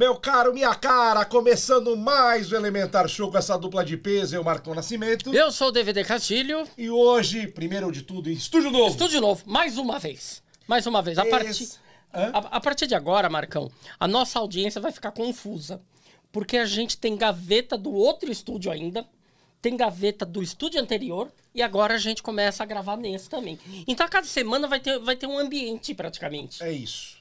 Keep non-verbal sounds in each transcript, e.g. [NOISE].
Meu caro, minha cara, começando mais o Elementar Show com essa dupla de peso, eu Marcão Nascimento. Eu sou o DVD Castilho. E hoje, primeiro de tudo, em Estúdio Novo. Estúdio Novo, mais uma vez. Mais uma vez. A, Esse... partir, a, a partir de agora, Marcão, a nossa audiência vai ficar confusa. Porque a gente tem gaveta do outro estúdio ainda tem gaveta do estúdio anterior e agora a gente começa a gravar nesse também. Então a cada semana vai ter, vai ter um ambiente praticamente. É isso.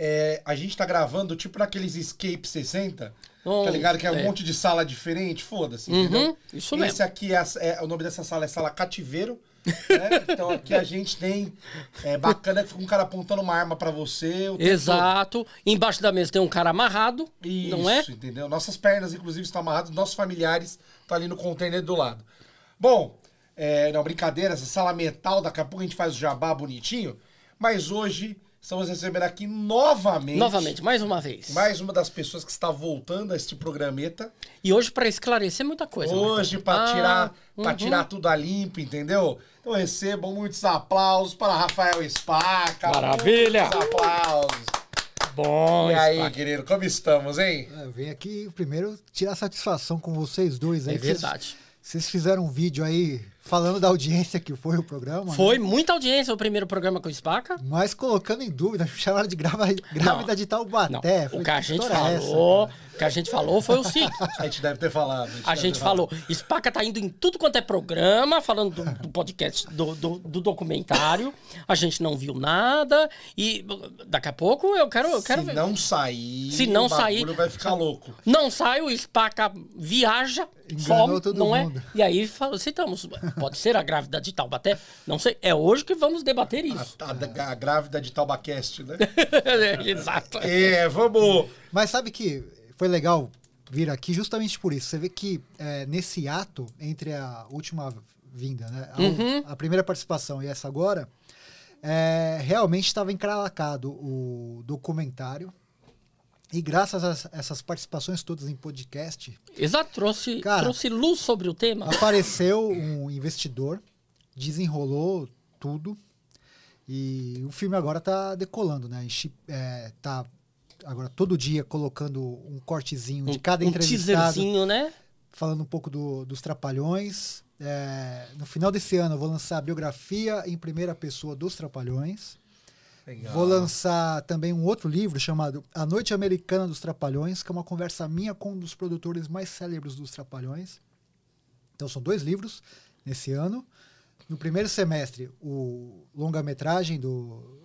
É, a gente tá gravando tipo naqueles Escape 60, oh, tá hum, ligado? Que é um é. monte de sala diferente, foda-se, uhum, entendeu? Isso mesmo. Esse aqui, é, é, o nome dessa sala é Sala Cativeiro. [LAUGHS] Né? Então aqui a gente tem. É bacana que fica um cara apontando uma arma para você. Exato. Embaixo da mesa tem um cara amarrado. Isso, não é? entendeu? Nossas pernas, inclusive, estão amarradas. Nossos familiares estão tá ali no container do lado. Bom, é, não, brincadeira, essa sala metal, daqui a pouco a gente faz o jabá bonitinho. Mas hoje Estamos então, recebendo aqui novamente. Novamente, mais uma vez. Mais uma das pessoas que está voltando a este programeta. E hoje para esclarecer muita coisa. Hoje para tirar, ah, uhum. tirar tudo a limpo, entendeu? Então recebam muitos aplausos para Rafael Spaca. Maravilha! Muitos aplausos. Bom, e aí, Spaca. querido, como estamos, hein? É, eu vim aqui primeiro tirar satisfação com vocês dois aí. É verdade. vocês fizeram um vídeo aí falando da audiência que foi o programa. Foi né? muita audiência o primeiro programa com o Spaca. Mas colocando em dúvida, [LAUGHS] chamaram de grava, grávida não, de Taubaté. Não, o que a gente falou que a gente falou foi o seguinte. [LAUGHS] a gente deve ter falado. A gente, a gente falou. Espaca Spaca tá indo em tudo quanto é programa, falando do, do podcast, do, do, do, documentário. A gente não viu nada. E daqui a pouco eu quero, eu quero Se ver. não sair. Se não o sair. vai ficar louco. Não sai, o Spaca viaja. Enganou fome, não é? mundo. é? E aí citamos. Pode ser a grávida de Taubaté? Não sei. É hoje que vamos debater isso. A, a, a grávida de Taubacast, né? [LAUGHS] É, exato. É, vamos. Mas sabe que foi legal vir aqui justamente por isso. Você vê que é, nesse ato, entre a última vinda, né? A, uhum. a primeira participação e essa agora, é, realmente estava encralacado o documentário. E graças a essas participações todas em podcast. Exato, trouxe, cara, trouxe luz sobre o tema. Apareceu um investidor, desenrolou tudo. E o filme agora está decolando, né? Está agora todo dia colocando um cortezinho um, de cada entrevista entrevistado. Um teaserzinho, né? Falando um pouco do, dos Trapalhões. É, no final desse ano eu vou lançar a biografia em primeira pessoa dos Trapalhões. Legal. Vou lançar também um outro livro chamado A Noite Americana dos Trapalhões, que é uma conversa minha com um dos produtores mais célebres dos Trapalhões. Então são dois livros nesse ano. No primeiro semestre, o longa-metragem do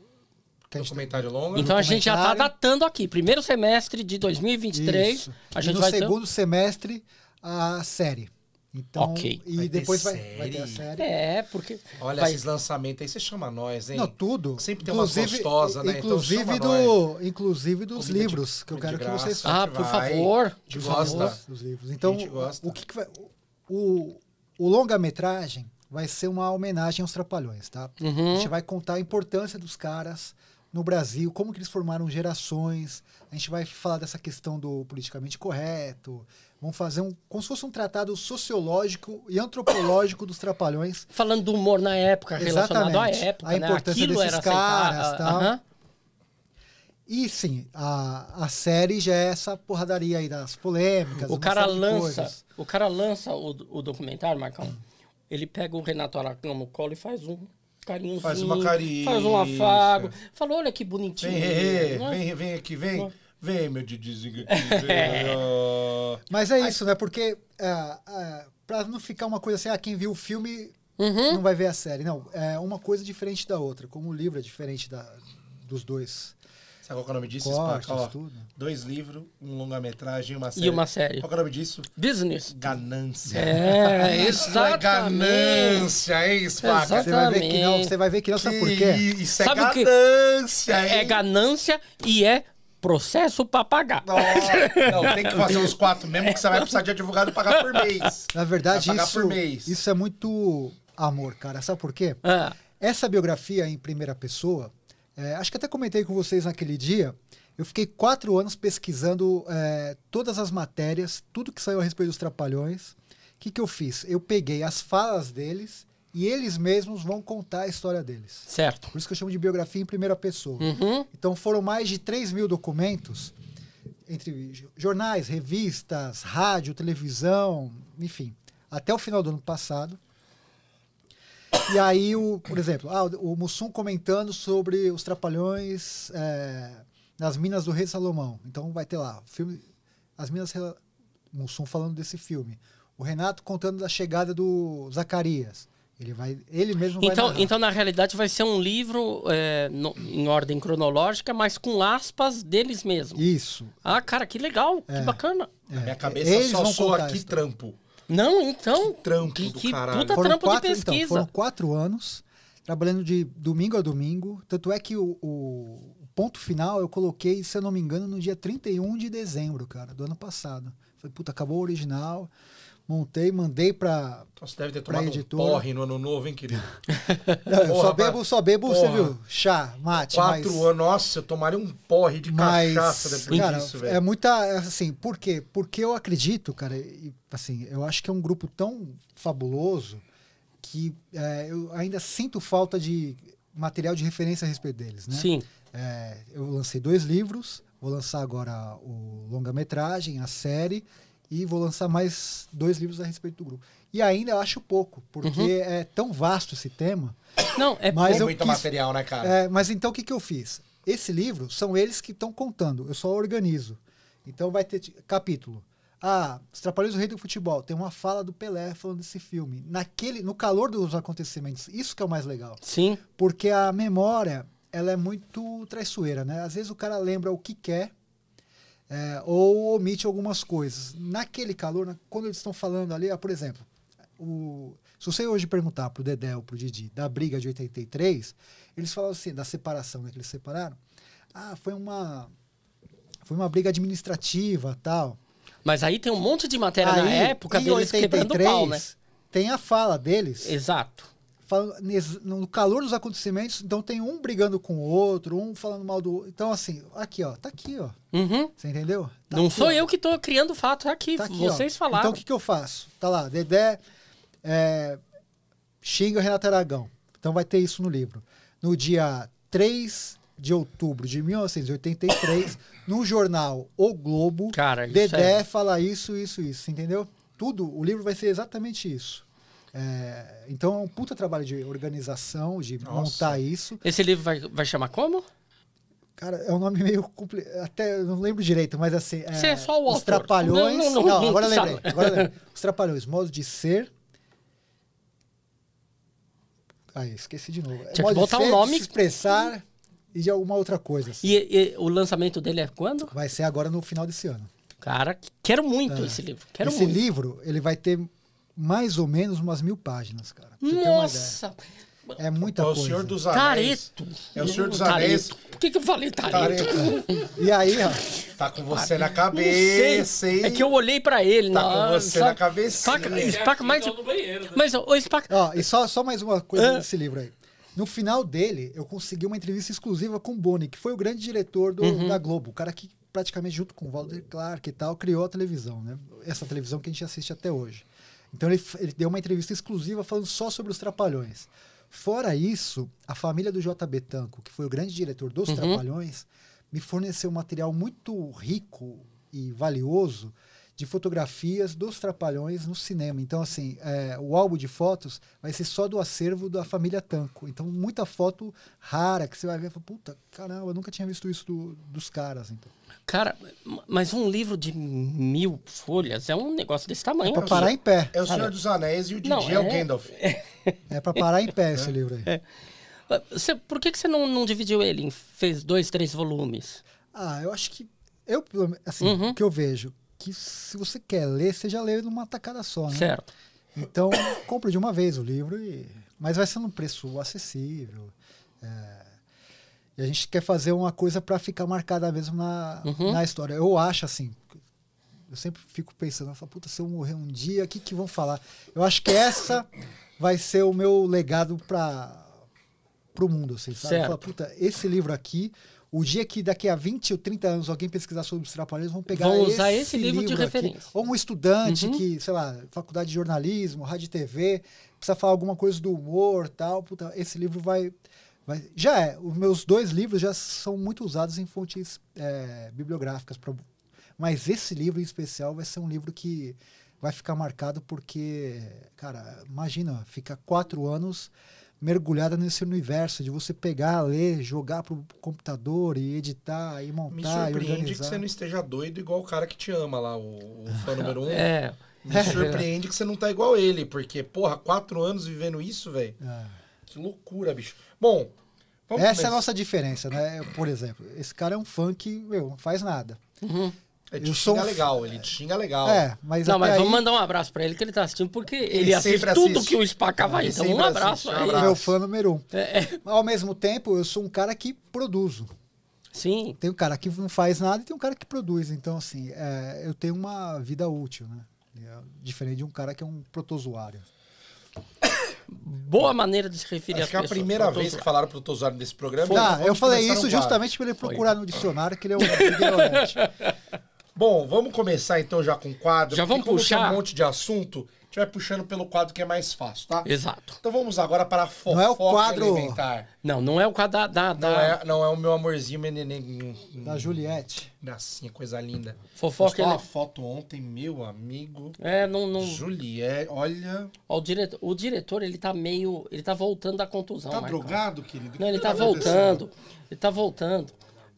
então, documentário longo. Então a gente já está datando aqui. Primeiro semestre de 2023. A gente e no vai segundo ter... semestre, a série. Então, ok. E vai depois vai, vai, ter a série. É, porque. Olha, vai... esses lançamentos aí, você chama nós, hein? Não, tudo. Sempre tem inclusive, gostosa né? Então, inclusive, então, do, inclusive dos Comida livros, de, que eu quero que vocês vocês Ah, por favor. De gosta. Dos livros. Então, o que, que vai. O, o longa-metragem vai ser uma homenagem aos Trapalhões, tá? Uhum. A gente vai contar a importância dos caras, no Brasil, como que eles formaram gerações. A gente vai falar dessa questão do politicamente correto. Vamos fazer um, como se fosse um tratado sociológico e antropológico dos trapalhões. Falando do humor na época, Exatamente. relacionado à época, a né? importância Aquilo desses caras, tal. Uh -huh. E sim, a, a série já é essa porradaria aí das polêmicas. O cara lança, o cara lança o, o documentário, Marcão. Ele pega o Renato Aracão no colo e faz um Faz uma carinha. Faz um afago. falou olha que bonitinho. Vem, é? vem, vem aqui, vem. Vem, meu Didizinho [LAUGHS] aqui. Vem, Mas é isso, né? Porque é, é, para não ficar uma coisa assim, ah, quem viu o filme uhum. não vai ver a série. Não, é uma coisa diferente da outra. Como o livro é diferente da, dos dois. Sabe qual é o nome disso? Cortes, Dois livros, um longa-metragem uma série. E uma série. Qual é o nome disso? Business. Ganância. É, [LAUGHS] é exatamente. É ganância, hein, Spaca? Você vai ver que não, você vai ver que não, que sabe por quê? Isso é sabe ganância, que... É, é ganância e é processo para pagar. Não, não, tem que fazer os quatro mesmo, que você vai precisar de advogado pagar por mês. Na verdade, isso, mês. isso é muito amor, cara. Sabe por quê? Ah. Essa biografia em primeira pessoa é, acho que até comentei com vocês naquele dia. Eu fiquei quatro anos pesquisando é, todas as matérias, tudo que saiu a respeito dos Trapalhões. O que, que eu fiz? Eu peguei as falas deles e eles mesmos vão contar a história deles. Certo. Por isso que eu chamo de biografia em primeira pessoa. Uhum. Então foram mais de 3 mil documentos, entre jornais, revistas, rádio, televisão, enfim, até o final do ano passado. E aí, o, por exemplo, ah, o Mussum comentando sobre os trapalhões é, nas Minas do Rei Salomão. Então vai ter lá, filme. As Minas. Mussum falando desse filme. O Renato contando da chegada do Zacarias. Ele vai, ele mesmo então, vai Então, na realidade, vai ser um livro é, no, em ordem cronológica, mas com aspas deles mesmos. Isso. Ah, cara, que legal, é. que bacana. É. minha cabeça Eles só sou aqui trampo. Não, então. Que trampo que, que Puta foram trampo quatro, de então, pesquisa. Então, foram quatro anos trabalhando de domingo a domingo. Tanto é que o, o, ponto final eu coloquei, se eu não me engano, no dia 31 de dezembro, cara, do ano passado. Falei, puta, acabou o original montei, mandei para Você deve ter tomado um porre no ano novo, hein, querido? [LAUGHS] Não, eu só bebo, só bebo, porra. você viu, chá, mate. Quatro mas... anos, nossa, eu tomaria um porre de mas, cachaça depois cara, disso, velho. É muita, é assim, por quê? Porque eu acredito, cara, e, assim, eu acho que é um grupo tão fabuloso que é, eu ainda sinto falta de material de referência a respeito deles, né? Sim. É, eu lancei dois livros, vou lançar agora o longa-metragem, a série e vou lançar mais dois livros a respeito do grupo. E ainda eu acho pouco, porque uhum. é tão vasto esse tema. Não, é mas muito quis, material, né, cara? É, mas então o que, que eu fiz? Esse livro são eles que estão contando, eu só organizo. Então vai ter tipo, capítulo. Ah, Os do Rei do Futebol. Tem uma fala do Pelé falando desse filme. Naquele, no calor dos acontecimentos. Isso que é o mais legal. Sim. Porque a memória, ela é muito traiçoeira, né? Às vezes o cara lembra o que quer, é, ou omite algumas coisas. Naquele calor, na, quando eles estão falando ali, ah, por exemplo, o, se você hoje perguntar para o Dedé ou para o Didi da briga de 83, eles falam assim, da separação né, que eles separaram, ah, foi uma, foi uma briga administrativa tal. Mas aí tem um monte de matéria aí, na época deles 83, quebrando pau, né? Tem a fala deles. Exato falando no calor dos acontecimentos, então tem um brigando com o outro, um falando mal do outro. Então, assim, aqui, ó, tá aqui, ó. Uhum. Você entendeu? Tá Não aqui, sou ó. eu que tô criando o fato, aqui, tá aqui vocês ó. falaram. Então, o que, que eu faço? Tá lá, Dedé é, xinga o Renato Aragão. Então, vai ter isso no livro. No dia 3 de outubro de 1983, no jornal O Globo, Cara, Dedé é... fala isso, isso, isso, entendeu? Tudo, o livro vai ser exatamente isso. É, então é um puta trabalho de organização, de Nossa. montar isso. Esse livro vai, vai chamar como? Cara, é um nome meio complicado. Até não lembro direito, mas assim. É, Você é, é só o autor. Os Trapalhões. Não, não, não, não agora lembrei. Agora lembrei. [LAUGHS] Os Trapalhões, modo de ser. Ah, esqueci de novo. Tinha modo que botar de ser, um nome. Se expressar e de alguma outra coisa. Assim. E, e, o lançamento dele é quando? Vai ser agora no final desse ano. Cara, quero muito é. esse livro. Quero esse muito. livro, ele vai ter mais ou menos umas mil páginas, cara. Nossa! É muita coisa. É o Senhor dos Anéis. Tareto. É o Senhor dos Anéis. Por que, que eu falei tareto? tareto. E aí, ó. Tá com você na cabeça, é hein? É que eu olhei pra ele. Tá com você na cabeça. Spaca, mais... Banheiro, Mas, ô, Spaca... Ó, e só, só mais uma coisa desse é. livro aí. No final dele, eu consegui uma entrevista exclusiva com o Boni, que foi o grande diretor do, uhum. da Globo. O cara que praticamente junto com o Walter Clark e tal, criou a televisão, né? Essa televisão que a gente assiste até hoje. Então ele, ele deu uma entrevista exclusiva falando só sobre os Trapalhões. Fora isso, a família do JB Tanco, que foi o grande diretor dos uhum. Trapalhões, me forneceu um material muito rico e valioso de fotografias dos Trapalhões no cinema. Então, assim, é, o álbum de fotos vai ser só do acervo da família Tanco. Então, muita foto rara que você vai ver e fala, puta, caramba, eu nunca tinha visto isso do, dos caras. Então. Cara, mas um livro de mil folhas é um negócio desse tamanho. É pra parar em pé. É o Senhor dos Anéis e o Didi não, é é. [LAUGHS] é, é o Gandalf. É, para pra parar em pé esse livro aí. É. Ah, você, por que, que você não, não dividiu ele? Em, fez dois, três volumes? Ah, eu acho que. Eu, assim, o uhum. que eu vejo, que se você quer ler, você já lê numa tacada só, né? Certo. Então, compra de uma vez o livro, e... mas vai sendo um preço acessível. É e a gente quer fazer uma coisa para ficar marcada mesmo na, uhum. na história. Eu acho assim. Eu sempre fico pensando, essa puta, se eu morrer um dia, o que, que vão falar? Eu acho que essa vai ser o meu legado para o mundo, assim, sabe? Certo. Eu falo, puta, esse livro aqui, o dia que daqui a 20 ou 30 anos alguém pesquisar sobre os trapalhões, vão pegar vão usar esse, esse livro, livro, de referência. Ou um estudante uhum. que, sei lá, faculdade de jornalismo, rádio e TV, precisa falar alguma coisa do humor tal. Puta, esse livro vai mas já é, os meus dois livros já são muito usados em fontes é, bibliográficas. Pra, mas esse livro em especial vai ser um livro que vai ficar marcado porque, cara, imagina, ficar quatro anos mergulhada nesse universo de você pegar, ler, jogar pro computador e editar e montar. Me surpreende que você não esteja doido igual o cara que te ama lá, o, o fã [LAUGHS] número um. É. Me surpreende que você não tá igual ele, porque, porra, quatro anos vivendo isso, velho. É que loucura, bicho. Bom, vamos Essa começar. é a nossa diferença, né? por exemplo, esse cara é um funk, meu, não faz nada. Uhum. Ele é te xinga um... legal, ele te xinga legal. É, mas Não, mas aí... vamos mandar um abraço pra ele que ele tá assistindo, porque ele, ele assiste tudo assiste. que o Spaca vai. Então, um abraço aí. meu fã número um. É, é. Ao mesmo tempo, eu sou um cara que produzo. Sim. Tem um cara que não faz nada e tem um cara que produz. Então, assim, é, eu tenho uma vida útil, né? É diferente de um cara que é um protozoário boa maneira de se referir Acho às que é a primeira vez que falaram protozoário nesse programa. Foi, ah, eu falei isso justamente para ele procurar Foi. no dicionário que ele é um [LAUGHS] Bom, vamos começar então já com o quadro. Já vamos puxar um monte de assunto gente vai puxando pelo quadro que é mais fácil, tá? Exato. Então vamos agora para a fofoca não é o quadro... alimentar. Não, não é o quadro da... da, da... Não, é, não é o meu amorzinho meneneguinho. Da Juliette. Gracinha, coisa linda. Fofoca... ele... uma foto ontem, meu amigo. É, não... não... Juliette, olha... Ó, o, diretor, o diretor, ele tá meio... Ele tá voltando da contusão, Tá Marcão. Né, drogado, querido? Não, ele tá, tá voltando. Ele tá voltando.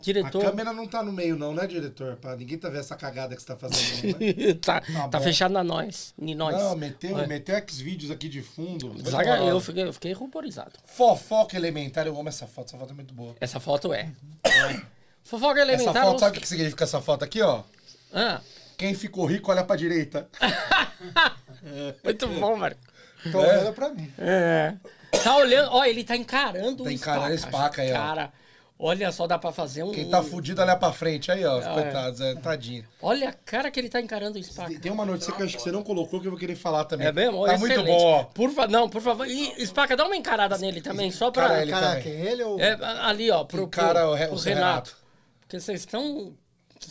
Diretor... A câmera não tá no meio, não, né, diretor? Pra... Ninguém tá vendo essa cagada que você tá fazendo. Né? [LAUGHS] tá tá, tá fechado na nós. Em nós. Não, meteu, é. meteu X-Vídeos aqui de fundo. Zaga, eu, fiquei, eu fiquei ruborizado. Fofoca elementar, eu amo essa foto, essa foto é muito boa. Essa foto é. Uhum. é. Fofoca elementar. Essa foto, sabe o que significa essa foto aqui, ó? Ah. Quem ficou rico, olha pra direita. [LAUGHS] muito bom, Marco. Então é. pra mim. É. Tá olhando, ó, ele tá encarando tá o Tá encarando o Spaca aí, ó. Cara. Olha só, dá pra fazer um. Quem tá fudido olha pra frente aí, ó. Ah, é. coitados, é. tadinho. Olha a cara que ele tá encarando o Spaca. Tem né? uma notícia que eu acho que você não colocou que eu vou querer falar também. É mesmo? Tá Excelente. muito bom, ó. Por fa... Não, por favor. E, Spaca, dá uma encarada nele também, só pra. Cara, ele Caraca, também. é ele ou. É, ali, ó, pro, cara, pro, o, Renato. Renato. Porque vocês estão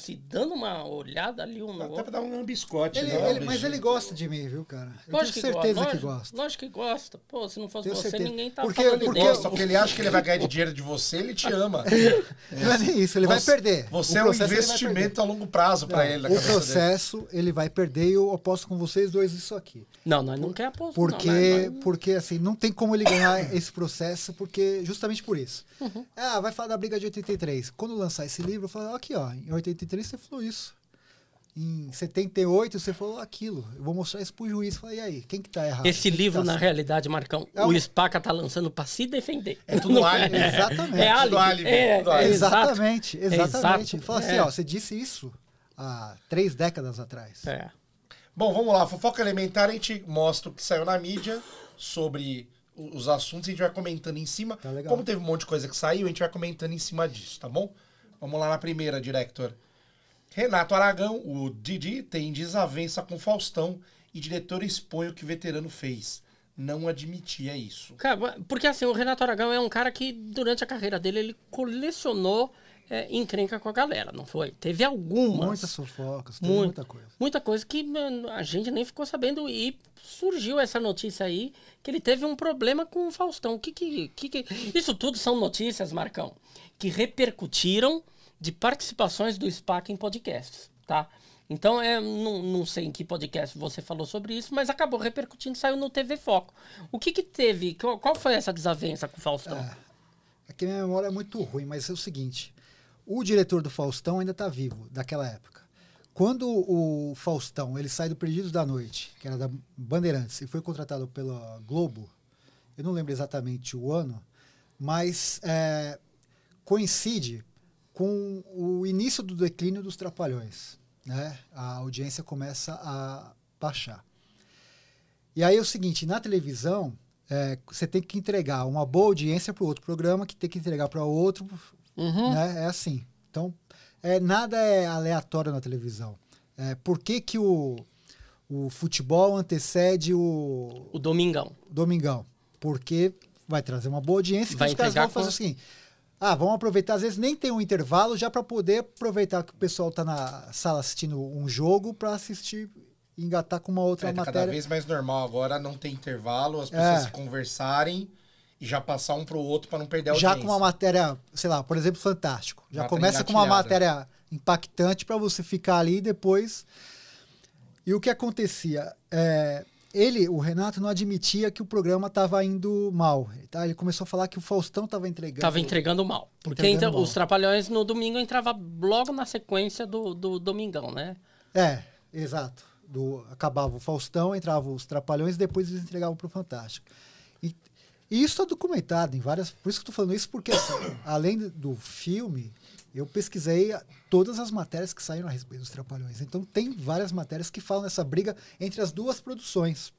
se dando uma olhada ali, um Até pra dar um biscote, ele, né? Ele, mas ele gosta de mim, viu, cara? Eu lógico tenho certeza que, que, gosta. Lógico que gosta. Pô, se não fosse tenho você, certeza. ninguém tá porque, falando porque, dentro. porque ele acha que ele vai ganhar dinheiro de você, ele te ama. [LAUGHS] não é nem isso, ele você, é vai perder. Você é um investimento a longo prazo para é, ele. Né, o processo, dele. ele vai perder e eu aposto com vocês dois isso aqui. Não, nós não quer apostar. Porque, não, porque, assim, não tem como ele ganhar [LAUGHS] esse processo, porque justamente por isso. Uhum. Ah, vai falar da briga de 83. Quando lançar esse livro, eu falo, aqui, ó, em 83 73 você falou isso. Em 78 você falou aquilo. Eu vou mostrar isso pro juiz. Falei, e aí, quem que tá errado? Esse quem livro, tá na assim? realidade, Marcão, é o um... Spaca tá lançando pra se defender. É tudo [LAUGHS] é? álibi. exatamente. É álibi. É, é, exatamente, exatamente. Fala assim, é. ó, você disse isso há três décadas atrás. É. Bom, vamos lá. Fofoca Elementar, a gente mostra o que saiu na mídia sobre os assuntos, a gente vai comentando em cima. Tá Como teve um monte de coisa que saiu, a gente vai comentando em cima disso, tá bom? Vamos lá na primeira, director. Renato Aragão, o Didi, tem desavença com Faustão e diretor expõe o que veterano fez. Não admitia isso. Cara, porque assim, o Renato Aragão é um cara que, durante a carreira dele, ele colecionou é, encrenca com a galera, não foi? Teve algumas. Muitas sufocas, muita, muita coisa. Muita coisa que né, a gente nem ficou sabendo e surgiu essa notícia aí que ele teve um problema com o Faustão. Que, que, que, que... Isso tudo são notícias, Marcão, que repercutiram de participações do SPAC em podcasts, tá? Então, é, não, não, sei em que podcast você falou sobre isso, mas acabou repercutindo, saiu no TV Foco. O que, que teve? Qual, qual, foi essa desavença com o Faustão? aqui é, é minha memória é muito ruim, mas é o seguinte: o diretor do Faustão ainda está vivo, daquela época. Quando o Faustão ele sai do Perdidos da Noite, que era da Bandeirantes, e foi contratado pela Globo, eu não lembro exatamente o ano, mas é, coincide com o início do declínio dos Trapalhões. Né? A audiência começa a baixar. E aí é o seguinte, na televisão, é, você tem que entregar uma boa audiência para outro programa, que tem que entregar para outro, uhum. né? É assim. Então, é, nada é aleatório na televisão. É, por que, que o, o futebol antecede o... O Domingão. Domingão. Porque vai trazer uma boa audiência, vai os caras vão fazer o seguinte... Ah, vamos aproveitar, às vezes nem tem um intervalo já para poder aproveitar que o pessoal está na sala assistindo um jogo para assistir e engatar com uma outra é, matéria. cada vez mais normal agora, não tem intervalo, as pessoas é. se conversarem e já passar um para o outro para não perder a já com uma matéria, sei lá, por exemplo, fantástico. Já começa com uma matéria impactante para você ficar ali e depois. E o que acontecia? É, ele, o Renato, não admitia que o programa estava indo mal. Tá? Ele começou a falar que o Faustão estava entregando. Estava entregando mal. Porque entregando entra, mal. os Trapalhões no domingo entrava logo na sequência do, do Domingão, né? É, exato. Do, acabava o Faustão, entrava os Trapalhões e depois eles entregavam para o Fantástico. E, e isso está é documentado em várias. Por isso que estou falando isso, porque assim, [COUGHS] além do filme, eu pesquisei todas as matérias que saíram a respeito dos Trapalhões. Então, tem várias matérias que falam dessa briga entre as duas produções.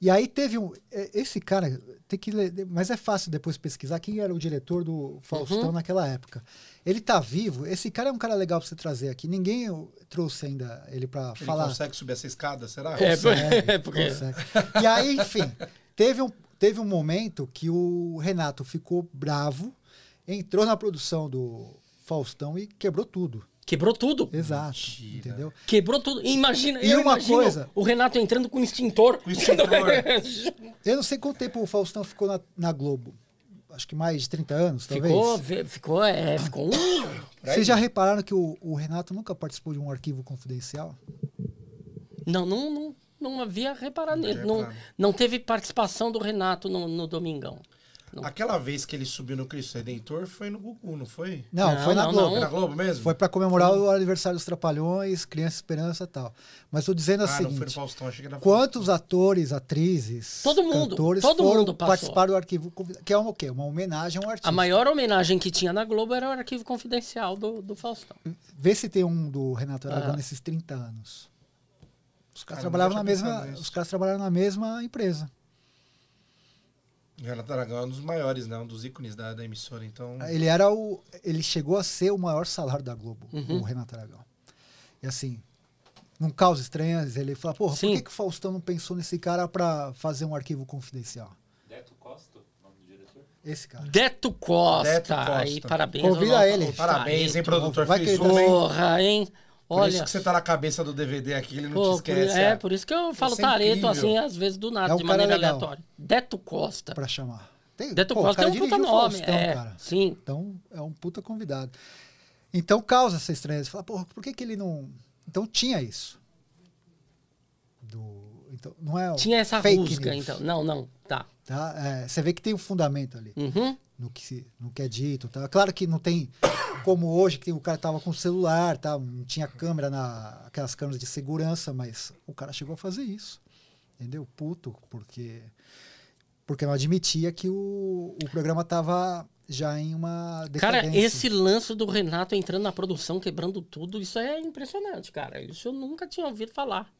E aí teve um. É, esse cara, tem que ler, mas é fácil depois pesquisar quem era o diretor do Faustão uhum. naquela época. Ele tá vivo. Esse cara é um cara legal para você trazer aqui. Ninguém trouxe ainda ele para falar. Ele consegue subir essa escada, será? É, consegue, é porque... Consegue. E aí, enfim, teve um, teve um momento que o Renato ficou bravo entrou na produção do Faustão e quebrou tudo. Quebrou tudo. Exato. Mentira. Entendeu? Quebrou tudo. Imagina, e eu uma coisa, o Renato entrando com o extintor. Com extintor. [LAUGHS] eu não sei quanto tempo o Faustão ficou na, na Globo. Acho que mais de 30 anos, talvez. Ficou, ficou, é, ficou. Vocês já repararam que o, o Renato nunca participou de um arquivo confidencial? Não, não, não, não havia reparado nele. Não, não, não teve participação do Renato no, no Domingão. Não. Aquela vez que ele subiu no Cristo Redentor foi no Gugu, não foi? Não, não foi na não, Globo. Foi na Globo mesmo? Foi para comemorar o aniversário dos Trapalhões, Criança Esperança e tal. Mas tô dizendo ah, assim. Quantos atores, atrizes, todo mundo, cantores todo foram mundo participar do arquivo que é uma, o quê? Uma homenagem a um artista. A maior homenagem que tinha na Globo era o arquivo confidencial do, do Faustão. Vê se tem um do Renato Aragão ah. nesses 30 anos. Os caras, Cara, trabalhavam na mesma, os caras trabalharam na mesma empresa. Renato Aragão é um dos maiores, né? Um dos ícones da, da emissora, então... Ah, ele era o... Ele chegou a ser o maior salário da Globo, uhum. o Renato Aragão. E assim, num caos estranhas, ele fala, porra, por que, que o Faustão não pensou nesse cara para fazer um arquivo confidencial? Deto Costa, nome do diretor? Esse cara. Deto Costa. Deto Costa. Aí, parabéns. Convida ele. Parabéns, hein, produtor. Vai que ele porra, hein? Olha, por isso que você tá na cabeça do DVD aqui, ele não pô, te esquece. Por, é, é, por isso que eu falo é tareto, assim, às vezes do nada, é um de maneira aleatória. Deto Costa. Pra chamar. Tem, Deto pô, Costa é um puta nome. Faustão, é, cara. Sim. Então, é um puta convidado. Então, causa essa estranheza. Você fala, porra, por que que ele não... Então, tinha isso. Do... Então, não é Tinha essa fake rusga, news. então. Não, não, tá. tá? É, você vê que tem um fundamento ali. Uhum no que, no que é dito. Tá? Claro que não tem como hoje, que o cara tava com celular, tá? não tinha câmera, na, aquelas câmeras de segurança, mas o cara chegou a fazer isso. Entendeu? Puto, porque, porque não admitia que o, o programa tava já em uma decadência. Cara, esse lance do Renato entrando na produção, quebrando tudo, isso é impressionante, cara. Isso eu nunca tinha ouvido falar.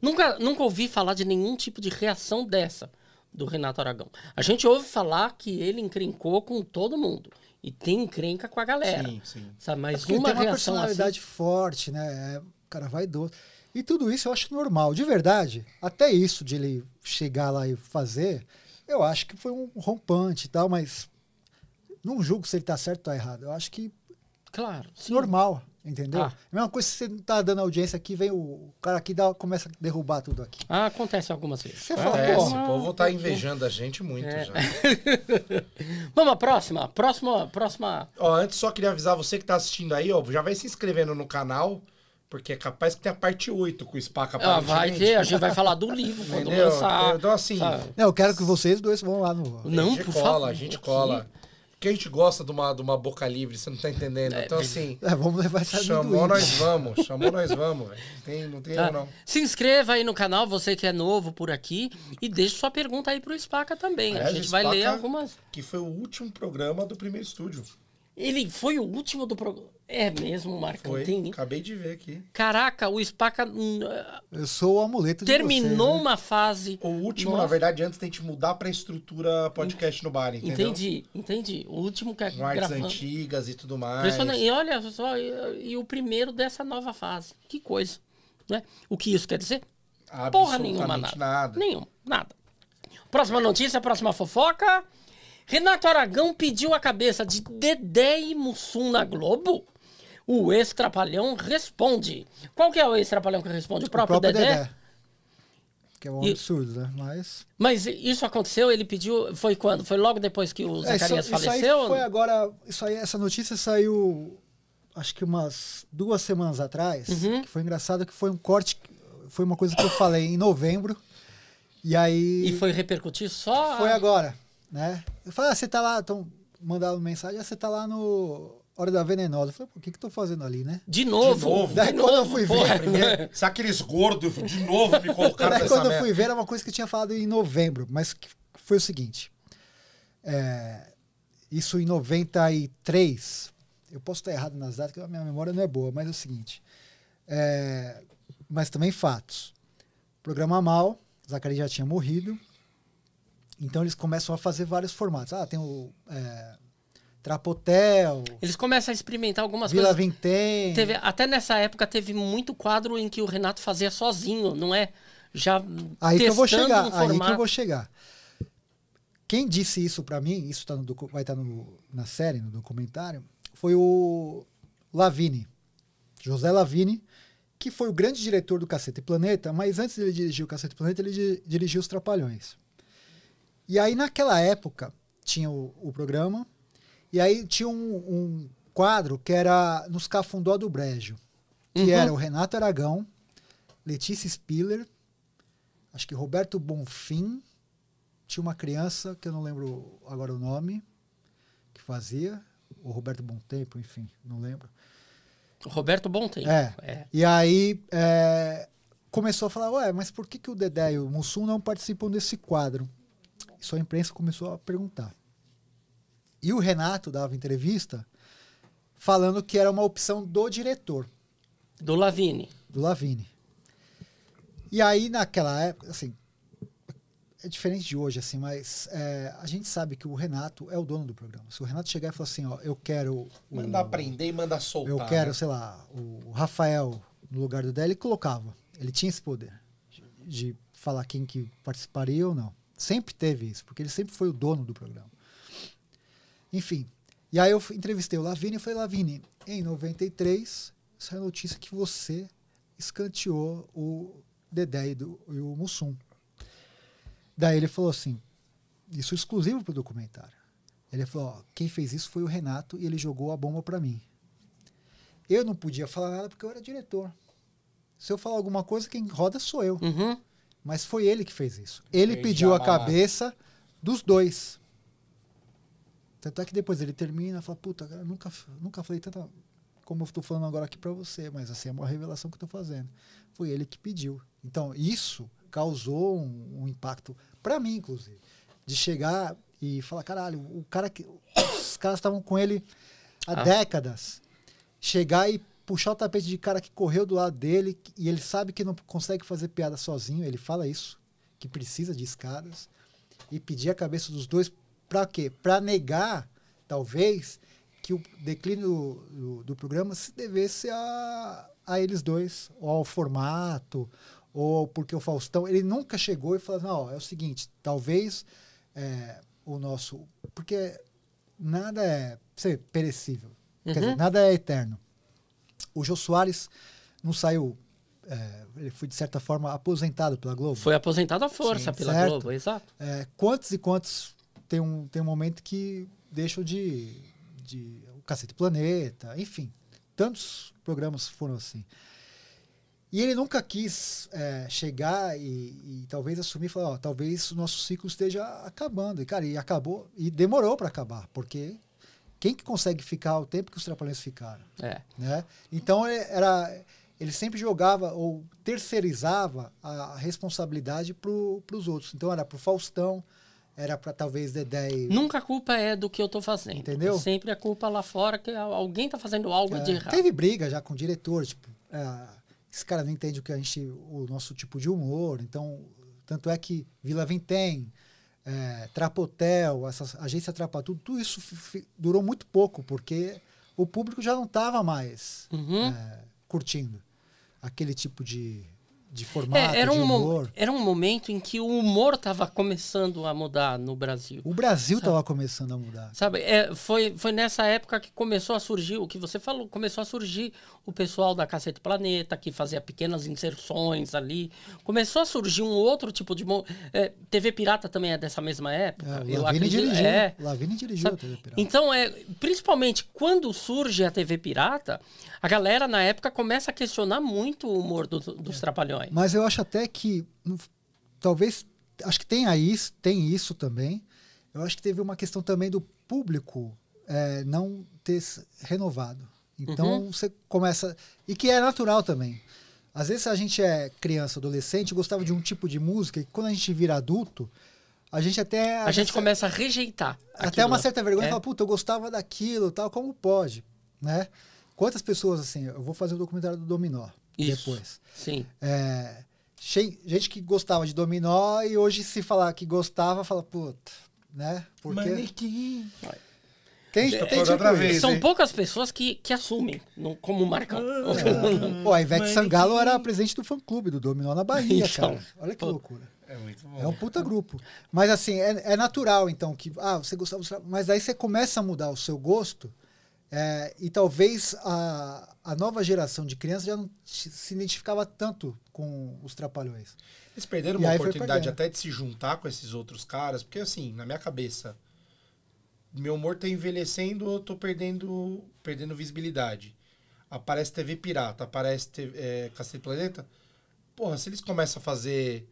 Nunca, nunca ouvi falar de nenhum tipo de reação dessa do Renato Aragão. A gente ouve falar que ele encrencou com todo mundo. E tem encrenca com a galera. Sim, sim. Sabe? Mas é uma, tem uma personalidade assim... forte, né? É, cara vaidoso. E tudo isso eu acho normal. De verdade, até isso de ele chegar lá e fazer, eu acho que foi um rompante e tal, mas não julgo se ele tá certo ou tá errado. Eu acho que. Claro. Sim. Normal. Entendeu? Ah. É a mesma coisa que você não tá dando audiência aqui, vem o cara aqui dá, começa a derrubar tudo aqui. Ah, acontece algumas vezes. Você fala, é, esse povo tá invejando a gente muito é. já. [LAUGHS] Vamos à próxima. Próxima, próxima. Ó, antes só queria avisar você que tá assistindo aí, ó, já vai se inscrevendo no canal. Porque é capaz que tem a parte 8 com o SPAC ah, Vai ter, a gente vai falar do livro quando Entendeu? lançar. Então, assim. Não, eu quero que vocês dois vão lá no. Não, a gente cola, a gente cola. Porque a gente gosta de uma, de uma boca livre, você não tá entendendo. É, então, assim. É, vamos levar essa Chamou, nós vamos. Chamou, nós vamos, Não tem tá. erro, não. Se inscreva aí no canal, você que é novo por aqui. E deixe sua pergunta aí pro Spaca também. Aliás, a gente vai ler algumas. Que foi o último programa do primeiro estúdio. Ele foi o último do programa. É mesmo, Marcão, Foi. tem. Acabei de ver aqui. Caraca, o Spaca. Uh, Eu sou o amuleto Terminou você, né? uma fase. O último, Nossa. na verdade, antes de a gente mudar pra estrutura podcast no bar, entendeu? Entendi, entendi. O último que Com artes gravando. antigas e tudo mais. E olha só, e, e, o primeiro dessa nova fase. Que coisa. Né? O que isso quer dizer? Porra nenhuma, nada. nada. Nenhum, nada. Próxima notícia, próxima fofoca. Renato Aragão pediu a cabeça de Dedé e Mussum na Globo? o extrapalhão responde. Qual que é o extrapalhão que responde? O próprio, o próprio Dedé? Dedé. Que é um e... absurdo, né? Mas... Mas isso aconteceu, ele pediu... Foi quando? Foi logo depois que o é, Zacarias isso, faleceu? Isso foi agora... Isso aí, essa notícia saiu, acho que umas duas semanas atrás. Uhum. Que foi engraçado que foi um corte... Foi uma coisa que eu falei em novembro. E aí... E foi repercutir só... Foi agora, né? Eu falei, ah, você tá lá... Então, mandaram mensagem, ah, você tá lá no Hora da Venenosa. Eu falei, pô, o que que tô fazendo ali, né? De novo? De novo. Daí de quando novo, eu fui ver... Primeiro, [LAUGHS] aqueles gordos de novo me colocaram Daí quando eu fui ver, era uma coisa que eu tinha falado em novembro, mas foi o seguinte. É, isso em 93. Eu posso estar errado nas datas, porque a minha memória não é boa, mas é o seguinte. É, mas também fatos. Programa Mal, Zacari já tinha morrido. Então eles começam a fazer vários formatos. Ah, tem o... É, Trapotel. Eles começam a experimentar algumas Vila coisas. Vila Vintém. até nessa época teve muito quadro em que o Renato fazia sozinho, não é? Já aí que eu vou chegar, um aí que eu vou chegar. Quem disse isso para mim, isso tá no, vai estar tá na série, no documentário, foi o Lavini, José Lavini, que foi o grande diretor do Cacete Planeta, mas antes ele dirigir o Cacete Planeta, ele dirigiu os Trapalhões. E aí naquela época tinha o, o programa e aí tinha um, um quadro que era nos Cafundó do Brejo, que uhum. era o Renato Aragão, Letícia Spiller, acho que Roberto Bonfim, tinha uma criança, que eu não lembro agora o nome, que fazia, o Roberto Bontempo, enfim, não lembro. Roberto Bontempo. É. é. E aí é, começou a falar, ué, mas por que, que o Dedé e o Mussum não participam desse quadro? E só a imprensa começou a perguntar. E o Renato dava entrevista falando que era uma opção do diretor. Do Lavini. Do Lavini. E aí, naquela época, assim, é diferente de hoje, assim, mas é, a gente sabe que o Renato é o dono do programa. Se o Renato chegar e falar assim, ó, eu quero. O, manda aprender e manda soltar. Eu quero, né? sei lá, o Rafael no lugar do Dé, ele colocava. Ele tinha esse poder de falar quem que participaria ou não. Sempre teve isso, porque ele sempre foi o dono do programa. Enfim. E aí eu entrevistei o Lavini e falei, Lavini, em 93 saiu a notícia que você escanteou o Dedé e, do, e o Mussum. Daí ele falou assim, isso é exclusivo para o documentário. Ele falou, ó, quem fez isso foi o Renato e ele jogou a bomba para mim. Eu não podia falar nada porque eu era diretor. Se eu falar alguma coisa, quem roda sou eu. Uhum. Mas foi ele que fez isso. Ele pediu a cabeça dos dois. Tanto é que depois ele termina e fala, puta, cara, nunca, nunca falei tanta. Como eu tô falando agora aqui para você, mas assim, é uma revelação que eu tô fazendo. Foi ele que pediu. Então, isso causou um, um impacto, para mim, inclusive, de chegar e falar, caralho, o cara que. Os caras estavam com ele há ah. décadas. Chegar e puxar o tapete de cara que correu do lado dele e ele sabe que não consegue fazer piada sozinho, ele fala isso, que precisa de escadas, e pedir a cabeça dos dois para quê? Para negar, talvez, que o declínio do, do, programa se devesse a, a eles dois, ou ao formato, ou porque o Faustão. Ele nunca chegou e falou: não, assim, é o seguinte, talvez é, o nosso. Porque nada é sei, perecível, uhum. quer dizer, uhum. nada é eterno. O Jô Soares não saiu. É, ele foi, de certa forma, aposentado pela Globo. Foi aposentado à força Sim, pela certo? Globo, exato. É, quantos e quantos tem um, tem um momento que deixam de, de. O Cacete Planeta, enfim. Tantos programas foram assim. E ele nunca quis é, chegar e, e, talvez assumir, falar, ó, talvez o nosso ciclo esteja acabando. E, cara, e acabou, e demorou para acabar, porque quem que consegue ficar o tempo que os trapalhões ficaram? É. Né? Então, era, ele sempre jogava ou terceirizava a responsabilidade para os outros. Então, era para o Faustão, era para talvez de E... Nunca a culpa é do que eu tô fazendo. Entendeu? sempre a culpa lá fora que alguém tá fazendo algo é, de errado. Teve briga já com o diretor, tipo, é, esse cara não entende o que a gente, o nosso tipo de humor. Então, tanto é que Vila Vintém, é, Trapotel, essa agência Trapatudo, tudo isso durou muito pouco, porque o público já não tava mais uhum. É, curtindo aquele tipo de de formato, é, era um humor. Era um momento em que o humor estava começando a mudar no Brasil. O Brasil estava começando a mudar. Sabe, é, foi, foi nessa época que começou a surgir, o que você falou, começou a surgir o pessoal da Cacete Planeta, que fazia pequenas inserções ali. Começou a surgir um outro tipo de... É, TV Pirata também é dessa mesma época. É, Lavini dirigiu. É, Lavini dirigiu sabe? a TV Pirata. Então, é, principalmente quando surge a TV Pirata, a galera na época começa a questionar muito o humor do, dos é. Trapalhões milhões. Mas eu acho até que talvez acho que tem aí tem isso também. Eu acho que teve uma questão também do público é, não ter renovado. Então uhum. você começa e que é natural também. Às vezes a gente é criança, adolescente, gostava de um tipo de música e quando a gente vira adulto, a gente até. A, a gente, gente começa a rejeitar. Até aquilo. uma certa vergonha é. fala, puta, eu gostava daquilo tal, como pode? Né? Quantas pessoas, assim, eu vou fazer o um documentário do Dominó. Isso. depois. Sim. É, gente que gostava de dominó e hoje se falar que gostava, fala, puta, né? Porque... Manequim. Tem, é, tem é tipo vez, São hein? poucas pessoas que, que assumem não, como marcão. Ah, é. Pô, a Ivete Manequim. Sangalo era a presidente do fã-clube do Dominó na Bahia, então, cara. Olha que pô. loucura. É muito bom. É um puta grupo. Mas assim, é, é natural, então, que. Ah, você gostava. Mas aí você começa a mudar o seu gosto é, e talvez a, a nova geração de crianças já não se identificava tanto com os Trapalhões. Eles perderam e uma oportunidade até de se juntar com esses outros caras, porque assim, na minha cabeça, meu humor tá envelhecendo, eu tô perdendo, perdendo visibilidade. Aparece TV Pirata, aparece TV, é, Cacete Planeta. Porra, se eles começam a fazer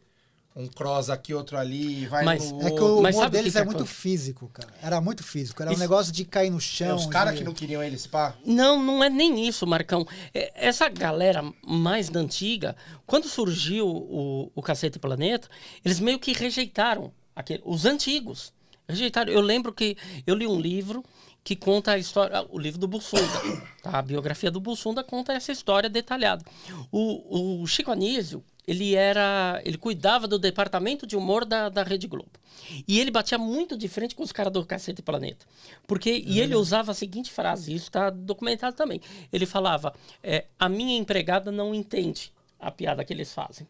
um cross aqui, outro ali, vai mas, no... É que o mas humor deles que é, que é muito físico, cara. Era muito físico. Era isso. um negócio de cair no chão. É, os caras de... que não queriam eles, pá. Não, não é nem isso, Marcão. É, essa galera mais da antiga, quando surgiu o, o Cacete Planeta, eles meio que rejeitaram aquele, os antigos. Rejeitaram. Eu lembro que eu li um livro que conta a história, o livro do Bussunda, [COUGHS] tá? a biografia do Bussunda conta essa história detalhada. O, o Chico Anísio, ele era. Ele cuidava do departamento de humor da, da Rede Globo. E ele batia muito de frente com os caras do Cacete Planeta. Porque, uhum. e ele uhum. usava a seguinte frase, isso está documentado também. Ele falava: é, A minha empregada não entende a piada que eles fazem.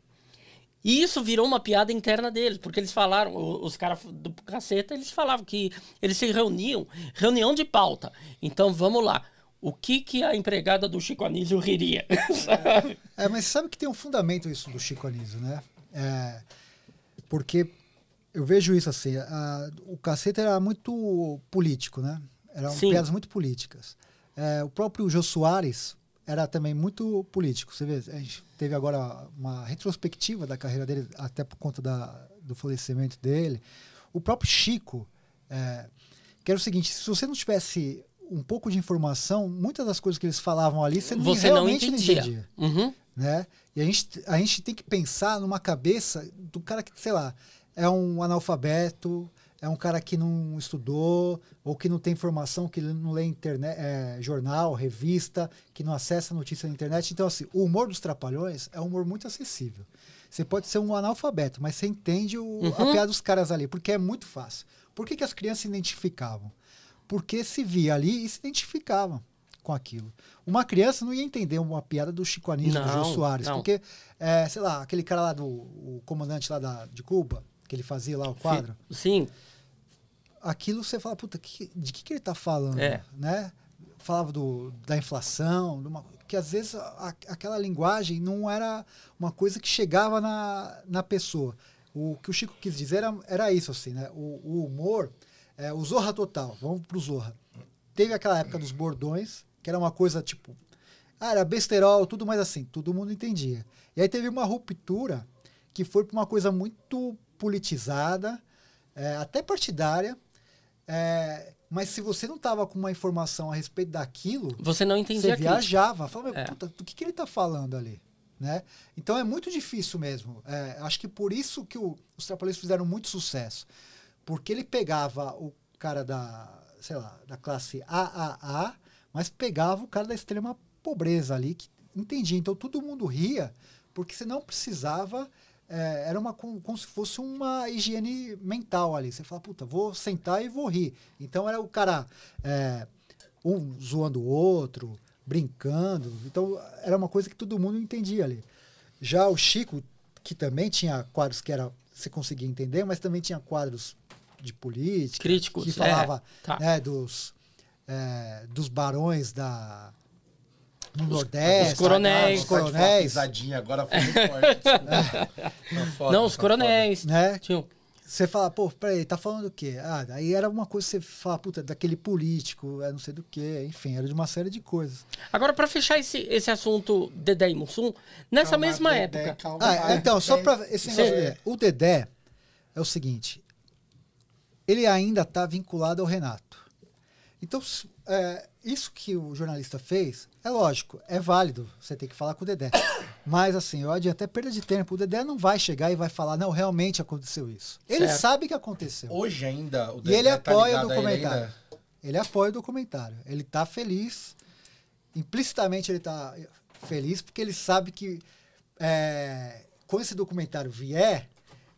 E isso virou uma piada interna deles, porque eles falaram, os caras do caceta, eles falavam que eles se reuniam, reunião de pauta. Então vamos lá o que, que a empregada do Chico Anísio riria, [LAUGHS] É, mas sabe que tem um fundamento isso do Chico Anísio, né? É, porque eu vejo isso assim, a, o cacete era muito político, né? Eram Sim. piadas muito políticas. É, o próprio Jô Soares era também muito político. Você vê, a gente teve agora uma retrospectiva da carreira dele, até por conta da, do falecimento dele. O próprio Chico, é, que era o seguinte, se você não tivesse um pouco de informação, muitas das coisas que eles falavam ali, você, não, você realmente não entendia. Não entendia uhum. né? E a gente, a gente tem que pensar numa cabeça do cara que, sei lá, é um analfabeto, é um cara que não estudou, ou que não tem informação, que não lê internet, é, jornal, revista, que não acessa notícia na internet. Então, assim, o humor dos trapalhões é um humor muito acessível. Você pode ser um analfabeto, mas você entende o, uhum. a piada dos caras ali, porque é muito fácil. Por que, que as crianças se identificavam? porque se via ali e se identificava com aquilo. Uma criança não ia entender uma piada do Chico Anísio não, do João Soares, não. porque, é, sei lá, aquele cara lá do o comandante lá da, de Cuba, que ele fazia lá o quadro. Sim. Aquilo você fala, puta, que, de que, que ele tá falando? É. Né? Falava do, da inflação, de uma, que às vezes a, aquela linguagem não era uma coisa que chegava na, na pessoa. O que o Chico quis dizer era, era isso, assim, né? o, o humor é, o Zorra Total, vamos pro Zorra. Teve aquela época dos bordões, que era uma coisa tipo. Ah, era besterol, tudo mais assim, todo mundo entendia. E aí teve uma ruptura que foi para uma coisa muito politizada, é, até partidária. É, mas se você não tava com uma informação a respeito daquilo, você não entendia. Você viajava, falava, é. puta, do que, que ele tá falando ali? Né? Então é muito difícil mesmo. É, acho que por isso que o, os trapalhões fizeram muito sucesso. Porque ele pegava o cara da, sei lá, da classe AAA, mas pegava o cara da extrema pobreza ali, que entendia. Então todo mundo ria, porque você não precisava. É, era uma, como, como, se fosse uma higiene mental ali. Você fala, puta, vou sentar e vou rir. Então era o cara é, um zoando o outro, brincando. Então era uma coisa que todo mundo entendia ali. Já o Chico, que também tinha quadros que era você conseguia entender, mas também tinha quadros de política, Críticos, que é, falava é, tá. né, dos, é, dos barões da no os, Nordeste, os coronéis, os coronéis. agora foi muito forte. É. Tá não, os tá coronéis, né? Tio. Você fala, pô, peraí, tá falando o quê? Ah, aí era uma coisa que você fala, puta, daquele político, é não sei do quê, enfim, era de uma série de coisas. Agora, para fechar esse, esse assunto Dedé e Mussum, nessa calma, mesma Dedé, época. Calma, ah, calma, então, só para esse negócio. O Dedé é o seguinte, ele ainda está vinculado ao Renato. Então, é, isso que o jornalista fez, é lógico, é válido, você tem que falar com o Dedé. [COUGHS] Mas, assim, eu adianto, até perda de tempo, o Dedé não vai chegar e vai falar, não, realmente aconteceu isso. Ele certo. sabe que aconteceu. Hoje ainda, o Dedé E ele tá apoia o documentário. Ele, ainda... ele, apoia o documentário. Ele está feliz, implicitamente ele está feliz, porque ele sabe que é, quando esse documentário vier,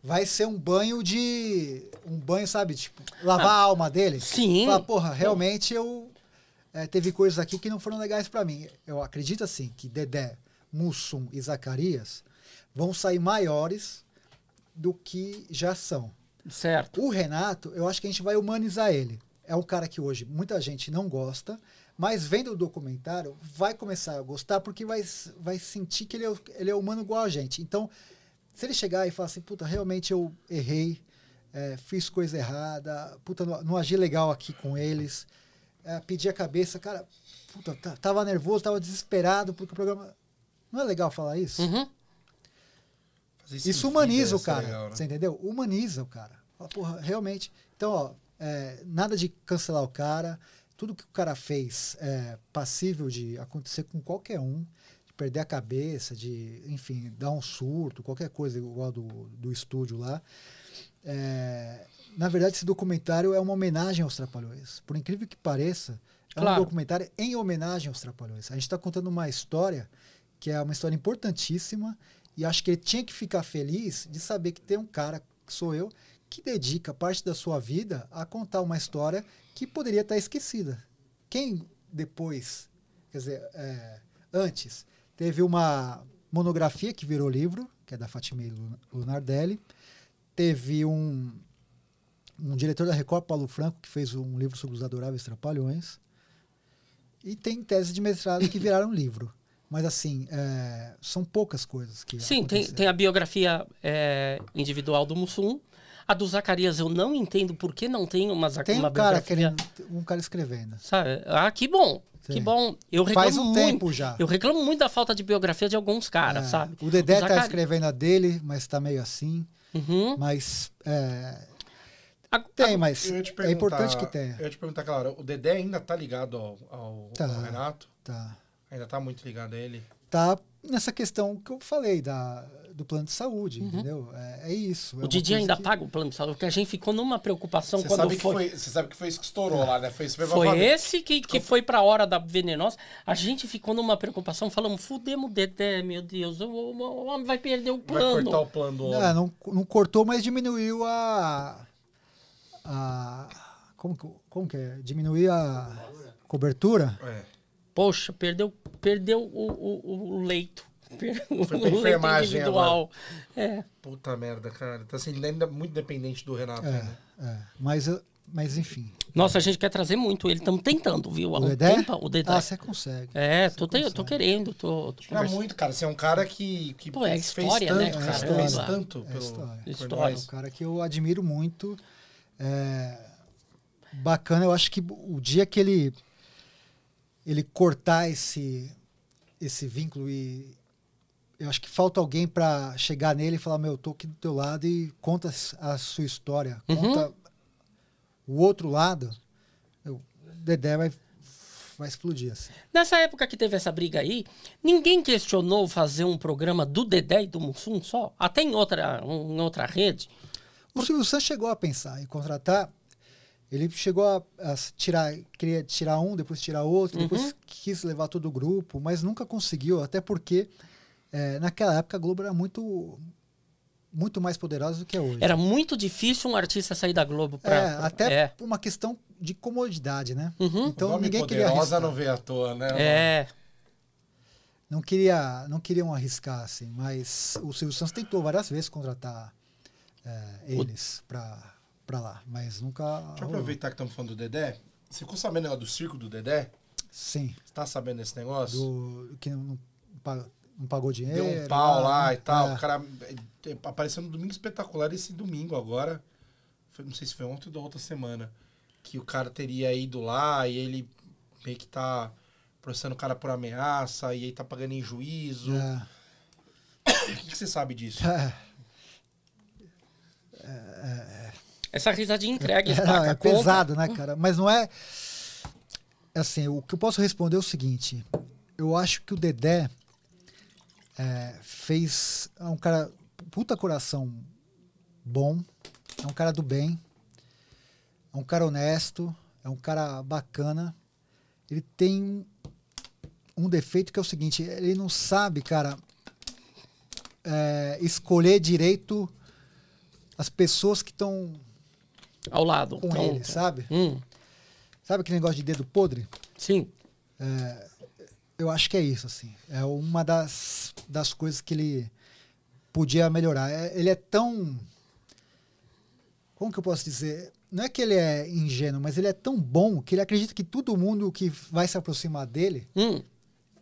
vai ser um banho de. Um banho, sabe? Tipo, lavar ah, a alma dele. Sim. Falar, porra, realmente eu. É, teve coisas aqui que não foram legais para mim. Eu acredito, assim, que Dedé, Mussum e Zacarias vão sair maiores do que já são. Certo. O Renato, eu acho que a gente vai humanizar ele. É um cara que hoje muita gente não gosta, mas vendo o documentário, vai começar a gostar porque vai, vai sentir que ele é, ele é humano igual a gente. Então, se ele chegar e falar assim, puta, realmente eu errei, é, fiz coisa errada, puta, não, não, agi legal aqui com eles, é, pedi a cabeça, cara, puta, tava nervoso, tava desesperado, porque o programa. Não é legal falar isso? Uhum. Isso humaniza o é cara. Legal, né? Você entendeu? Humaniza o cara. Fala, porra, realmente. Então, ó, é, nada de cancelar o cara. Tudo que o cara fez é passível de acontecer com qualquer um perder a cabeça, de, enfim, dar um surto, qualquer coisa igual do, do estúdio lá. É, na verdade, esse documentário é uma homenagem aos Trapalhões. Por incrível que pareça, é claro. um documentário em homenagem aos Trapalhões. A gente está contando uma história que é uma história importantíssima e acho que ele tinha que ficar feliz de saber que tem um cara, que sou eu, que dedica parte da sua vida a contar uma história que poderia estar tá esquecida. Quem depois, quer dizer, é, antes, Teve uma monografia que virou livro, que é da Fatime Lunardelli. Teve um, um diretor da Record, Paulo Franco, que fez um livro sobre os adoráveis trapalhões. E tem tese de mestrado que viraram [LAUGHS] livro. Mas, assim, é, são poucas coisas que. Sim, tem, tem, a biografia é, individual do Mussum, a do Zacarias eu não entendo por que não tem uma Zacarias. Tem um cara, querendo, um cara escrevendo. Sabe? Ah, que bom. Sim. Que bom. Eu reclamo Faz um muito, tempo já. Eu reclamo muito da falta de biografia de alguns caras, é. sabe? O Dedé o tá Zacari... tá escrevendo a dele, mas tá meio assim. Uhum. Mas. É... A, tem, a, mas é importante que tenha. Eu ia te perguntar, claro, o Dedé ainda tá ligado ao, ao, tá, ao Renato? Tá. Ainda tá muito ligado a ele? Tá nessa questão que eu falei da, do plano de saúde, uhum. entendeu? É, é, isso. É o Didi ainda que... paga o plano de saúde, porque a gente ficou numa preocupação você quando sabe foi... foi... Você sabe que foi isso que estourou é. lá, né? Foi, isso mesmo foi esse que, que foi pra hora da venenosa. A gente ficou numa preocupação, falamos, fudemos o Dedé, meu Deus, o, homem vai perder o plano. Vai cortar o plano do homem. Não, não, não cortou, mas diminuiu a... a como, como que é? Diminuiu a cobertura? É Poxa, perdeu, perdeu o, o, o leito. Foi o leito [LAUGHS] enfermagem é, individual. É. Puta merda, cara. tá sendo assim, ainda é muito dependente do Renato. É, né? é. Mas mas enfim. Nossa, a gente quer trazer muito ele. Estamos tentando, viu? o um Dedé? Tempo, o Dedé. Ah, você consegue. É, tô, consegue. Te, tô querendo. Tô, tô Tira muito, cara. Você é um cara que, que Pô, é história, né, tanto, né, cara? É fez tanto é pelo... História. história. É um cara que eu admiro muito. É... Bacana. Eu acho que o dia que ele ele cortar esse, esse vínculo e eu acho que falta alguém para chegar nele e falar, meu, eu tô aqui do teu lado e conta a sua história, uhum. conta o outro lado, o Dedé vai, vai explodir. Assim. Nessa época que teve essa briga aí, ninguém questionou fazer um programa do Dedé e do Mussum só? Até em outra, em outra rede? O Silvio Santos chegou a pensar em contratar ele chegou a, a, tirar, queria tirar um, depois tirar outro, uhum. depois quis levar todo o grupo, mas nunca conseguiu, até porque é, naquela época a Globo era muito muito mais poderosa do que é hoje. Era muito difícil um artista sair da Globo para é, até é. uma questão de comodidade, né? Uhum. Então ninguém queria arriscar. não veio à toa, né? É. Não queria, não queriam arriscar assim, mas o Silvio Santos tentou várias vezes contratar é, eles o... para pra lá, mas nunca. Deixa eu aproveitar que estamos falando do Dedé. Você ficou sabendo negócio do circo do Dedé? Sim. Você tá sabendo desse negócio? Do, que não, não pagou dinheiro. Deu um pau lá, lá né? e tal. É. O cara é, é, apareceu no domingo espetacular esse domingo agora. Foi, não sei se foi ontem ou da outra semana. Que o cara teria ido lá e ele meio que tá processando o cara por ameaça e aí tá pagando em juízo. É. [COUGHS] O que, que você sabe disso? [COUGHS] É. é, é. Essa risadinha entregue. É, não, é pesado, né, cara? Mas não é, é. Assim, o que eu posso responder é o seguinte: eu acho que o Dedé é, fez. É um cara. Puta coração bom. É um cara do bem. É um cara honesto. É um cara bacana. Ele tem um defeito que é o seguinte: ele não sabe, cara, é, escolher direito as pessoas que estão ao lado. Com então, ele, é. sabe? Hum. Sabe aquele negócio de dedo podre? Sim. É, eu acho que é isso, assim. É uma das, das coisas que ele podia melhorar. É, ele é tão. Como que eu posso dizer? Não é que ele é ingênuo, mas ele é tão bom que ele acredita que todo mundo que vai se aproximar dele hum.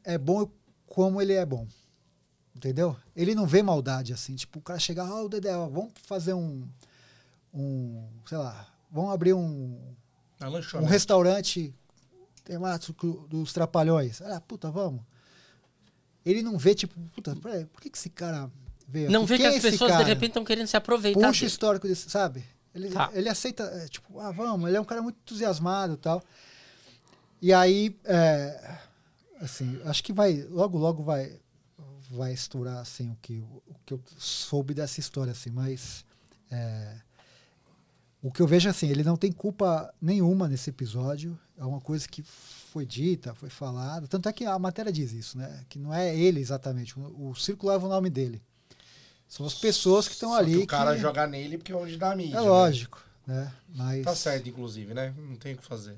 é bom como ele é bom. Entendeu? Ele não vê maldade assim. Tipo, o cara chega, ah, oh, Dedé, vamos fazer um um, sei lá, vão abrir um, um restaurante temático dos Trapalhões. Ah, puta, vamos. Ele não vê, tipo, puta, peraí, por que, que esse cara veio Não aqui? vê Quem que as é pessoas, cara? de repente, estão querendo se aproveitar. Puxa dele. histórico desse, sabe? Ele, tá. ele aceita, é, tipo, ah, vamos, ele é um cara muito entusiasmado e tal. E aí, é, assim, acho que vai, logo, logo vai vai estourar, assim, o que, o que eu soube dessa história, assim, mas... É, o que eu vejo é assim, ele não tem culpa nenhuma nesse episódio. É uma coisa que foi dita, foi falada. Tanto é que a matéria diz isso, né? Que não é ele exatamente. O, o círculo leva o nome dele. São as pessoas que estão ali. Que o cara que... joga nele porque é onde dá a mídia. É né? lógico, né? né? Mas... Tá certo, inclusive, né? Não tem o que fazer.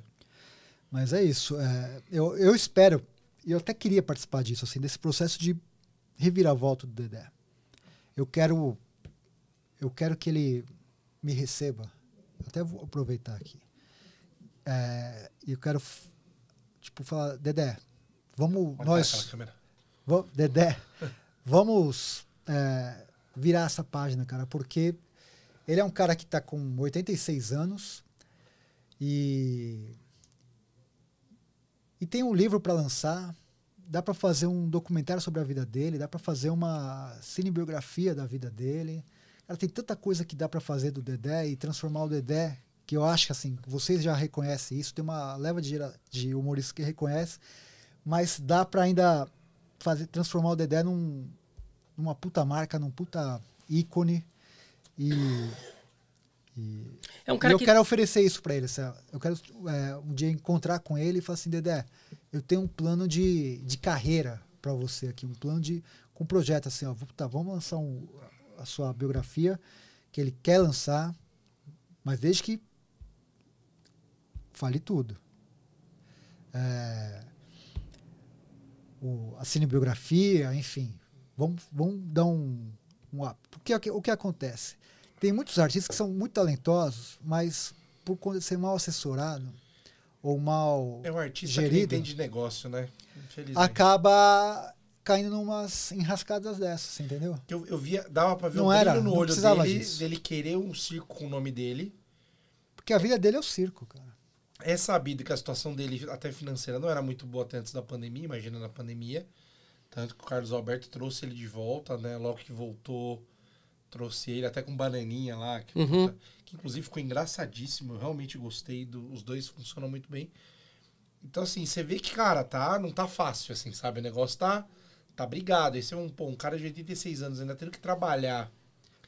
Mas é isso. É, eu, eu espero, e eu até queria participar disso, assim, desse processo de reviravolta do Dedé. Eu quero. Eu quero que ele me receba até vou aproveitar aqui. É, eu quero, tipo, falar, Dedé, vamos nós... Vamos, Dedé, [LAUGHS] vamos é, virar essa página, cara, porque ele é um cara que está com 86 anos e... E tem um livro para lançar, dá para fazer um documentário sobre a vida dele, dá para fazer uma cinebiografia da vida dele. Ela tem tanta coisa que dá para fazer do Dedé e transformar o Dedé, que eu acho que assim, vocês já reconhecem isso, tem uma leva de, de humoristas que reconhece, mas dá para ainda fazer transformar o Dedé num, numa puta marca, num puta ícone. E, é um cara eu que... quero oferecer isso para ele. Eu quero é, um dia encontrar com ele e falar assim, Dedé, eu tenho um plano de, de carreira para você aqui, um plano de com um projeto assim, ó, tá, vamos lançar um, a sua biografia que ele quer lançar, mas desde que fale tudo. É, o, a cinebiografia, enfim. Vamos, vamos dar um, um up. Porque o que, o que acontece? Tem muitos artistas que são muito talentosos, mas por ser mal assessorado ou mal. É um artista gerido, que entende negócio, né? Acaba caindo numas enrascadas dessas, entendeu? Eu, eu via, dava pra ver não um era, no olho dele, disso. dele querer um circo com o nome dele. Porque a vida dele é o circo, cara. É sabido que a situação dele, até financeira, não era muito boa até antes da pandemia, imagina na pandemia. Tanto que o Carlos Alberto trouxe ele de volta, né? Logo que voltou, trouxe ele até com bananinha lá, que, uhum. que inclusive ficou engraçadíssimo. Eu realmente gostei, do, os dois funcionam muito bem. Então, assim, você vê que, cara, tá, não tá fácil, assim, sabe? O negócio tá tá brigado. Esse é um, pô, um cara de 86 anos ainda tendo que trabalhar.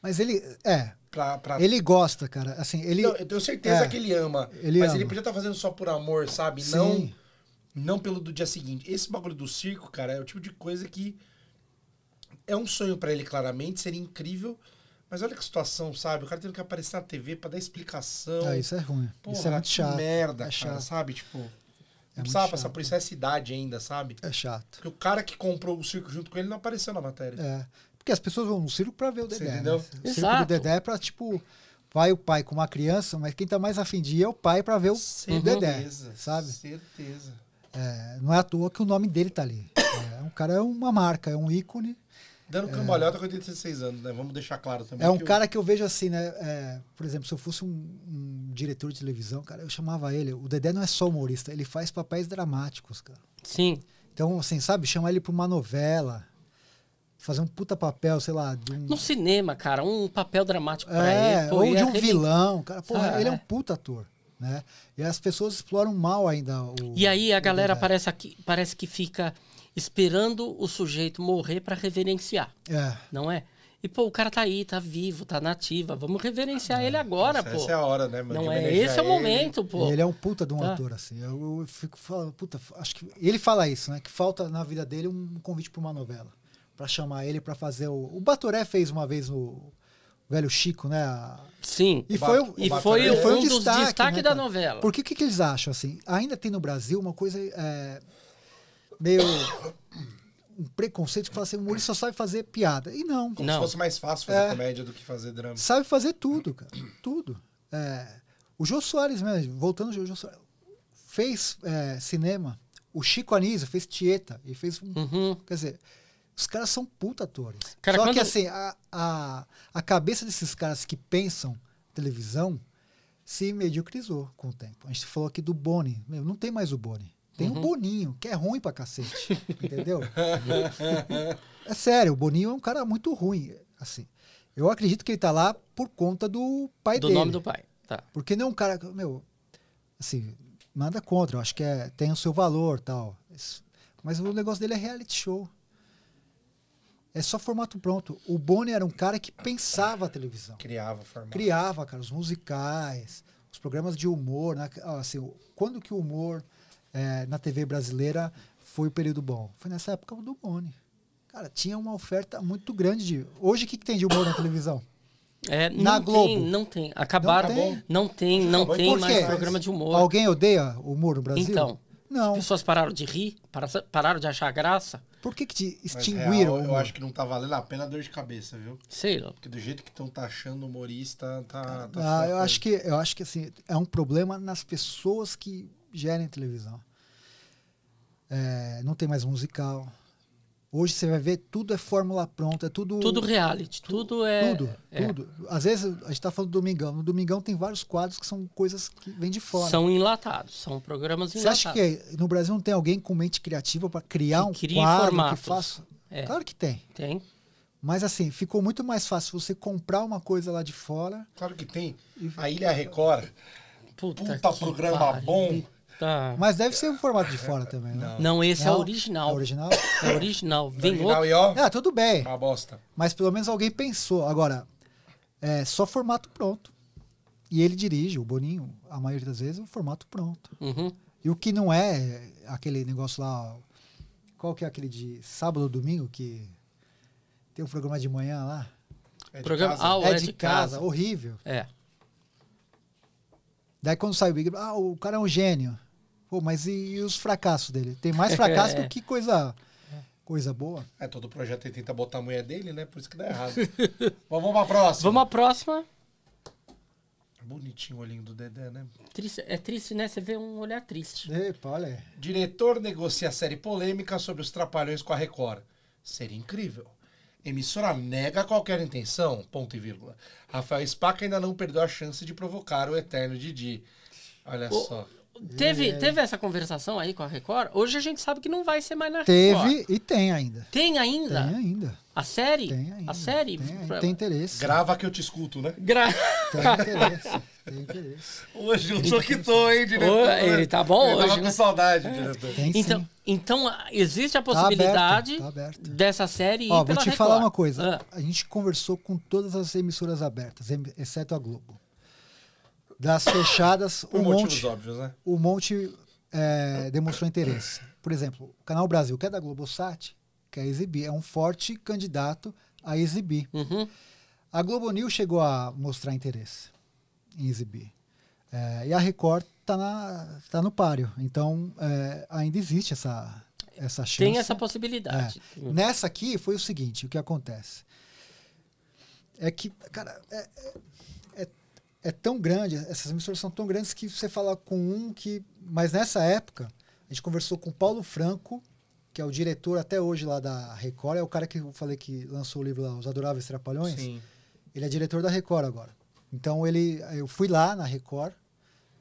Mas ele. É. Pra, pra... Ele gosta, cara. Assim, ele. Não, eu tenho certeza é, que ele ama. Ele mas ama. ele podia estar tá fazendo só por amor, sabe? Sim. Não não pelo do dia seguinte. Esse bagulho do circo, cara, é o tipo de coisa que. É um sonho para ele, claramente, seria incrível. Mas olha que situação, sabe? O cara tendo que aparecer na TV para dar explicação. Ah, isso é ruim. Porra, isso é muito chato. merda, é chato. Cara, sabe? Tipo. Não é precisava passar por isso, é cidade ainda, sabe? É chato. Porque o cara que comprou o circo junto com ele não apareceu na matéria. É. Porque as pessoas vão no circo para ver o Dedé. Você né? entendeu? Né? O circo do Dedé é pra, tipo, vai o pai com uma criança, mas quem tá mais afim de ir é o pai para ver o, o Dedé. Sabe? Certeza. É, não é à toa que o nome dele tá ali. É, um cara é uma marca, é um ícone Dando é. cambalhota com 86 anos, né? Vamos deixar claro também. É um que cara eu... que eu vejo assim, né? É, por exemplo, se eu fosse um, um, diretor de televisão, cara, eu chamava ele. O Dedé não é só humorista, ele faz papéis dramáticos, cara. Sim. Então, assim, sabe? Chamar ele pra uma novela. Fazer um puta papel, sei lá. De um... No cinema, cara, um papel dramático é, ele. Pô, ou de um vilão, cara. Porra, ah, ele é, é um puta ator. Né? E as pessoas exploram mal ainda o. E aí a galera parece, aqui, parece que fica esperando o sujeito morrer para reverenciar. É. Não é? E, pô, o cara tá aí, tá vivo, tá nativa. Vamos reverenciar é, ele agora, essa, pô. Essa é a hora, né, mano? Não é, esse é o né? momento, pô. Ele é um puta de um tá. ator, assim. Eu, eu, fico falando, puta, acho que. Ele fala isso, né? Que falta na vida dele um convite pra uma novela. Pra chamar ele pra fazer o. O Batoré fez uma vez no Velho Chico, né? A... Sim. E foi, o, e foi, o, foi um, um destaque, dos destaques né, da novela. Porque o que, que, eles acham, assim? Ainda tem no Brasil uma coisa. É meio um preconceito que fala assim, o Murilo só sabe fazer piada. E não. Como não. se fosse mais fácil fazer é, comédia do que fazer drama. Sabe fazer tudo, cara. Tudo. É, o Jô Soares mesmo, voltando ao Jô Soares, fez é, cinema. O Chico Anísio fez Tieta e fez uhum. Quer dizer, os caras são puta atores. Cara, Só quando... que assim, a, a, a cabeça desses caras que pensam televisão se mediocrizou com o tempo. A gente falou aqui do Boni. Meu, não tem mais o Boni. Tem uhum. o Boninho, que é ruim pra cacete. [LAUGHS] entendeu? é sério, o Boninho é um cara muito ruim, assim. Eu acredito que ele tá lá por conta do pai do dele. Do nome do pai, tá. Porque não é um cara, meu, assim, nada contra, eu acho que é, tem o seu valor tal. Mas o negócio dele é reality show. É só formato pronto. O Boni era um cara que pensava a televisão. Criava formato. Criava, cara, os musicais, os programas de humor. Né? Assim, quando que o humor é, na TV brasileira foi o período bom? Foi nessa época do Boni. Cara, tinha uma oferta muito grande de. Hoje, o que, que tem de humor na televisão? É, na não Globo. Tem, não tem. Acabaram. Não tem, não tem, não tem mais programa de humor. Alguém odeia o humor no Brasil? Então. Não. As pessoas pararam de rir, pararam de achar graça. Por que, que te extinguiram? Real, eu acho que não tá valendo a pena a dor de cabeça, viu? Sei lá. Porque do jeito que estão taxando tá humorista, tá. tá ah, eu acho que eu acho que assim, é um problema nas pessoas que gerem televisão. É, não tem mais musical. Hoje você vai ver, tudo é fórmula pronta, é tudo. Tudo reality, tudo, tudo é. Tudo, é. tudo. Às vezes, a gente está falando do Domingão. No Domingão tem vários quadros que são coisas que vêm de fora. São enlatados, são programas enlatados. Você acha que no Brasil não tem alguém com mente criativa para criar que um quadro formatos. que faça? É. Claro que tem. Tem. Mas assim, ficou muito mais fácil você comprar uma coisa lá de fora. Claro que tem. A Ilha Record. Puta, Puta programa bom. Tá. Mas deve ser um formato de fora também, né? Não, Não esse é o original. É original? É original. Vem Original outro. e ó, Ah, tudo bem. uma bosta. Mas pelo menos alguém pensou. Agora, é só formato pronto. E ele dirige, o Boninho, a maioria das vezes, o é formato pronto. Uhum. E o que não é, é aquele negócio lá. Qual que é aquele de sábado ou domingo que tem um programa de manhã lá? É de Programa- casa. Ah, é, é de casa. horrível. É. Daí quando sai o Big Brother, ah, o cara é um gênio. Pô, mas e, os fracassos dele? Tem mais fracasso do [LAUGHS] é. que coisa coisa boa. É, todo projeto ele tenta botar a mulher dele, né? Por isso que dá errado. [LAUGHS] Bom, vamos pra próxima. Vamos à próxima. Bonitinho o olhinho do Dedé, né? Triste, é triste, né? Você vê um olhar triste. Epa, olha. Diretor negocia série polêmica sobre os trapalhões com a Record. Seria incrível. Emissora nega qualquer intenção, ponto e vírgula. Rafael Spaca ainda não perdeu a chance de provocar o eterno Didi. Olha o, só. Teve, é. teve essa conversação aí com a Record? Hoje a gente sabe que não vai ser mais na Record. Teve e tem ainda. Tem ainda? Tem ainda. A série? Tem ainda. A série? Tem, tem interesse. Grava que eu te escuto, né? Gra... Tem interesse. tem interesse. [LAUGHS] Hoje eu tô que tô, hein, diretor? Ô, ele tá bom eu hoje. Tava né? com saudade, é, diretor. Tem, então, sim. então, existe a tá possibilidade tá aberto, tá dessa série Ó, vou te Record. falar uma coisa. Ah. A gente conversou com todas as emissoras abertas, exceto a Globo. Das fechadas, [LAUGHS] Por o monte, óbvios, né? o monte é, demonstrou interesse. Por exemplo, o Canal Brasil, que é da Globosat, quer exibir, é um forte candidato a exibir. Uhum. A Globo News chegou a mostrar interesse em exibir. É, e a Record está tá no páreo. Então, é, ainda existe essa, essa chance. Tem essa possibilidade. Uhum. Nessa aqui foi o seguinte, o que acontece. É que, cara, é, é, é tão grande, essas emissoras são tão grandes que você fala com um que. Mas nessa época, a gente conversou com Paulo Franco, que é o diretor até hoje lá da Record, é o cara que eu falei que lançou o livro lá, Os Adoráveis Trapalhões. Sim. Ele é diretor da Record agora. Então ele, eu fui lá na Record,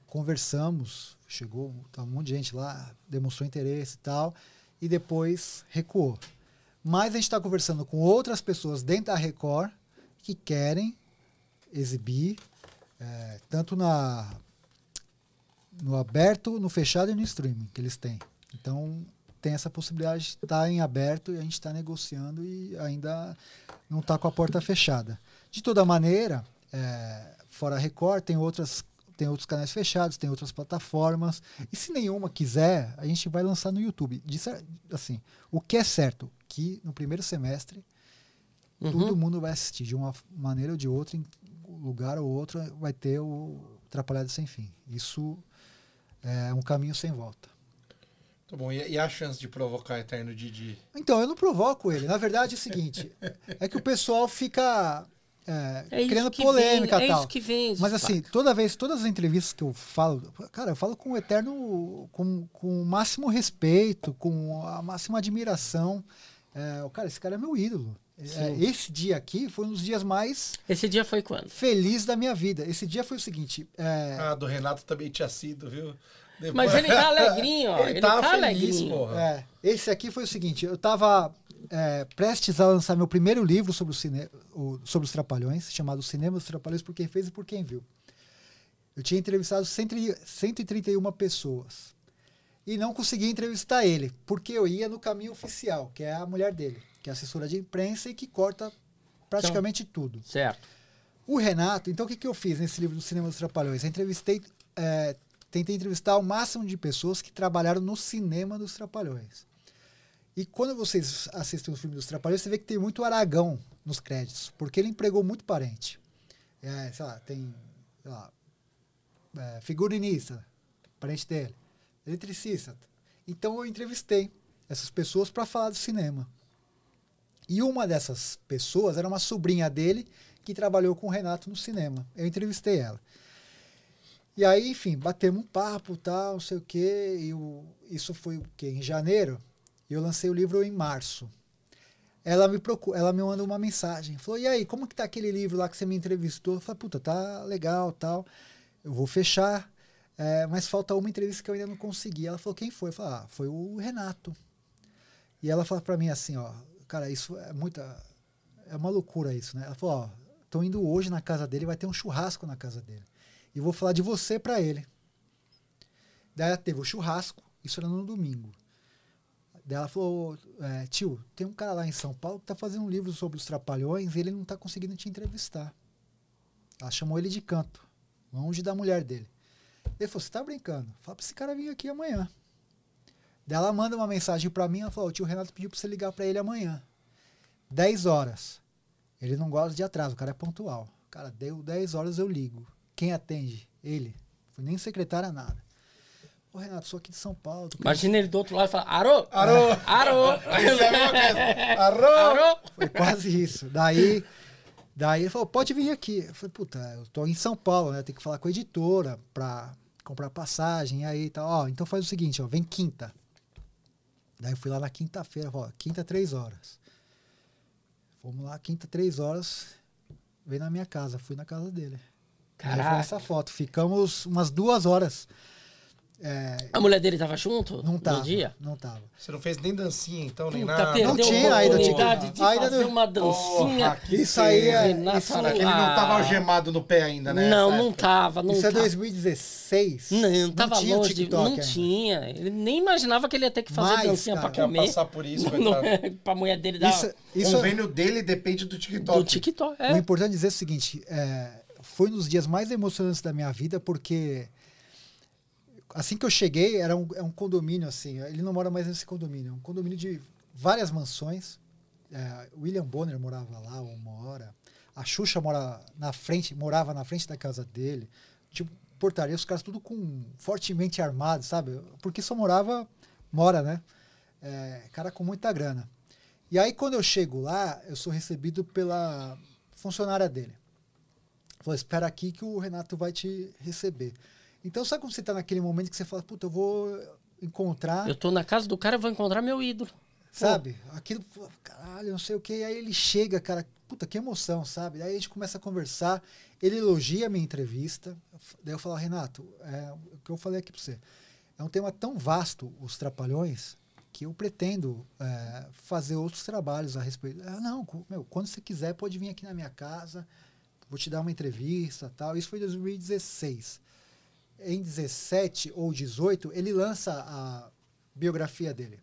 conversamos, chegou, tá um monte de gente lá, demonstrou interesse e tal, e depois recuou. Mas a gente está conversando com outras pessoas dentro da Record que querem exibir é, tanto na no aberto, no fechado e no streaming que eles têm. Então tem essa possibilidade de estar tá em aberto e a gente está negociando e ainda não está com a porta fechada. De toda maneira, é, fora a Record, tem outras tem outros canais fechados, tem outras plataformas. E se nenhuma quiser, a gente vai lançar no YouTube. Disso, assim, o que é certo, que no primeiro semestre uhum. todo mundo vai assistir de uma maneira ou de outra em lugar ou outro vai ter o atrapalhado sem fim. Isso é, é um caminho sem volta. Tá bom, e, a chance de provocar o Eterno Didi? Então, eu não provoco ele. Na verdade, é o seguinte: é que o pessoal fica é, é criando polêmica vem, é tal. Mas assim, toda vez, todas as entrevistas que eu falo, cara, eu falo com o eterno, com, com o máximo respeito, com a máxima admiração. É, cara, esse cara é meu ídolo. É, Sim. Esse dia aqui foi um dos dias mais. Esse dia foi quando? Feliz da minha vida. Esse dia foi o seguinte. É... Ah, do Renato também tinha sido, viu? Depois... [LAUGHS] Mas ele tá alegrinho, ó. Ele, ele tá, tá feliz, alegrinho. Porra. É, esse aqui foi o seguinte: eu tava é, prestes a lançar meu primeiro livro sobre, o cine... o, sobre os Trapalhões, chamado Cinema dos Trapalhões, por quem fez e por quem viu. Eu tinha entrevistado 131 pessoas e não consegui entrevistar ele, porque eu ia no caminho oficial, que é a mulher dele, que é assessora de imprensa e que corta praticamente então, tudo. Certo. O Renato, então o que, que eu fiz nesse livro do Cinema dos Trapalhões? Eu entrevistei, é, tentei entrevistar o máximo de pessoas que trabalharam no cinema dos Trapalhões. E quando vocês assistem o filme dos Trapalhões, você vê que tem muito Aragão nos créditos, porque ele empregou muito parente. É, sei lá, tem sei lá, é, figurinista, parente dele eletricista. Então eu entrevistei essas pessoas para falar do cinema. E uma dessas pessoas era uma sobrinha dele que trabalhou com o Renato no cinema. Eu entrevistei ela. E aí, enfim, batemos um papo, tal, não sei o quê. E isso foi o quê? Em janeiro. E eu lancei o livro em março. Ela me procura, ela me manda uma mensagem. Falou: "E aí, como que tá aquele livro lá que você me entrevistou?" Eu falei: "Puta, tá legal, tal. Eu vou fechar. É, mas falta uma entrevista que eu ainda não consegui. Ela falou, quem foi? Eu falei, ah, foi o Renato. E ela falou para mim assim, ó, cara, isso é muita... É uma loucura isso, né? Ela falou, ó, tô indo hoje na casa dele, vai ter um churrasco na casa dele. E vou falar de você para ele. Daí ela teve o churrasco, isso era no domingo. Daí ela falou, é, tio, tem um cara lá em São Paulo que tá fazendo um livro sobre os trapalhões e ele não tá conseguindo te entrevistar. Ela chamou ele de canto, longe da mulher dele. Ele falou: Você tá brincando? Fala pra esse cara vir aqui amanhã. Daí ela manda uma mensagem para mim. Ela falou: O tio Renato pediu pra você ligar para ele amanhã. 10 horas. Ele não gosta de atraso, o cara é pontual. Cara, deu 10 horas eu ligo. Quem atende? Ele. Foi nem secretária nada. Ô, Renato, sou aqui de São Paulo. Imagina ele do outro lado e fala, Arô! Arô! [LAUGHS] É Arô! Arô! Foi quase isso. Daí Daí ele falou, pode vir aqui. Eu falei, puta, eu tô em São Paulo, né? Tem que falar com a editora pra comprar passagem, aí tal. Tá, ó, então faz o seguinte, ó, vem quinta. Daí eu fui lá na quinta-feira, ó, quinta, três horas. Fomos lá, quinta, três horas, vem na minha casa, fui na casa dele. Caraca. Aí foi essa foto. Ficamos umas duas horas é, a mulher dele tava junto? Não tava. No dia? Não tava. Você não fez nem dancinha, então, nem Puta, nada? Não tinha ainda, tinha. Tipo, de ainda fazer não... uma dancinha. Oh, isso aí é... Renato né? isso, Rular. É- ele não ah. tava algemado no pé ainda, né? Não, não tava. Não isso é tava. é 2016? Não, não tava não tinha longe. TikTok não ainda. tinha. Ele nem imaginava que ele ia ter que fazer Mas, dancinha cara, pra comer. passar por isso. [LAUGHS] Não, não [LAUGHS] pra mulher dele dar... Isso, é- isso... O convênio dele depende do TikTok. Do TikTok, é. O importante é dizer o seguinte, é, foi um dos dias mais emocionantes da minha vida, porque assim que eu cheguei, era um, é um condomínio assim. Ele não mora mais nesse condomínio. É um condomínio de várias mansões. É, William Bonner morava lá uma hora. A Xuxa mora na frente, morava na frente da casa dele. Tipo, portaria, os caras tudo com fortemente armados, sabe? Porque só morava, mora, né? É, cara com muita grana. E aí quando eu chego lá, eu sou recebido pela funcionária dele. Falou, espera aqui que o Renato vai te receber. Então, sabe quando você está naquele momento que você fala, puta, eu vou encontrar. Eu estou na casa do cara, eu vou encontrar meu ídolo. Sabe? Pô. Aquilo, caralho, não sei o que. Aí ele chega, cara, puta, que emoção, sabe? Aí a gente começa a conversar, ele elogia a minha entrevista. Daí eu falo, Renato, é, o que eu falei aqui para você. É um tema tão vasto, os trapalhões, que eu pretendo é, fazer outros trabalhos a respeito. Ah, não, meu, quando você quiser, pode vir aqui na minha casa, vou te dar uma entrevista tal. Isso foi em 2016 em 17 ou 18, ele lança a biografia dele.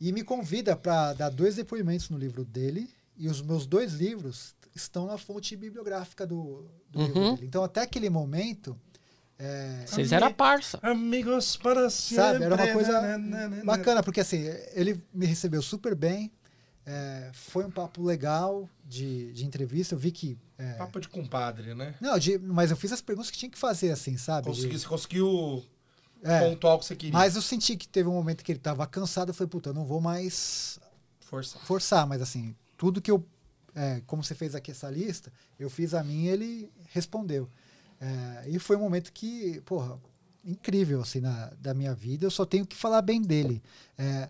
E me convida para dar dois depoimentos no livro dele, e os meus dois livros estão na fonte bibliográfica do, do uhum. livro dele. Então, até aquele momento. É, Vocês eram parça. Amigos para sempre. Sabe, era uma coisa bacana, porque assim, ele me recebeu super bem. É, foi um papo legal de, de entrevista. Eu vi que. É... Papo de compadre, né? Não, de, mas eu fiz as perguntas que tinha que fazer, assim, sabe? Consegui, de... Você conseguiu é, pontuar o que você queria. Mas eu senti que teve um momento que ele tava cansado. Eu falei, puta, eu não vou mais. Forçar. Forçar, mas assim, tudo que eu. É, como você fez aqui essa lista, eu fiz a minha ele respondeu. É, e foi um momento que, porra, incrível, assim, na, da minha vida. Eu só tenho que falar bem dele. É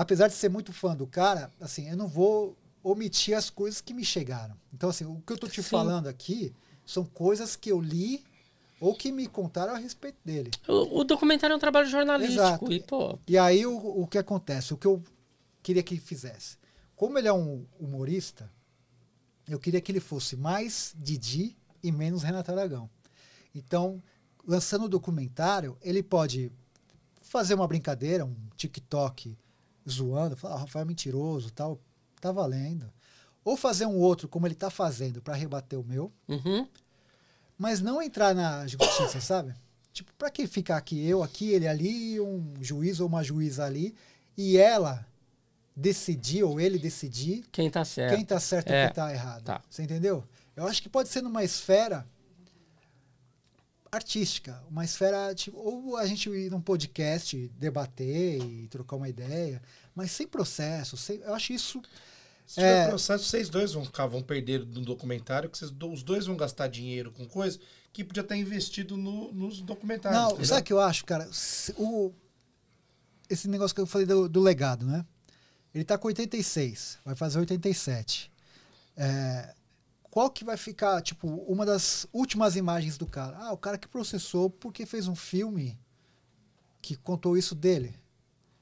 apesar de ser muito fã do cara, assim, eu não vou omitir as coisas que me chegaram. Então, assim, o que eu estou te Sim. falando aqui são coisas que eu li ou que me contaram a respeito dele. O, o documentário é um trabalho jornalístico. Exato. E, pô... e aí o, o que acontece? O que eu queria que ele fizesse? Como ele é um humorista, eu queria que ele fosse mais Didi e menos Renato Aragão. Então, lançando o documentário, ele pode fazer uma brincadeira, um TikTok zoando, falar, ah, Rafael é mentiroso tal, tá valendo. Ou fazer um outro, como ele tá fazendo, para rebater o meu. Uhum. Mas não entrar na justiça, sabe? Tipo, pra que ficar aqui? Eu aqui, ele ali, um juiz ou uma juíza ali, e ela decidir, ou ele decidir. Quem tá certo. Quem tá certo é. e quem tá errado. Tá. Você entendeu? Eu acho que pode ser numa esfera artística, uma esfera tipo, ou a gente ir num podcast debater e trocar uma ideia, mas sem processo, sem, eu acho isso se tiver é, processo, vocês dois vão ficar, vão perder no documentário, que vocês, os dois vão gastar dinheiro com coisa que podia ter investido no, nos documentários. Não, entendeu? sabe o que eu acho, cara? O, esse negócio que eu falei do, do legado, né? Ele tá com 86, vai fazer 87. É, qual que vai ficar, tipo, uma das últimas imagens do cara? Ah, o cara que processou porque fez um filme que contou isso dele.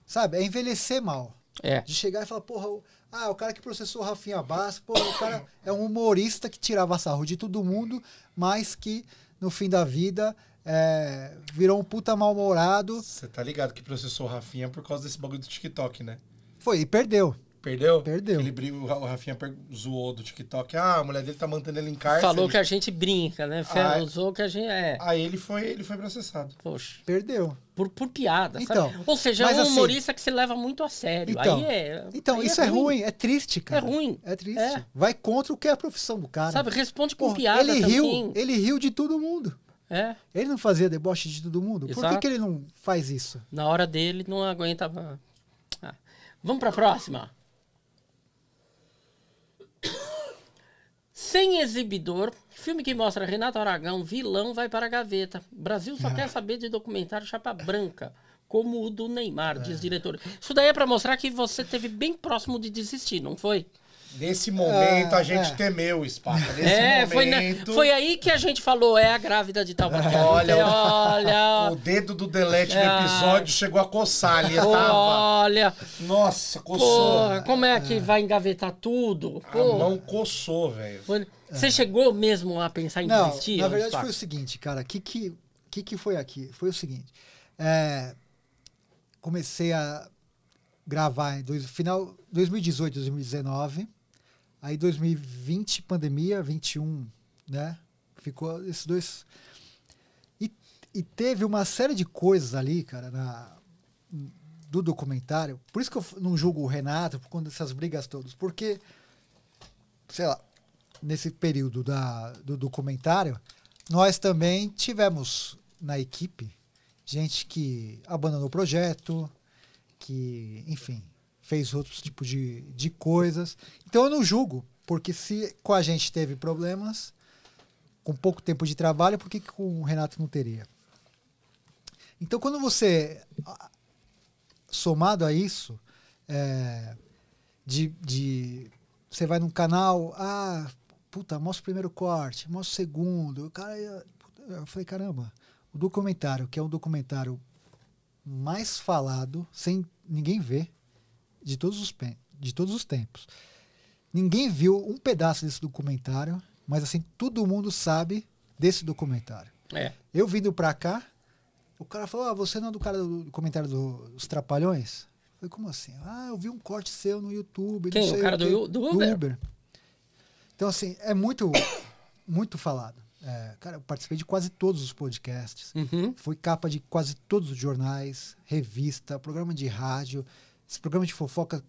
Sabe? É envelhecer mal. É. De chegar e falar, porra, o... ah, o cara que processou o Rafinha Bass, porra, o cara é um humorista que tirava sarro de todo mundo, mas que no fim da vida é, virou um puta mal-humorado. Você tá ligado que processou o Rafinha por causa desse bagulho do TikTok, né? Foi, e perdeu. Perdeu? Perdeu. Ele briga, o Rafinha zoou do TikTok. Ah, a mulher dele tá mantendo ele em cárcere. Falou que a gente brinca, né? Aí, Usou que a gente é. Aí ele foi, ele foi processado. Poxa. Perdeu. Por, por piada, então, sabe? Ou seja, é um assim humorista que se leva muito a sério. Então, aí é, então aí isso é, é ruim. é triste, cara. É ruim. É triste. É. Vai contra o que é a profissão do cara. Sabe, responde com Pô, piada ele também. riu, Ele riu de todo mundo. É. Ele não fazia deboche de todo mundo? Exato. Por que, que ele não faz isso? Na hora dele, não aguentava... Ah. Vamos pra próxima. Sem exibidor, filme que mostra Renato Aragão, vilão, vai para a gaveta. Brasil só ah. quer saber de documentário chapa branca, como o do Neymar, diz é. diretor. Isso daí é para mostrar que você teve bem próximo de desistir, não foi? Nesse momento ah, a gente é. temeu o Esparta. É, Nesse é, momento... foi, na... foi aí que a gente falou, é a grávida de Taubaté. Olha, olha. O dedo do delete é. no ah. episódio chegou a coçar ali, tava. Olha. Nossa, coçou. Porra, como é que é. vai engavetar tudo? A mão coçou, velho. É. Você chegou mesmo a pensar em Não, desistir? Na verdade foi o seguinte, cara, o que, que, que, que foi aqui? Foi o seguinte, é, comecei a gravar em dois, final 2018, 2019 Aí 2020, pandemia, 21, né? Ficou esses dois. E, e teve uma série de coisas ali, cara, na, do documentário. Por isso que eu não julgo o Renato por conta dessas brigas todas. Porque, sei lá, nesse período da, do documentário, nós também tivemos na equipe gente que abandonou o projeto, que, enfim, fez outros tipos de, de coisas. Então eu não julgo, porque se com a gente teve problemas, com pouco tempo de trabalho, por que com o Renato não teria? Então quando você, somado a isso, é, de, de você vai num canal, ah, puta, mostra o primeiro corte, mostra o segundo. O cara, eu falei, caramba, o documentário, que é um documentário mais falado, sem ninguém ver, de todos os, de todos os tempos. Ninguém viu um pedaço desse documentário, mas assim, todo mundo sabe desse documentário. É. Eu vindo pra cá, o cara falou: ah, você não é do cara do documentário do, dos Trapalhões? Eu falei, como assim? Ah, eu vi um corte seu no YouTube. Quem? Sei, o cara do, do, Uber? do, Uber? Então, assim, é muito, muito falado. É, cara, eu participei de quase todos os podcasts. Uhum. Fui capa de quase todos os jornais, revista, programa de rádio. Esse programa de fofoca,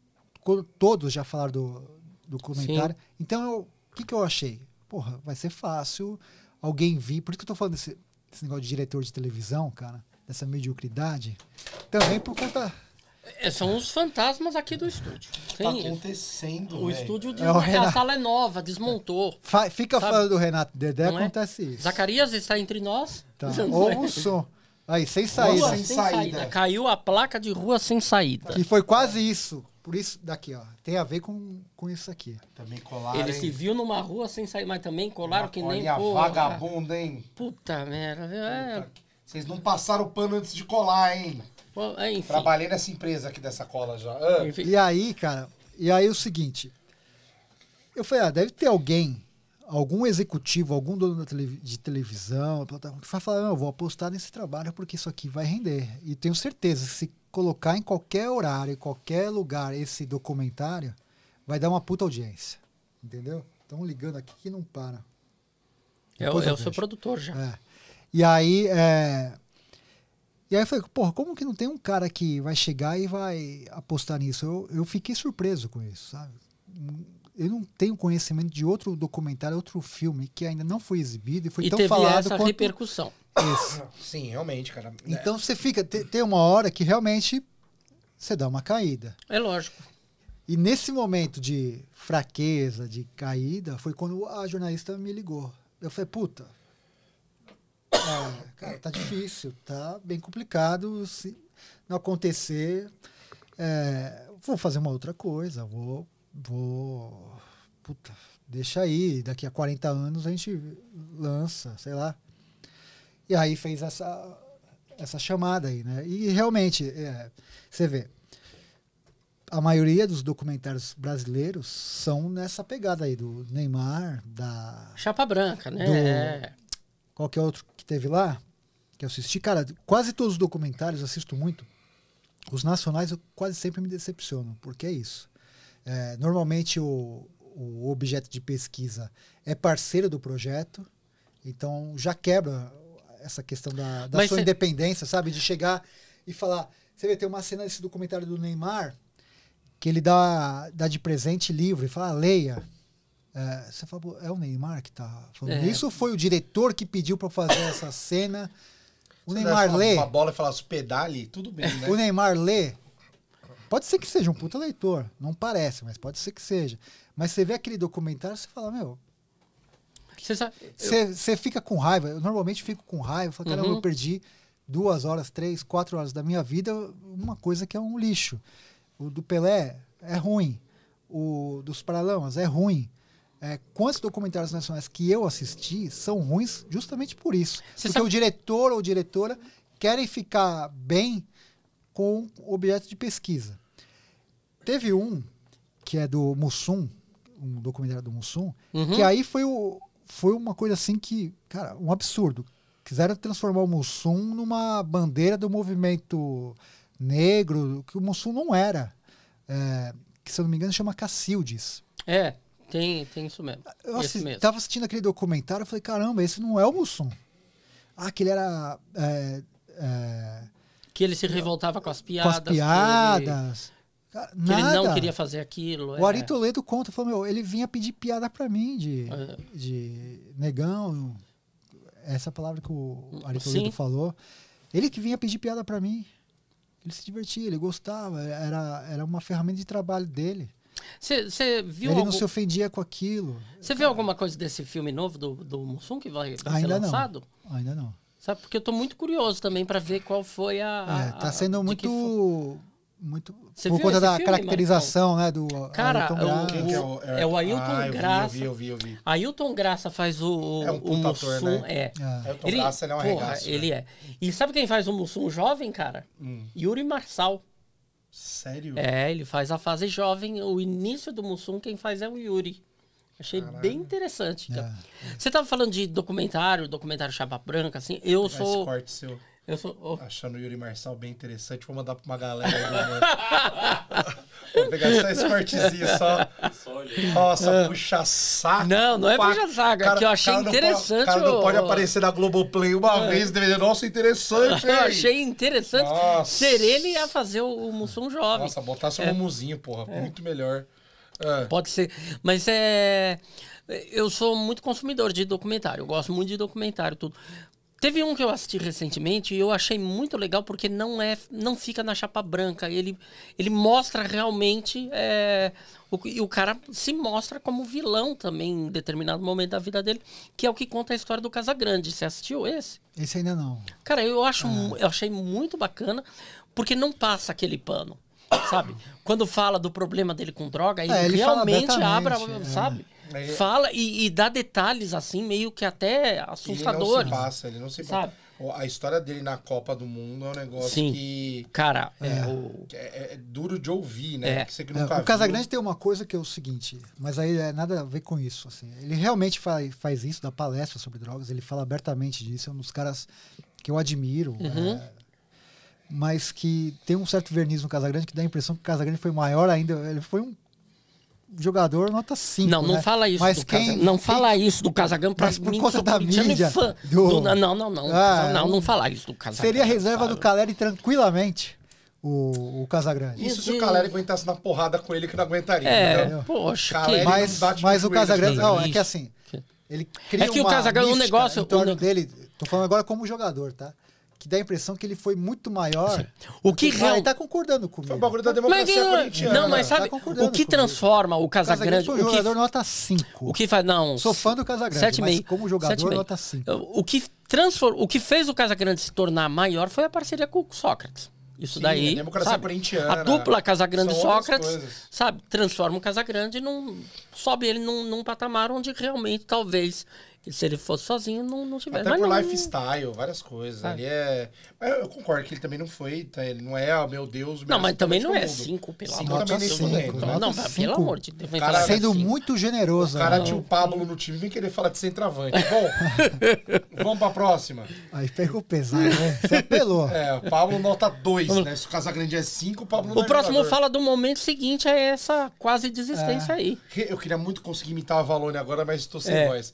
todos já falaram do, do comentário. Sim. Então, o que, que eu achei? Porra, vai ser fácil alguém vir. Por isso que eu tô falando desse, desse negócio de diretor de televisão, cara, dessa mediocridade. Também por conta. É, são os fantasmas aqui do estúdio. Tá Tem tá acontecendo. Isso. O véio. estúdio de é o Renato. a sala é nova, desmontou. Fa fica falando do Renato Dedé, é? acontece isso. Zacarias está entre nós. Tá. [LAUGHS] Ou é? o som. Aí, sem saída. sem, sem saída. saída. Caiu a placa de rua sem saída. E foi quase isso. Por isso, daqui, ó. Tem a ver com, com isso aqui. Também colaram. Ele hein? se viu numa rua sem sair, mas também colaram uma que nem. Pô, vagabunda, hein? Puta merda. É... Vocês não passaram o pano antes de colar, hein? Pô, é, Trabalhei nessa empresa aqui dessa cola já. Ah. E aí, cara, e aí o seguinte. Eu falei, ah, deve ter alguém algum executivo, algum dono de televisão, que vai falar, não, eu vou apostar nesse trabalho porque isso aqui vai render. E tenho certeza que se colocar em qualquer horário, em qualquer lugar esse documentário, vai dar uma puta audiência. Entendeu? Estão ligando aqui que não para. É, o, é o seu produtor já. É. E aí, é... E aí eu falei, porra, como que não tem um cara que vai chegar e vai apostar nisso? Eu, eu fiquei surpreso com isso, sabe? eu não tenho conhecimento de outro documentário, outro filme que ainda não foi exibido e foi e tão teve falado essa quanto repercussão. Esse. [COUGHS] Sim, realmente, cara. Então você fica te, tem uma hora que realmente você dá uma caída. É lógico. E nesse momento de fraqueza, de caída, foi quando a jornalista me ligou. Eu falei, puta, é, cara, tá difícil, tá bem complicado. Se não acontecer, é, vou fazer uma outra coisa, vou vou. Puta, deixa aí, daqui a 40 anos a gente lança, sei lá. E aí fez essa, essa chamada aí, né? E realmente, é, você vê, a maioria dos documentários brasileiros são nessa pegada aí do Neymar, da. Chapa Branca, né? Do, é. Qualquer é outro que teve lá? Que eu assisti. Cara, quase todos os documentários assisto muito. Os nacionais eu quase sempre me decepciono, porque é isso. É, normalmente o, o objeto de pesquisa é parceiro do projeto, então já quebra essa questão da, da sua cê... independência, sabe? De chegar e falar. Você vê, tem uma cena desse documentário do Neymar que ele dá, dá de presente livro e fala, ah, leia. É, você falou é o Neymar que tá falando é. isso? Foi o diretor que pediu para fazer essa cena. O você Neymar lê. Uma bola e falar, hospedalhe, tudo bem, [LAUGHS] né? O Neymar lê Pode ser que seja um puta leitor, não parece, mas pode ser que seja. Mas você vê aquele documentário, você fala, meu. Você eu... fica com raiva. Eu normalmente fico com raiva. Eu falo, cara, uhum. eu perdi duas horas, três, quatro horas da minha vida, uma coisa que é um lixo. O do Pelé é ruim. O dos Paralamas é ruim. É, quantos documentários nacionais que eu assisti são ruins justamente por isso. Cê porque sabe... o diretor ou diretora querem ficar bem com objetos de pesquisa. Teve um, que é do Mussum, um documentário do Mussum, uhum. que aí foi, o, foi uma coisa assim que, cara, um absurdo. Quiseram transformar o Mussum numa bandeira do movimento negro, que o Mussum não era. É, que, se eu não me engano, chama Cacildes. É, tem, tem isso mesmo. Eu assi mesmo. tava assistindo aquele documentário e falei, caramba, esse não é o Mussum. Ah, que ele era... É, é, que ele se revoltava com as piadas. Com as piadas. Que ele, que ele não queria fazer aquilo. O é. Ari Toledo conta, falou, meu, ele vinha pedir piada pra mim de, é. de negão. Essa palavra que o Ari Toledo Sim. falou. Ele que vinha pedir piada pra mim. Ele se divertia, ele gostava. Era, era uma ferramenta de trabalho dele. viu Ele algum... não se ofendia com aquilo. Você viu alguma coisa desse filme novo do, do Mussum que vai, vai ser lançado? Não. Ainda não. Sabe? Porque eu tô muito curioso também para ver qual foi a. É, tá sendo muito. Muito. Você por conta da filme, caracterização, né? Do Cara, Ailton Graça. é, o é Ailton ah, Graça. Eu vi, eu vi, eu vi. Ailton Graça faz o. É um o Mussum, ator, né? É. é. Ailton ele, Graça ele é um porra, arregaço, Ele né? é. E sabe quem faz o Mussum jovem, cara? Hum. Yuri Marçal. Sério? É, ele faz a fase jovem. O início do Mussum, quem faz é o Yuri. Achei Caralho. bem interessante. Cara. É, é. Você tava falando de documentário, documentário chapa branca, assim. Eu Mas sou. Corte seu. Eu sou. Oh. Achando o Yuri Marçal bem interessante, vou mandar pra uma galera aí, [LAUGHS] Vou pegar só esse cortezinho, só. Nossa, ah. puxa saco. Não, não é puxa saco, cara, é que eu achei cara interessante. O cara não pode aparecer na Globoplay uma é. vez, dizer, Nossa, interessante. Eu achei interessante Nossa. ser ele a fazer o, o Mussum Jovem. Nossa, botar seu é. Mumuzinho, porra. É. Muito melhor. É. Pode ser. Mas é. Eu sou muito consumidor de documentário. Eu gosto muito de documentário, tudo. Teve um que eu assisti recentemente e eu achei muito legal porque não é, não fica na chapa branca. Ele, ele mostra realmente é, o, e o cara se mostra como vilão também em determinado momento da vida dele, que é o que conta a história do Casagrande. Você assistiu esse? Esse ainda não. Cara, eu acho, ah. eu achei muito bacana porque não passa aquele pano sabe? Quando fala do problema dele com droga, ele, é, ele realmente abre, é. sabe? É, fala e, e, dá detalhes assim, meio que até assustadores. Ele não se passa, ele não se sabe? passa. A história dele na Copa do Mundo é um negócio Sim. que. Cara, é, é, o... é, é duro de ouvir, né? É. o Casagrande tem uma coisa que é o seguinte, mas aí é nada a ver com isso. Assim. Ele realmente faz, faz isso, dá palestra sobre drogas, ele fala abertamente disso, é um dos caras que eu admiro. Uhum. É, mas que tem um certo verniz no Casagrande que dá a impressão que o Casagrande foi maior ainda. Ele foi um jogador nota 5. Não, não né? fala isso mas do quem, Não quem... fala isso do Casagrande para mim, conta da mídia, fã. Do... do... Não, não, não. Ah, não, não fala isso do Casagrande. Seria reserva do Caleri tranquilamente. O, o Casagrande. Isso se o Caleri aguentasse na porrada com ele que não aguentaria. É, poxa. que... Mas, mas o Casagrande. Não, é que assim. Ele é cria é que o Casagrande é um negócio. Em torno dele, tô falando agora como jogador, tá? que dá a impressão que ele foi muito maior. O que realmente. Ele ah, está concordando comigo. Foi o bagulho da democracia é mas, corintiana. Não, mas tá sabe, tá o que transforma comigo. o Casagrande. O Casagrande foi jogador que... nota 5. O que faz. Não. Sou fã do Casagrande. sete mas como jogador, nota 5. O que, transform... o que fez o Casagrande se tornar maior foi a parceria com o Sócrates. Isso Sim, daí. A democracia sabe? corintiana. A dupla Casagrande Sócrates, sabe? Transforma o Casagrande num. Sobe ele num, num patamar onde realmente talvez se ele fosse sozinho, não, não tivesse. Até por não... lifestyle, várias coisas. Ah. Ele é, é. Eu concordo que ele também não foi. Tá? Ele não é, oh, meu Deus, meu Não, mas também não é mundo. cinco, pelo cinco amor de Deus. Né? É cinco, não, né? não cinco. pelo amor de Deus. Cara, sendo assim. muito generoso. O cara né? tinha o Pablo no time, vem querer falar de centroavante. Bom, [LAUGHS] vamos pra próxima. Aí pegou pesado, né? Você apelou. É, o Pablo nota dois, né? Se o Casagrande é cinco, o Pablo não O é próximo jogador. fala do momento seguinte, é essa quase desistência é. aí. Eu queria muito conseguir imitar a Valone agora, mas estou sem é. voz.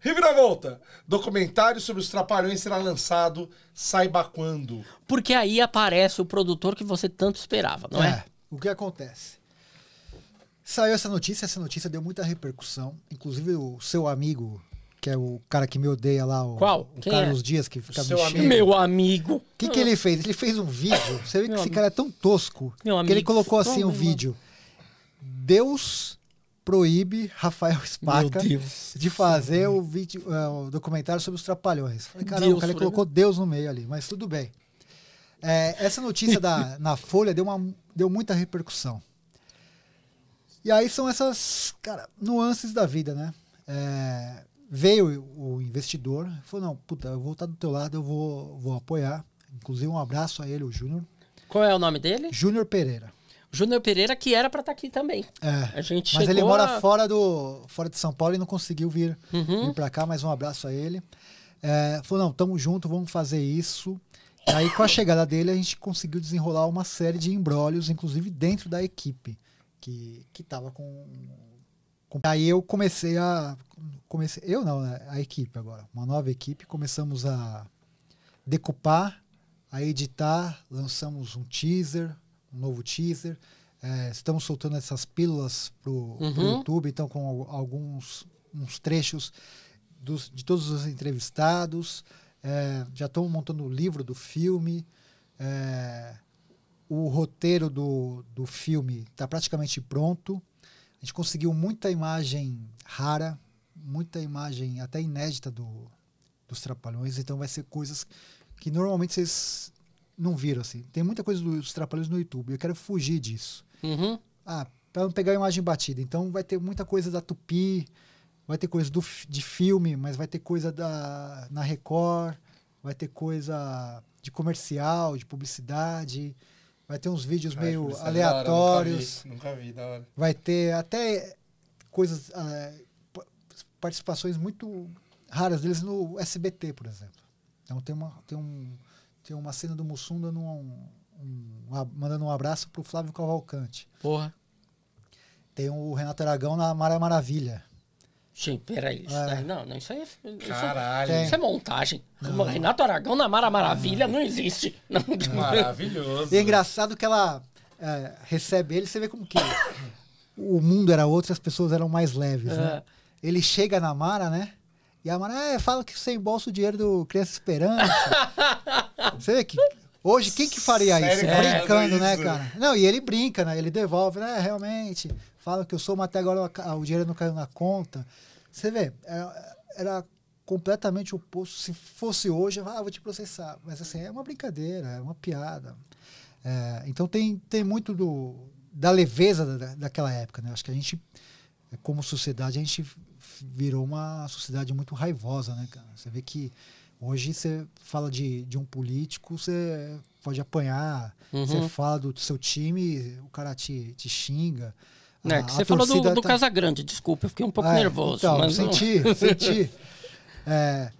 Reviravolta! Documentário sobre os Trapalhões será lançado, saiba quando. Porque aí aparece o produtor que você tanto esperava, não é? é? O que acontece? Saiu essa notícia, essa notícia deu muita repercussão. Inclusive o seu amigo, que é o cara que me odeia lá, o, Qual? o Quem Carlos é? Dias, que fica seu mexendo. Meu amigo! O que, que ele fez? Ele fez um vídeo, você vê que esse cara é tão tosco, Meu que amigo. ele colocou assim Como um vídeo. Deus proíbe Rafael [LAUGHS] Spaca de fazer o, vídeo, uh, o documentário sobre os Trapalhões. Falei, caramba, o cara foi... colocou Deus no meio ali, mas tudo bem. É, essa notícia da, [LAUGHS] na Folha deu, uma, deu muita repercussão. E aí são essas cara, nuances da vida, né? É, veio o investidor, falou, não, puta, eu vou estar do teu lado, eu vou, vou apoiar. Inclusive, um abraço a ele, o Júnior. Qual é o nome dele? Júnior Pereira. Júnior Pereira, que era para estar tá aqui também. É. A gente mas ele mora a... fora, do, fora de São Paulo e não conseguiu vir, uhum. vir para cá, mas um abraço a ele. É, falou, não, tamo junto, vamos fazer isso. E aí, com a chegada dele, a gente conseguiu desenrolar uma série de embrólios, inclusive dentro da equipe, que, que tava com, com... Aí eu comecei a... Comecei, eu não, né, a equipe agora, uma nova equipe, começamos a decupar, a editar, lançamos um teaser, um novo teaser. É, estamos soltando essas pílulas para o uhum. YouTube, então com alguns uns trechos dos, de todos os entrevistados. É, já estão montando o livro do filme. É, o roteiro do, do filme está praticamente pronto. A gente conseguiu muita imagem rara, muita imagem até inédita do, dos Trapalhões, então vai ser coisas que normalmente vocês não viram assim. Tem muita coisa dos trapalhões no YouTube. Eu quero fugir disso. Uhum. Ah, para não pegar a imagem batida. Então vai ter muita coisa da Tupi, vai ter coisa do, de filme, mas vai ter coisa da na Record, vai ter coisa de comercial, de publicidade. Vai ter uns vídeos meio aleatórios. Hora, nunca vi, nunca vi, da hora. Vai ter até coisas, uh, participações muito raras deles no SBT, por exemplo. Então tem, uma, tem um, tem uma cena do Mussum dando um, um, um, mandando um abraço pro Flávio Cavalcante. Porra. Tem o Renato Aragão na Mara Maravilha. Gente, peraí, isso é. não, não, isso aí é. Isso, é- Caralho. Isso é montagem. Não. Renato Aragão na Mara Maravilha não, não existe. Não. Maravilhoso. E é engraçado que ela é, recebe ele, você vê como que [COUGHS] o mundo era outro, as pessoas eram mais leves, é. né? Ele chega na Mara, né? E a Mara, ah, é, fala que você embolsa o dinheiro do Criança Esperança. [LAUGHS] você vê que. Hoje, quem que faria Sério, é né, isso? Brincando, isso. né, cara? Não, e ele brinca, né? Ele devolve, né? Realmente. Fala que eu sou, mas até agora o dinheiro não caiu na conta. Você vê, era, é, era completamente oposto. Se fosse hoje, eu ah, vou te processar. Mas assim, é uma brincadeira, é uma piada. É, então tem, tem muito do, da leveza da, daquela época, né? Acho que a gente, como sociedade, a gente virou uma sociedade muito raivosa, né, cara? Você vê que hoje você fala de, de um político, você pode apanhar, uhum. você fala do seu time, o cara te, te xinga. É, a, que você falou do, do tá... Casagrande, desculpa, eu fiquei um pouco é, nervoso. Então, mas senti, não... senti. [LAUGHS] É,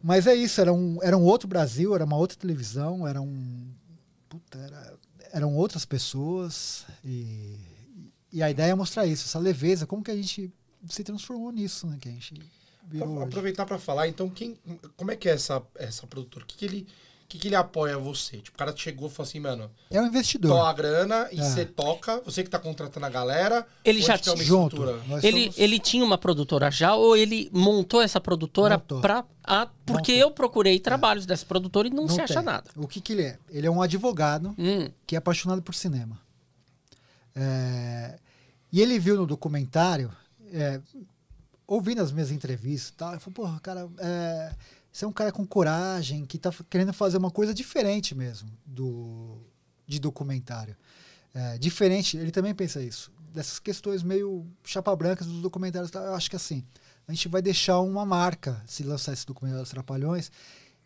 mas é isso, era um, era um outro Brasil, era uma outra televisão, era um. Puta, era, eram outras pessoas. E, e a ideia é mostrar isso, essa leveza, como que a gente se transformou nisso, né, que a gente virou Aproveitar para falar, então, quem, como é que é essa, essa produtora? O que, que ele que, que ele apoia você? Tipo, o cara chegou e falou assim, mano. É um investidor. Tô a grana e é. você toca, você que tá contratando a galera. Ele já tinha é uma junto, ele, somos... ele tinha uma produtora já ou ele montou essa produtora montou. pra. A, porque montou. eu procurei é. trabalhos é. dessa produtora e não, não se tem. acha nada. O que, que ele é? Ele é um advogado hum. que é apaixonado por cinema. É, e ele viu no documentário é, ouvindo as minhas entrevistas e tal, eu falo, porra, cara, é, você é um cara com coragem, que tá querendo fazer uma coisa diferente mesmo do, de documentário. É, diferente, ele também pensa isso. Dessas questões meio chapa brancas dos documentários, eu acho que assim, a gente vai deixar uma marca se lançar esse documentário dos Trapalhões,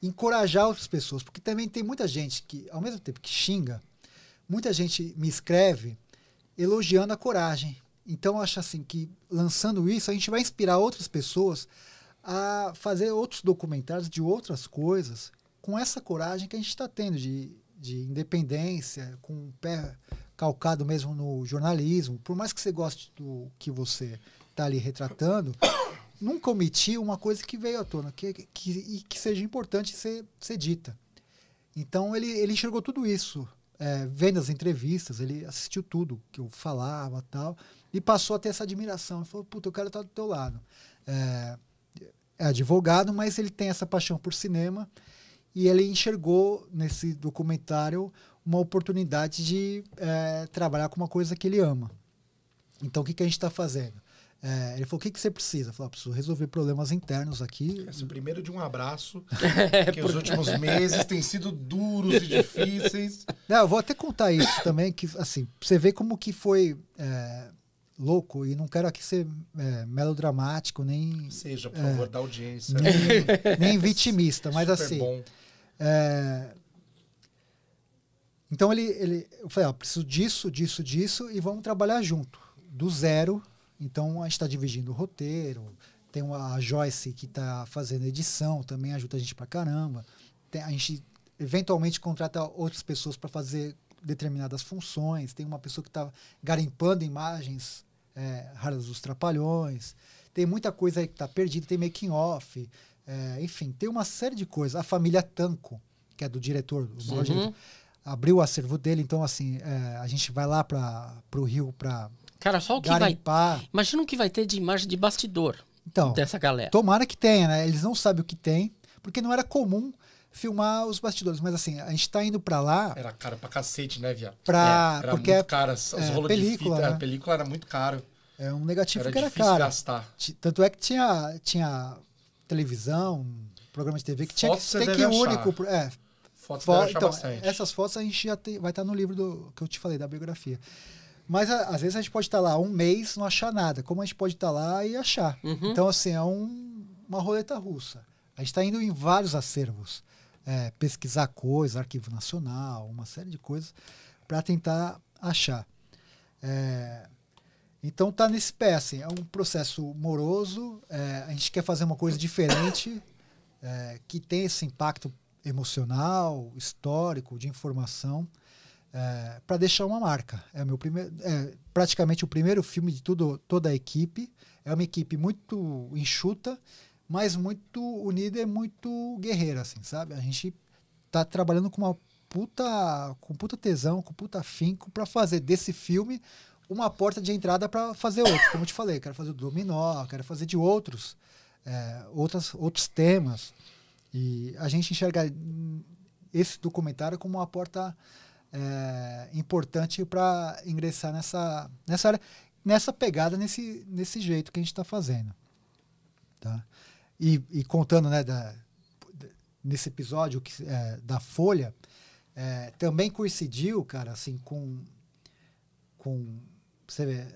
encorajar outras pessoas, porque também tem muita gente que, ao mesmo tempo que xinga, muita gente me escreve elogiando a coragem. Então, acho assim que lançando isso, a gente vai inspirar outras pessoas a fazer outros documentários de outras coisas com essa coragem que a gente está tendo de, de independência, com o pé calcado mesmo no jornalismo. Por mais que você goste do que você está ali retratando, [COUGHS] nunca omitir uma coisa que veio à tona que, que, e que seja importante ser, ser dita. Então, ele, ele enxergou tudo isso, é, vendo as entrevistas, ele assistiu tudo que eu falava tal e passou a ter essa admiração. Ele falou, puta, o cara está do teu lado. É, é advogado, mas ele tem essa paixão por cinema e ele enxergou nesse documentário uma oportunidade de é, trabalhar com uma coisa que ele ama. Então, o que, que a gente está fazendo? É, ele falou: o que, que você precisa? Eu falei: ah, preciso resolver problemas internos aqui. Esse primeiro de um abraço, [LAUGHS] porque é, os últimos [LAUGHS] meses têm sido duros e difíceis. Não, eu vou até contar isso também, que assim, você vê como que foi. É, louco e não quero aqui ser é, melodramático nem seja por é, favor da audiência nem, [LAUGHS] nem vitimista mas Super assim é, então ele ele eu falei ó, preciso disso disso disso e vamos trabalhar junto do zero então a gente está dividindo o roteiro tem uma, a Joyce que está fazendo edição também ajuda a gente para caramba tem, a gente eventualmente contrata outras pessoas para fazer determinadas funções, tem uma pessoa que está garimpando imagens é, raras dos trapalhões, tem muita coisa aí que está perdida, tem making off, é, enfim, tem uma série de coisas. A família Tanco, que é do diretor, do uhum. diretor abriu o acervo dele, então assim, é, a gente vai lá para o Rio para Cara, só o que garimpar. vai... Imagina o que vai ter de imagem de bastidor então, dessa galera. Tomara que tenha, né? Eles não sabem o que tem, porque não era comum filmar os bastidores. Mas assim, a gente tá indo pra lá. Era caro pra cacete, né, viado? Pra. É, era porque muito é- caro. Os é, rolos película, de fita, né? a é, película era muito caro. É um negativo era que era caro. gastar. Tanto é que tinha, tinha televisão, programa de TV, que tinha que ter que único. É, fotos fo então, bastante. Essas fotos a gente já tem, vai estar tá no livro do, que eu te falei, da biografia. Mas a, às vezes a gente pode estar tá lá um mês não achar nada. Como a gente pode estar tá lá e achar? Uhum. Então, assim, é um, uma roleta russa. A gente está indo em vários acervos é, pesquisar coisas, Arquivo Nacional, uma série de coisas, para tentar achar. É, então está nesse pé, assim, é um processo moroso, é, a gente quer fazer uma coisa diferente, é, que tem esse impacto emocional, histórico, de informação, é, para deixar uma marca. É meu primeiro, é praticamente o primeiro filme de tudo, toda a equipe. É uma equipe muito enxuta mas muito unida e é muito guerreira, assim, sabe? A gente tá trabalhando com uma puta, com puta tesão, com puta afinco para fazer desse filme uma porta de entrada para fazer outro. Como eu te falei, quero fazer o dominó, quero fazer de outros, é, outras, outros temas. E a gente enxerga esse documentário como uma porta é, importante para ingressar nessa, nessa área, nessa pegada, nesse, nesse jeito que a gente está fazendo. Tá? e, e contando né, da, nesse episódio que, é, da Folha, é, também coincidiu, cara, assim, com. com você vê,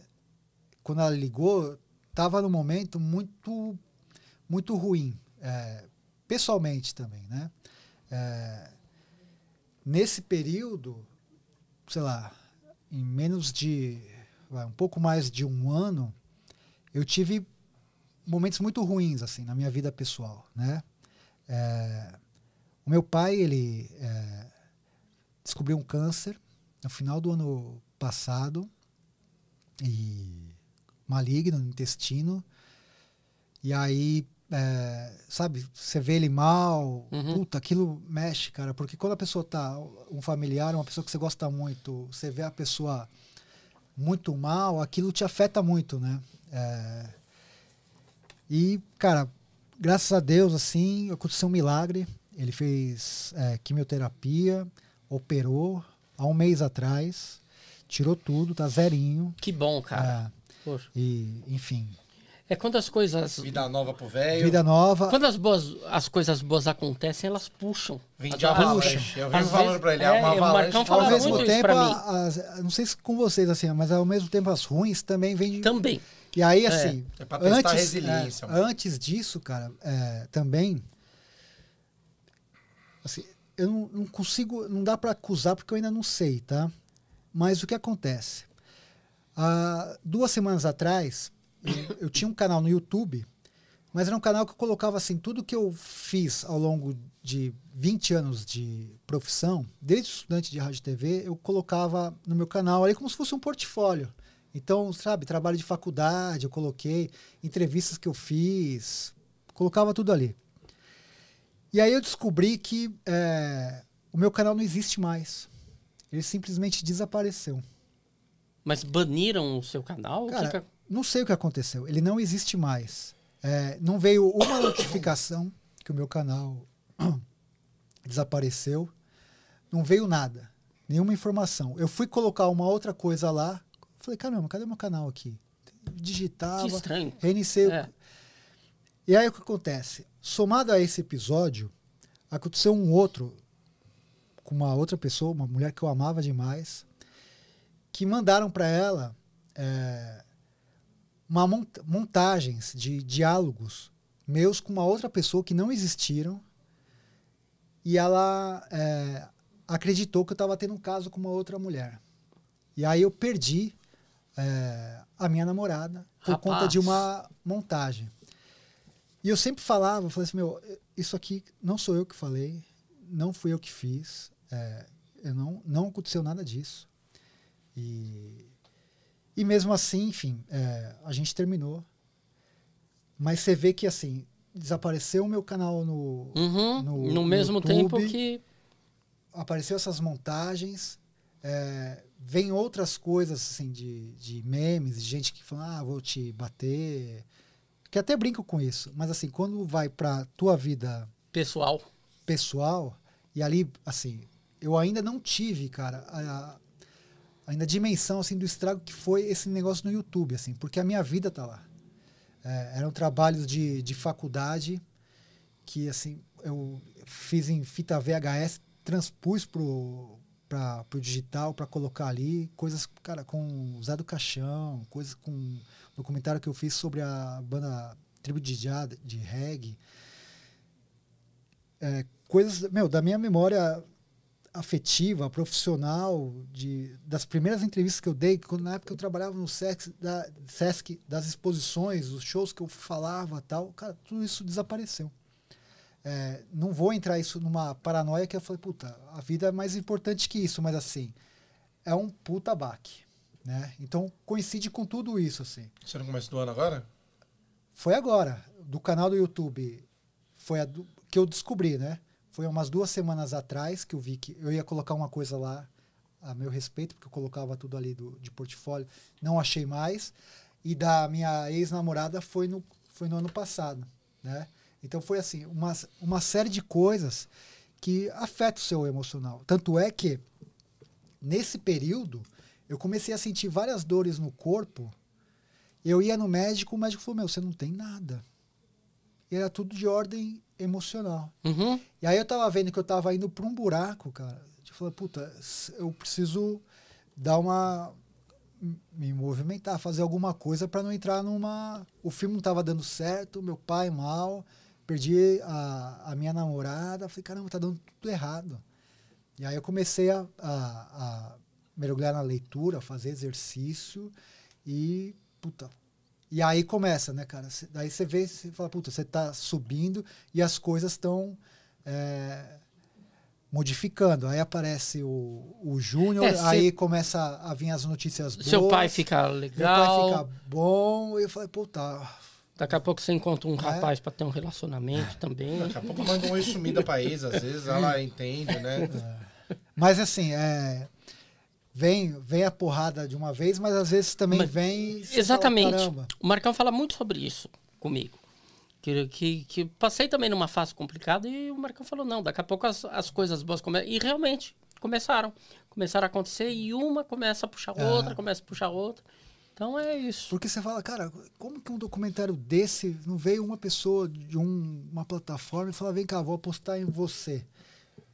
quando ela ligou, estava num momento muito, muito ruim, é, pessoalmente também, né? É, nesse período, sei lá, em menos de. um pouco mais de um ano, eu tive momentos muito ruins assim na minha vida pessoal, né? É, o meu pai ele é, descobriu um câncer no final do ano passado e maligno no intestino e aí é, sabe você vê ele mal uhum. puta aquilo mexe cara porque quando a pessoa tá um familiar uma pessoa que você gosta muito você vê a pessoa muito mal aquilo te afeta muito né é, e, cara, graças a Deus, assim, aconteceu um milagre. Ele fez é, quimioterapia, operou há um mês atrás, tirou tudo, tá zerinho. Que bom, cara. É, e, enfim. É quando as coisas. Vida nova pro velho. Vida nova. Quando as, boas, as coisas boas acontecem, elas puxam. Vende a avalanche. Eu vi falando para pra ele, é, uma é, avalanche. Ao mesmo tempo, as, não sei se com vocês assim, mas ao mesmo tempo as ruins também vêm. Também. E aí, é, assim. É, é pra testar antes, a resiliência. É, antes disso, cara, é, também. Assim, eu não, não consigo. Não dá para acusar porque eu ainda não sei, tá? Mas o que acontece? Há duas semanas atrás, eu, eu tinha um canal no YouTube, mas era um canal que eu colocava assim, tudo que eu fiz ao longo de 20 anos de profissão, desde estudante de rádio e TV, eu colocava no meu canal ali como se fosse um portfólio. Então, sabe, trabalho de faculdade, eu coloquei, entrevistas que eu fiz, colocava tudo ali. E aí eu descobri que é, o meu canal não existe mais. Ele simplesmente desapareceu. Mas baniram o seu canal? Cara, que... não sei o que aconteceu. Ele não existe mais. É, não veio uma notificação que o meu canal [CLEARS THROAT] desapareceu. Não veio nada. Nenhuma informação. Eu fui colocar uma outra coisa lá. Falei, caramba, cadê meu canal aqui? Digitava. Que estranho. RNC. É. E aí o que acontece? Somado a esse episódio, aconteceu um outro com uma outra pessoa, uma mulher que eu amava demais, que mandaram para ela é, uma mont montagens de diálogos meus com uma outra pessoa que não existiram e ela é, acreditou que eu estava tendo um caso com uma outra mulher. E aí eu perdi é, a minha namorada por Rapaz. conta de uma montagem. E eu sempre falava, eu falei assim, meu, isso aqui não sou eu que falei, não fui eu que fiz, é, eu não, não aconteceu nada disso. E, e mesmo assim, enfim, é, a gente terminou. Mas você vê que, assim, desapareceu o meu canal no. Uhum, no, no mesmo YouTube, tempo que. Apareceu essas montagens. É, vem outras coisas, assim, de, de memes, de gente que fala, ah, vou te bater. Que até brinco com isso. Mas, assim, quando vai pra tua vida... Pessoal. Pessoal. E ali, assim, eu ainda não tive, cara, a, a, ainda a dimensão, assim, do estrago que foi esse negócio no YouTube, assim. Porque a minha vida tá lá. É, eram trabalhos de, de faculdade que, assim, eu fiz em fita VHS, transpus pro para o digital, para colocar ali coisas, cara, com Zé do Caixão, coisas com um documentário que eu fiz sobre a banda Tribo de Jah, de reggae. É, coisas, meu, da minha memória afetiva, profissional, de, das primeiras entrevistas que eu dei, quando, na época eu trabalhava no Sesc, da, Sesc, das exposições, os shows que eu falava tal, cara, tudo isso desapareceu. É, não vou entrar isso numa paranoia que eu falei, puta, a vida é mais importante que isso, mas assim, é um puta baque, né? Então coincide com tudo isso, assim. Você não começou do ano agora? Foi agora, do canal do YouTube. Foi do, que eu descobri, né? Foi umas duas semanas atrás que eu vi que eu ia colocar uma coisa lá a meu respeito, porque eu colocava tudo ali do, de portfólio, não achei mais. E da minha ex-namorada foi no, foi no ano passado, né? Então foi assim, uma, uma série de coisas que afeta o seu emocional. Tanto é que, nesse período, eu comecei a sentir várias dores no corpo. Eu ia no médico, o médico falou: Meu, você não tem nada. E era tudo de ordem emocional. Uhum. E aí eu tava vendo que eu tava indo pra um buraco, cara. Eu falei: Puta, eu preciso dar uma. me movimentar, fazer alguma coisa para não entrar numa. O filme não tava dando certo, meu pai mal perdi a, a minha namorada, falei, caramba, tá dando tudo errado. E aí eu comecei a, a, a mergulhar na leitura, fazer exercício e, puta, e aí começa, né, cara? Cê, daí você vê, você fala, puta, você tá subindo e as coisas estão é, modificando. Aí aparece o, o Júnior, é, aí começa a, a vir as notícias boas. Seu pai fica legal. Seu pai fica bom. E eu falei, puta, Daqui a pouco você encontra um é. rapaz para ter um relacionamento é. também. Daqui a pouco manda uma sumida para ex, às vezes ela [LAUGHS] é. entende, né? É. Mas assim, é... vem, vem a porrada de uma vez, mas às vezes também mas, vem. Exatamente. Fala, o Marcão fala muito sobre isso comigo. Que, que, que, passei também numa fase complicada e o Marcão falou: não, daqui a pouco as, as coisas boas começam. E realmente começaram. Começaram a acontecer e uma começa a puxar outra, começa a puxar outra. Então é isso. Porque você fala, cara, como que um documentário desse não veio uma pessoa de um, uma plataforma e fala, vem cá, vou apostar em você.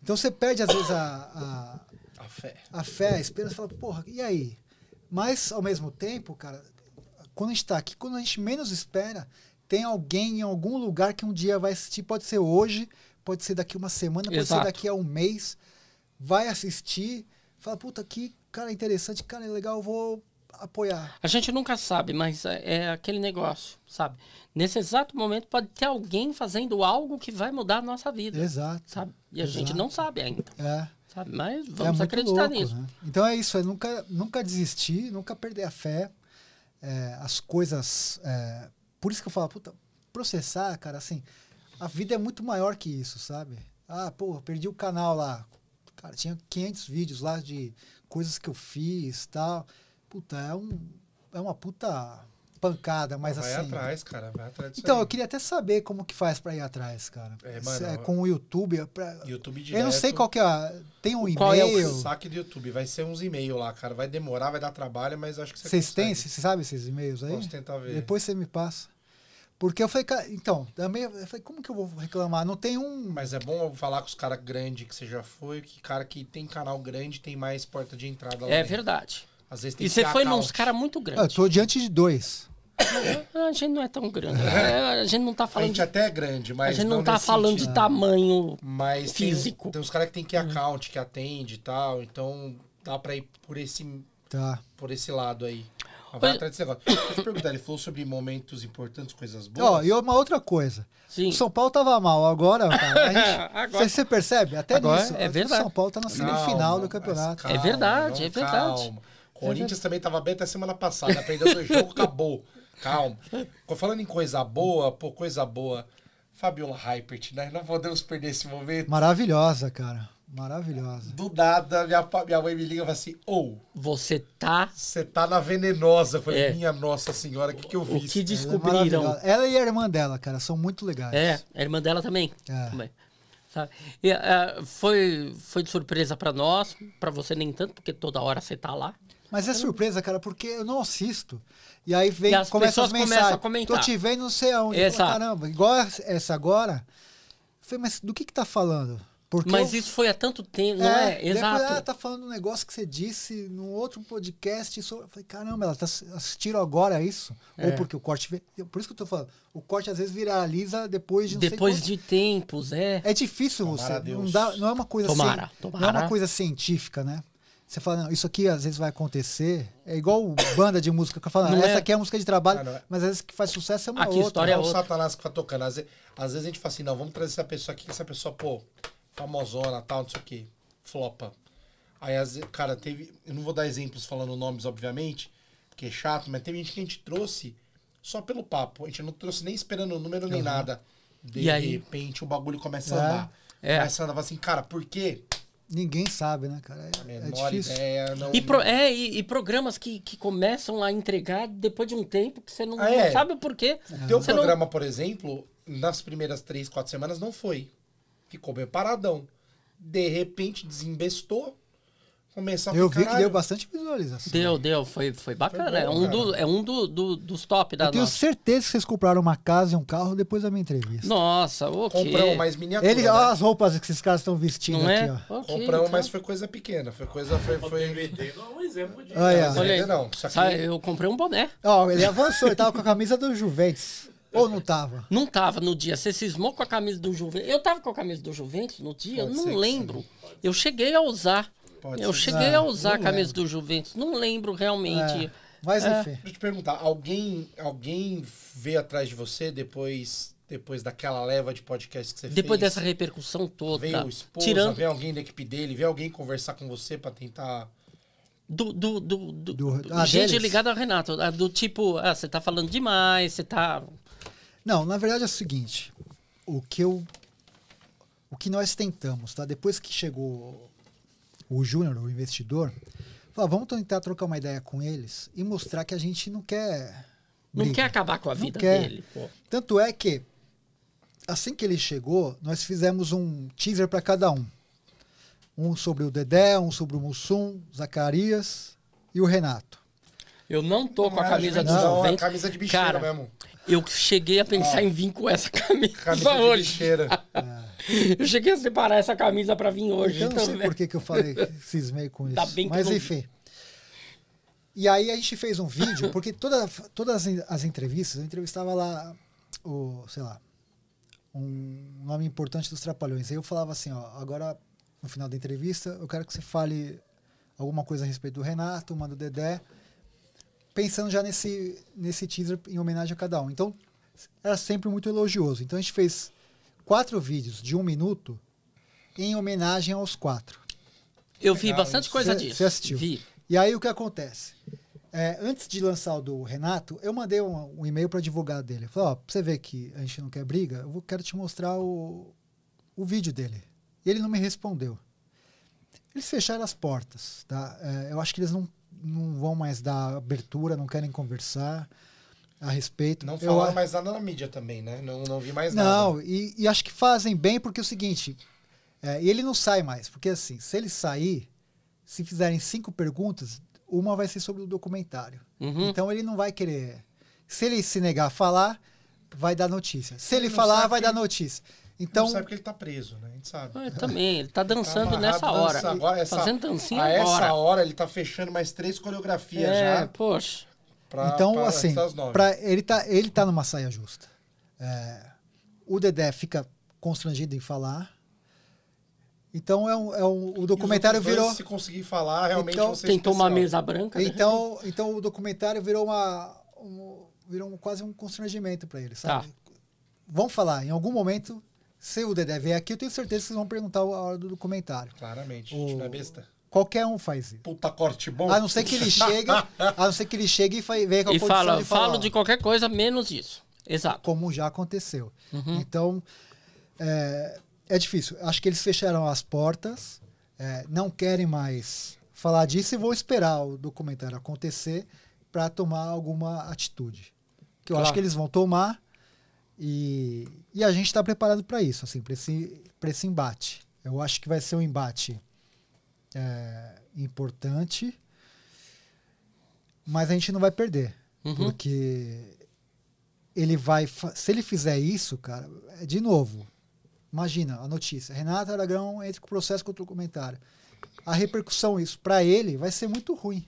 Então você perde, às vezes, a, a, a fé. A fé, a esperança, fala, porra, e aí? Mas, ao mesmo tempo, cara, quando a gente está aqui, quando a gente menos espera, tem alguém em algum lugar que um dia vai assistir, pode ser hoje, pode ser daqui uma semana, pode Exato. ser daqui a um mês, vai assistir, fala, puta, que cara interessante, cara legal, vou apoiar. A gente nunca sabe, mas é, é aquele negócio, sabe? Nesse exato momento pode ter alguém fazendo algo que vai mudar a nossa vida. Exato. Sabe? E a exato. gente não sabe ainda. É. Sabe? Mas é vamos é acreditar louco, nisso. Né? Então é isso, é nunca, nunca desistir, nunca perder a fé. É, as coisas. É, por isso que eu falo, puta, processar, cara, assim, a vida é muito maior que isso, sabe? Ah, pô, perdi o canal lá. Cara, tinha 500 vídeos lá de coisas que eu fiz tal puta, é um é uma puta pancada, mas vai assim. Vai atrás, cara, vai atrás disso Então, aí. eu queria até saber como que faz para ir atrás, cara. É, mano, é com o YouTube, é pra... YouTube direto. Eu não sei qual que é, tem um e-mail. Qual é o saque do YouTube? Vai ser uns e-mail lá, cara, vai demorar, vai dar trabalho, mas acho que você Vocês têm, você sabe esses e-mails aí? Vamos tentar ver. Depois você me passa. Porque eu falei, cara, então, também, eu falei, como que eu vou reclamar? Não tem um. Mas é bom falar com os caras grandes que você já foi, que cara que tem canal grande tem mais porta de entrada lá. É dentro. verdade. Às vezes tem e que você foi num cara muito grande. Eu tô diante de dois. Ah, a gente não é tão grande. É. É, a gente não tá falando. A gente de... até é grande, mas. A gente não, não tá falando sentido. de tamanho mas físico. Tem, tem uns caras que tem que account, uhum. que atende e tal. Então dá pra ir por esse. Tá. Por esse lado aí. Vai Hoje... atrás desse negócio. Deixa eu perguntar, ele falou sobre momentos importantes, coisas boas. Ó, oh, e uma outra coisa. Sim. O São Paulo tava mal, agora, cara, [LAUGHS] Você percebe? Até agora, nisso. É verdade. O São Paulo tá na semifinal do campeonato. Calma, é verdade, é verdade. Calma. Corinthians também estava bem até semana passada. Perdeu dois [LAUGHS] jogos, acabou. Calma. Falando em coisa boa, pô, coisa boa. Fabiola Heipert, né? Não podemos perder esse momento. Maravilhosa, cara. Maravilhosa. Do nada, minha, minha mãe me liga e fala assim: ou. Oh, você tá. Você tá na venenosa. Foi falei, é. minha nossa senhora, o que, que eu vi? O que descobriram? Ela, é Ela, e a irmã dela, cara, são muito legais. É, a irmã dela também. É. também. E, uh, foi, foi de surpresa para nós, para você nem tanto, porque toda hora você tá lá. Mas é surpresa, cara, porque eu não assisto. E aí vem, e as começa as mensagens. Começam a comentar. Tô te vendo não sei aonde. Exato. Caramba, igual essa agora. falei, mas do que que tá falando? Porque mas eu... isso foi há tanto tempo, é, não é? Exato. Depois, ah, tá falando um negócio que você disse num outro podcast. Sobre... Eu falei, caramba, ela tá assistindo agora isso? É. Ou porque o corte... Por isso que eu tô falando. O corte às vezes viraliza depois de Depois de tempos, é. É difícil, Tomara você. Não, dá, não, é uma coisa... Tomara, ci... Tomara. Não é uma coisa científica, né? Você fala, não, isso aqui às vezes vai acontecer. É igual banda de música que eu falo, não essa é... aqui é música de trabalho, ah, é. mas às vezes que faz sucesso é uma aqui, outra. História é, é outra. o Satanás que tá tocando. Às vezes, às vezes a gente fala assim, não, vamos trazer essa pessoa aqui, essa pessoa, pô, famosona, tal, não sei o quê, flopa. Aí, as cara, teve. Eu não vou dar exemplos falando nomes, obviamente, que é chato, mas teve gente que a gente trouxe só pelo papo. A gente não trouxe nem esperando o número nem uhum. nada. De repente o bagulho começa a é. andar. É. Começa a andar assim, cara, por quê? Ninguém sabe, né, cara? É, Memória, é difícil. Ideia, não... e, pro, é, e, e, programas que, que começam a entregar depois de um tempo que você não, ah, é. não sabe o porquê. O é. teu você programa, não... por exemplo, nas primeiras três, quatro semanas não foi. Ficou bem paradão. De repente desembestou começar Eu vi que deu bastante visualização. Deu, deu. Foi, foi bacana. Foi bom, é né? um, do, é um do, do, dos top da Eu tenho nossa. certeza que vocês compraram uma casa e um carro depois da minha entrevista. Nossa, o okay. Compramos mais miniatura. Ele, né? Olha as roupas que esses caras estão vestindo é? aqui, ó. Okay, Compramos, então. mas foi coisa pequena. Foi coisa. Foi, foi... É um exemplo de. Ah, é. Não, Olha, Só que... eu comprei um boné. Ó, ele avançou, ele tava com a camisa do Juventus. Ou não tava? Não tava no dia. Você cismou com a camisa do Juventus. Eu tava com a camisa do Juventus no dia, Pode eu não lembro. Eu cheguei a usar. Pode eu cheguei usar. a usar a camisa do Juventus, não lembro realmente. É. Mas é. enfim. Deixa eu te perguntar, alguém, alguém veio atrás de você depois depois daquela leva de podcast que você depois fez? Depois dessa repercussão toda. Veio esposa, tirando... veio alguém da equipe dele, veio alguém conversar com você para tentar do, do, do, do, do ah, gente deles? ligada ao Renato, do tipo, ah, você tá falando demais, você tá. Não, na verdade é o seguinte, o que eu. O que nós tentamos, tá? Depois que chegou o Júnior, o investidor, falou: vamos tentar trocar uma ideia com eles e mostrar que a gente não quer. Briga, não quer acabar com a vida dele. Pô. Tanto é que, assim que ele chegou, nós fizemos um teaser para cada um. Um sobre o Dedé, um sobre o Mussum, Zacarias e o Renato. Eu não tô com a é, camisa dos 90. Não, a camisa de bicheira Cara, mesmo. Eu cheguei a pensar ah. em vir com essa [LAUGHS] camisa. Camisa de bicheira. É. Eu cheguei a separar essa camisa para vir hoje. Eu não também. sei por que, que eu falei, cismei com tá isso. Tá Mas não... enfim. E aí a gente fez um vídeo, porque toda, todas as entrevistas, eu entrevistava lá o, sei lá, um nome importante dos Trapalhões. Aí eu falava assim, ó, agora no final da entrevista, eu quero que você fale alguma coisa a respeito do Renato, uma do Dedé, pensando já nesse, nesse teaser em homenagem a cada um. Então, era sempre muito elogioso. Então a gente fez quatro vídeos de um minuto em homenagem aos quatro. Eu vi Legal, bastante isso. coisa disso. Você assistiu? Vi. E aí o que acontece? É, antes de lançar o do Renato, eu mandei um, um e-mail para advogado dele. Falei, ó, você vê que a gente não quer briga, eu quero te mostrar o, o vídeo dele. E ele não me respondeu. Eles fecharam as portas, tá? É, eu acho que eles não, não vão mais dar abertura, não querem conversar a respeito. Não falaram eu, mais nada na mídia também, né? Não, não vi mais não, nada. Não, e, e, acho que fazem bem porque é o seguinte, é, ele não sai mais, porque assim, se ele sair, se fizerem cinco perguntas, uma vai ser sobre o documentário. Uhum. Então ele não vai querer... Se ele se negar a falar, vai dar notícia. Se ele, ele falar, vai que... dar notícia. Então, sabe que ele tá preso, né? A gente sabe. É, também, ele tá dançando tá nessa hora. Dança, agora, essa, fazendo dancinha a agora. essa hora ele tá fechando mais três coreografias é, já. Poxa. Pra, então, pra assim, para ele tá, ele tá numa saia justa. É, o Dedé fica constrangido em falar. Então é um, é um o documentário virou. Se conseguir falar, realmente então, tentou uma mesa branca. Né? Então, então o documentário virou uma um, virou um, quase um constrangimento para ele, sabe? Tá. Vão falar, em algum momento, se o Dedé vier aqui, eu tenho certeza que vocês vão perguntar a hora do documentário. Claramente, o, a gente não é besta. Qualquer um faz isso. Puta corte bom. A não ser que ele chegue, a não ser que ele chegue e venha com a e fala, de falar. falo de qualquer coisa menos isso. Exato. Como já aconteceu. Uhum. Então, é, é, difícil. Acho que eles fecharam as portas, é, não querem mais falar disso e vou esperar o documentário acontecer para tomar alguma atitude. Que eu claro. acho que eles vão tomar e, e a gente está preparado para isso, assim, para esse, esse embate. Eu acho que vai ser um embate é, importante, mas a gente não vai perder. Uhum. Porque ele vai. Se ele fizer isso, cara, é, de novo, imagina a notícia. Renata Aragão entra com processo contra o comentário. A repercussão isso para ele vai ser muito ruim.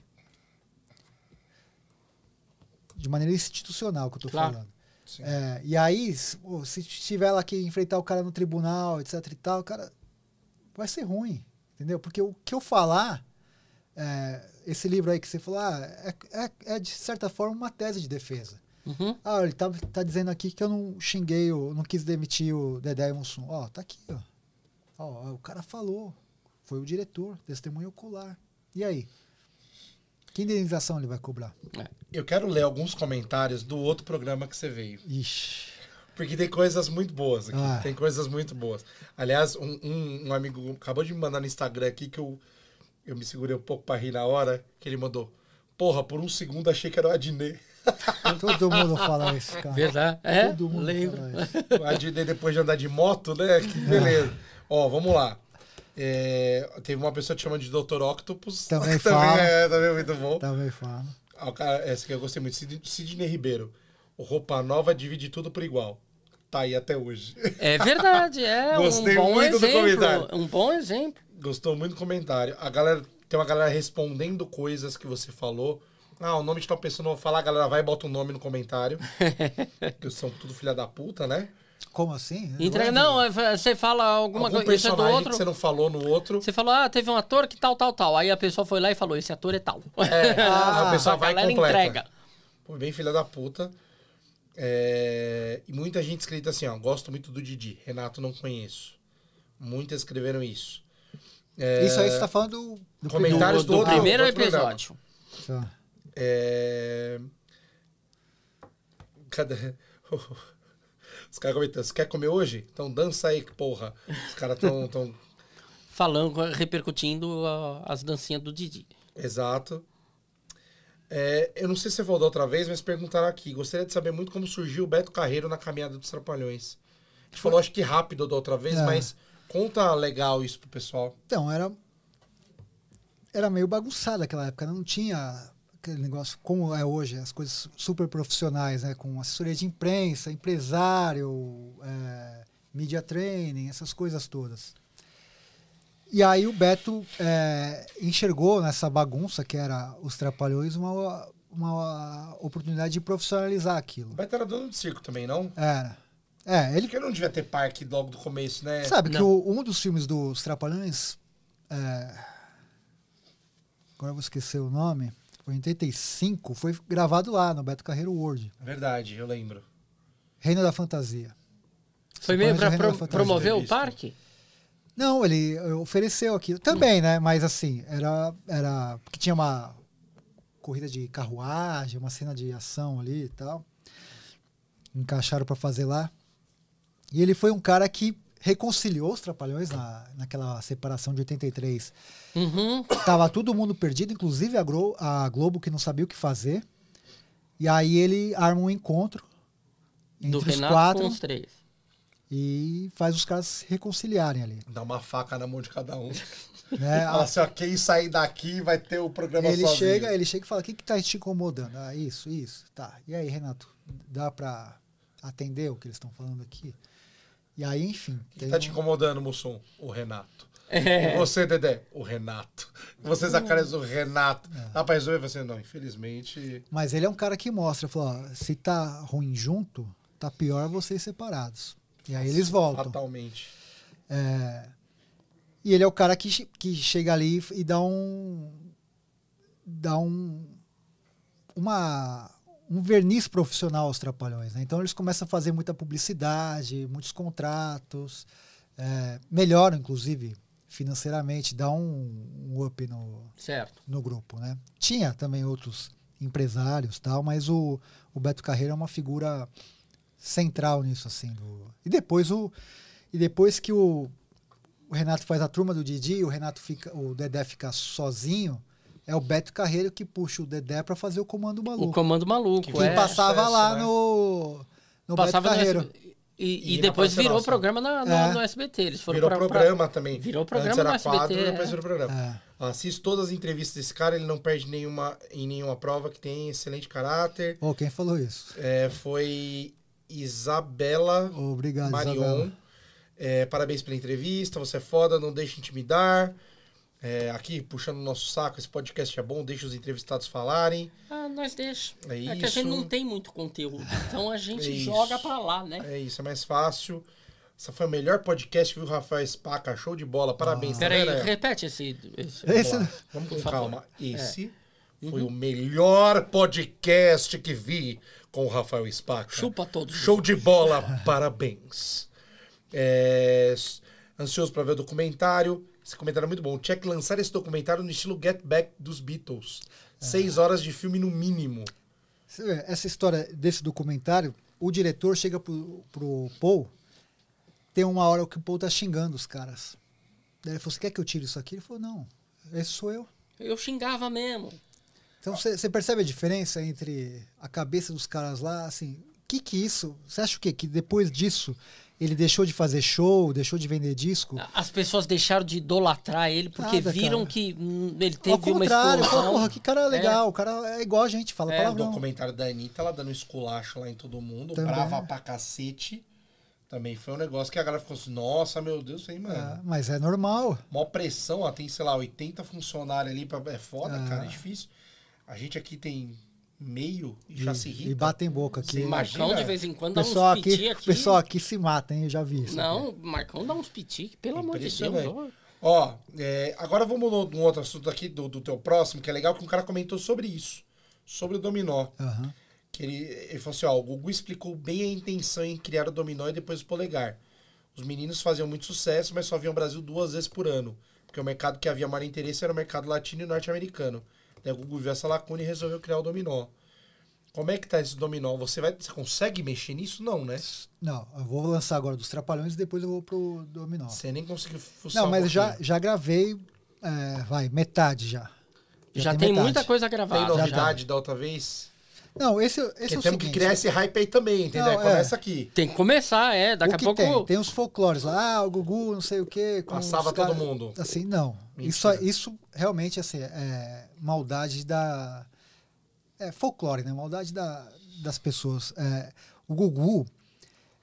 De maneira institucional que eu tô claro. falando. É, e aí, se tiver lá que enfrentar o cara no tribunal, etc e tal, cara, vai ser ruim. Entendeu? Porque o que eu falar, é, esse livro aí que você falou, ah, é, é, é, de certa forma uma tese de defesa. Uhum. Ah, ele tá, tá dizendo aqui que eu não xinguei, eu não quis demitir o Dedé Mussum. Ó, tá aqui, ó. ó. O cara falou, foi o diretor, testemunho ocular. E aí? Que indenização ele vai cobrar? É. Eu quero ler alguns comentários do outro programa que você veio. Ixi. Porque tem coisas muito boas aqui. Ah. Tem coisas muito boas. Aliás, um, um, um, amigo acabou de me mandar no Instagram aqui que eu, eu me segurei um pouco para rir na hora, que ele mandou. Porra, por um segundo achei que era o Adnê. [LAUGHS] Todo mundo fala isso, cara. Verdade. É, Todo mundo lembro. O Adnê depois de andar de moto, né? Que é. beleza. Ó, vamos lá. É, teve uma pessoa que chama de Dr. Octopus. Também, [LAUGHS] também fala. É, também é muito bom. Também fala. Ah, cara, essa que eu gostei muito. Sidney Ribeiro roupa nova divide tudo por igual. Tá aí até hoje. É verdade, é. [LAUGHS] Gostei um bom muito exemplo, do comentário. Um bom exemplo. Gostou muito do comentário. A galera, tem uma galera respondendo coisas que você falou. Ah, o nome de tal pessoa não vou falar, a galera vai e bota o um nome no comentário. [LAUGHS] que são tudo filha da puta, né? Como assim? É entrega, não, é, é, você fala alguma Algum coisa. do outro. Que você não falou no outro. Você falou, ah, teve um ator que tal, tal, tal. Aí a pessoa foi lá e falou, esse ator é tal. É, ah, [LAUGHS] a pessoa a vai e completa. entrega. Pô, bem filha da puta. É, e muita gente escrita assim, ó, gosto muito do Didi, Renato não conheço. Muitas escreveram isso. É, isso aí você tá falando do, comentários do, do, do outro, primeiro outro episódio. Tá. É, cadê? [LAUGHS] Os caras comentando, você quer comer hoje? Então dança aí, porra. Os caras estão tão... [LAUGHS] falando, repercutindo as dancinhas do Didi. Exato. É, eu não sei se você falou da outra vez, mas perguntaram aqui. Gostaria de saber muito como surgiu o Beto Carreiro na caminhada dos Trapalhões. A gente falou, acho que rápido da outra vez, é. mas conta legal isso pro pessoal. Então, era. Era meio bagunçado naquela época, né? não tinha aquele negócio como é hoje, as coisas super profissionais, né? Com assessoria de imprensa, empresário, é, media training, essas coisas todas. E aí o Beto é, enxergou nessa bagunça que era os Trapalhões uma, uma oportunidade de profissionalizar aquilo. O Beto era dono de circo também, não? Era. É, ele. Porque não devia ter parque logo do começo, né? Sabe não. que o, um dos filmes dos Trapalhões. É... Agora eu vou esquecer o nome. em 85, foi gravado lá no Beto Carreiro World. Verdade, eu lembro. Reino da Fantasia. Foi meio para pro, promover o parque? Não, ele eh, ofereceu aquilo também, né? Mas assim, era. era porque tinha uma corrida de carruagem, uma cena de ação ali e tal. Encaixaram para fazer lá. E ele foi um cara que reconciliou os Trapalhões na, naquela separação de 83. Uhum. Tava todo mundo perdido, inclusive a, a Globo, que não sabia o que fazer. E aí ele arma um encontro entre Do os Renato quatro. Com os três e faz os caras se reconciliarem ali. Dá uma faca na mão de cada um. [LAUGHS] Né? [LAUGHS] fala assim, ó, quem sair daqui vai ter o programa ele sozinho. chega Ele chega e fala, o que que tá te incomodando? Ah, isso, isso, tá. E aí, Renato, dá para atender o que eles estão falando aqui? E aí, enfim... O que, que tá um... te incomodando, Mussum? O Renato. É. Você, Dedé, o Renato. [LAUGHS] Vocês Zacarias, o Renato. É. Dá pra resolver? Você, assim, não, infelizmente... Mas ele é um cara que mostra, falou, ó, se tá ruim junto, tá pior vocês separados. E aí eles voltam. Fatalmente. É, e ele é o cara que, que chega ali e dá um. dá um. uma. Um verniz profissional aos trapalhões. Né? Então eles começam a fazer muita publicidade, muitos contratos, é, melhoram, inclusive, financeiramente, dá um, um up no, certo. no grupo. Né? Tinha também outros empresários, tal, mas o, o Beto Carreira é uma figura central nisso, assim. Do... E depois o. E depois que o, o Renato faz a turma do Didi, o Renato fica, o Dedé fica sozinho. É o Beto Carreiro que puxa o Dedé para fazer o Comando Maluco. O Comando Maluco, que é, passava é, lá é. no no passava Beto Carreiro. No... E, e, e, depois virou nossa. Né? programa na, no, é. no, SBT. Eles foram virou pra, programa pra... também. Virou programa Antes era no SBT, quadro, é. depois virou programa. É. todas as entrevistas desse cara, ele não perde nenhuma, em nenhuma prova, que tem excelente caráter. Oh, quem falou isso? É, foi Isabela Obrigado, Marion. Isabela. É, parabéns pela entrevista, você é foda, não deixe intimidar. É, aqui, puxando o nosso saco, esse podcast é bom, deixa os entrevistados falarem. Ah, nós deixa. É, é que a gente não tem muito conteúdo, então a gente [LAUGHS] é joga para lá, né? É isso, é mais fácil. Essa foi o melhor podcast, viu, Rafael Spaca? Show de bola, parabéns. Ah. Peraí, né? repete esse... Esse, esse... Vamos com calma. Esse é. foi uhum. o melhor podcast que vi com o Rafael Spaca. Chupa todos. Show de bola, [LAUGHS] parabéns. É, ansioso para ver o documentário. Esse comentário é muito bom. Tinha que lançar esse documentário no estilo Get Back dos Beatles. É. Seis horas de filme no mínimo. Essa história desse documentário, o diretor chega pro, pro Paul, tem uma hora que o Paul tá xingando os caras. Daí ele falou, você quer que eu tire isso aqui? Ele falou, não, esse sou eu. Eu xingava mesmo. Então você percebe a diferença entre a cabeça dos caras lá, assim, o que que isso? Você acha o quê? Que depois disso ele deixou de fazer show, deixou de vender disco? As pessoas deixaram de idolatrar ele porque Nada, viram cara. que hum, ele teve Ao contrário, Porra, que cara é. legal, é. o cara é igual a gente, fala é, palavrão. O documentário da Anitta, ela dando esculacho lá em todo mundo, Também. brava pra cacete. Também foi um negócio que a galera ficou assim, nossa, meu Deus, hein, mano. É, mas é normal. Mó pressão, ó, tem, sei lá, 80 funcionários ali, pra... é foda, é. cara, é difícil. A gente aqui tem meio e, já se irrita. E batem boca aqui. Sim, Marcão de vez em quando pessoal dá uns piti aqui, Pessoal aqui se mata, hein? Eu já vi isso. Não, aqui. Marcão dá uns piti, pelo amor de Deus. Ó, é, agora vamos num outro assunto aqui do, do teu próximo, que é legal, que um cara comentou sobre isso. Sobre o dominó. Uhum. Que ele, ele falou assim, ó, o Gugu explicou bem a intenção em criar o dominó e depois o polegar. Os meninos faziam muito sucesso, mas só vinham ao Brasil duas vezes por ano. Porque o mercado que havia maior interesse era o mercado latino e norte-americano. Né? O Google viu essa lacuna e resolveu criar o dominó. Como é que tá esse dominó? Você vai, você consegue mexer nisso? Não, né? Não, eu vou lançar agora dos Trapalhões e depois eu vou pro dominó. Você nem conseguiu funcionar. Não, mas um já, já gravei, é, vai, metade já. Já, já tem, tem muita coisa gravada. Tem novidade já, já. da outra vez? Não, esse, esse é o temos seguinte. que criar esse hype aí também, entendeu? Não, é. Começa é. aqui. Tem que começar, é. Daqui o a pouco. Tem? tem os folclores lá, ah, o Gugu, não sei o quê. Passava todo mundo. Assim, não. Isso, isso realmente assim, é maldade da. É folclore, né? Maldade da, das pessoas. É, o Gugu.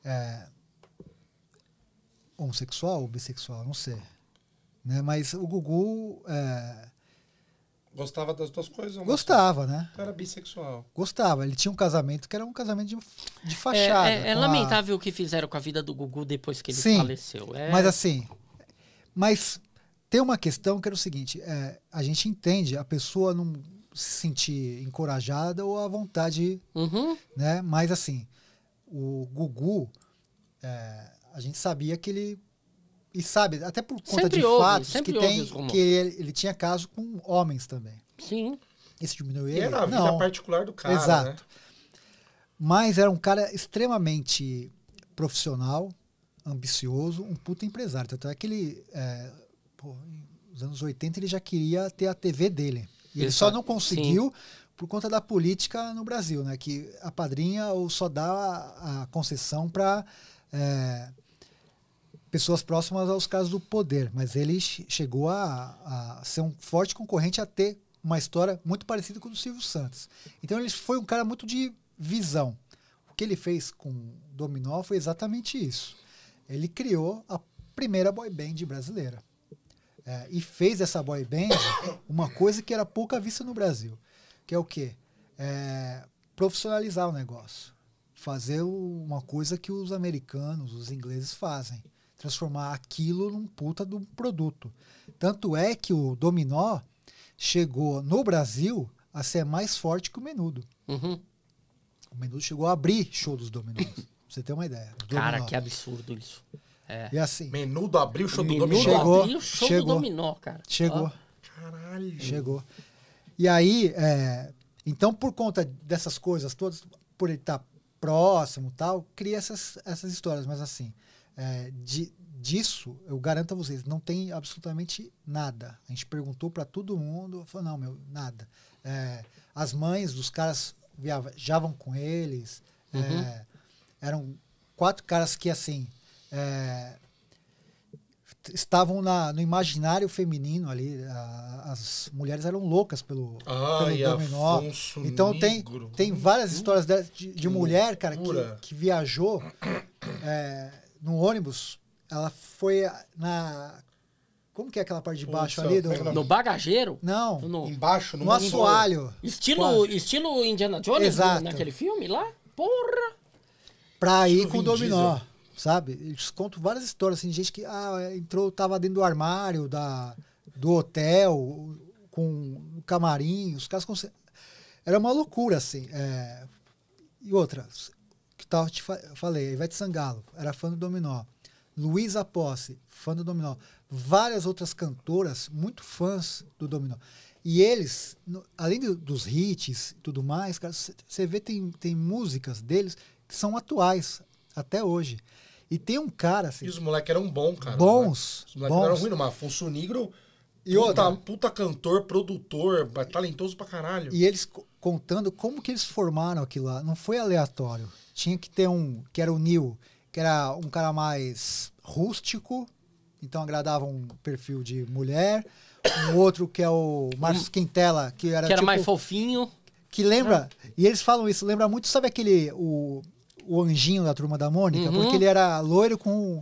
É, homossexual ou bissexual, não sei. Né? Mas o Gugu. É, Gostava das duas coisas? Ou Gostava, né? Então era bissexual. Gostava. Ele tinha um casamento que era um casamento de, de é, fachada. É, é, é lamentável o que fizeram com a vida do Gugu depois que ele Sim, faleceu. É... Mas assim, mas tem uma questão que era o seguinte: é, a gente entende a pessoa não se sentir encorajada ou à vontade, uhum. né? Mas assim, o Gugu, é, a gente sabia que ele e sabe, até por conta sempre de houve, fatos que tem, que ele, ele, tinha caso com homens também. Sim. Isso diminuiu ele? Era é a vida Não. particular do cara, Exato. Né? Mas era um cara extremamente profissional, ambicioso, um puta empresário. Tanto é que ele, é, pô, nos anos 80, ele já queria ter a TV dele. E ele só não conseguiu Sim. por conta da política no Brasil, né? Que a padrinha ou só dá a, a concessão para é, pessoas próximas aos casos do poder, mas ele chegou a, a ser um forte concorrente a ter uma história muito parecida com o do Silvio Santos. Então ele foi um cara muito de visão. O que ele fez com Dominó foi exatamente isso. Ele criou a primeira boy band brasileira. É, e fez essa boy band uma coisa que era pouca vista no Brasil, que é o quê? É, profissionalizar o negócio. Fazer uma coisa que os americanos, os ingleses fazem transformar aquilo num puta de um produto. Tanto é que o dominó chegou no Brasil a ser mais forte que o menudo. Uhum. O menudo chegou a abrir show dos dominós. pra você ter uma ideia. Cara, que absurdo isso. É. E assim. Menudo abriu o show do dominó. Chegou, abriu show chegou, do dominó, cara. Chegou. Caralho. Chegou. E aí, é, então, por conta dessas coisas todas, por ele estar tá próximo tal, cria essas, essas histórias. Mas assim, é, de, disso, eu garanto a vocês, não tem absolutamente nada. A gente perguntou para todo mundo, falou, não, meu, nada. É, as mães dos caras viajavam com eles. É, uhum. É, eram quatro caras que, assim, é, estavam na, no imaginário feminino ali. A, as mulheres eram loucas pelo, ah, pelo dominó. Afonso então Negro. tem, tem várias hum, histórias de, de mulher, cara, que, que viajou [COUGHS] é, no ônibus, ela foi na. Como que é aquela parte de baixo ali? Do... É é no bagageiro? Não. No... Embaixo, no, no assoalho. Estilo, estilo Indiana Jones Exato. naquele filme lá? Porra! Pra ir com o dominó, diesel. sabe? Eles contam várias histórias, assim, de gente que ah, entrou, tava dentro do armário, da, do hotel, com o camarim, os caras... Era uma loucura, assim. É... E outra, tal, te fa falei, Ivete Sangalo, era fã do Dominó. Luísa Posse, fã do Dominó. Várias outras cantoras, muito fãs do Dominó. E eles, no, além do, dos hits e tudo mais, você vê tem, tem músicas deles que são atuais até hoje. E tem um cara assim. E os moleques eram bons, cara. Bons. Os moleques eram ruins, não. Afonso Negro. E puta, outra, puta cantor, produtor, é talentoso pra caralho. E eles contando como que eles formaram aquilo lá. Não foi aleatório. Tinha que ter um, que era o Neil, que era um cara mais rústico, então agradava um perfil de mulher. Um outro que é o Marcos Quintela, que era, que era tipo, mais fofinho. Que lembra, ah. e eles falam isso, lembra muito, sabe aquele, o, o anjinho da Turma da Mônica? Uhum. Porque ele era loiro com...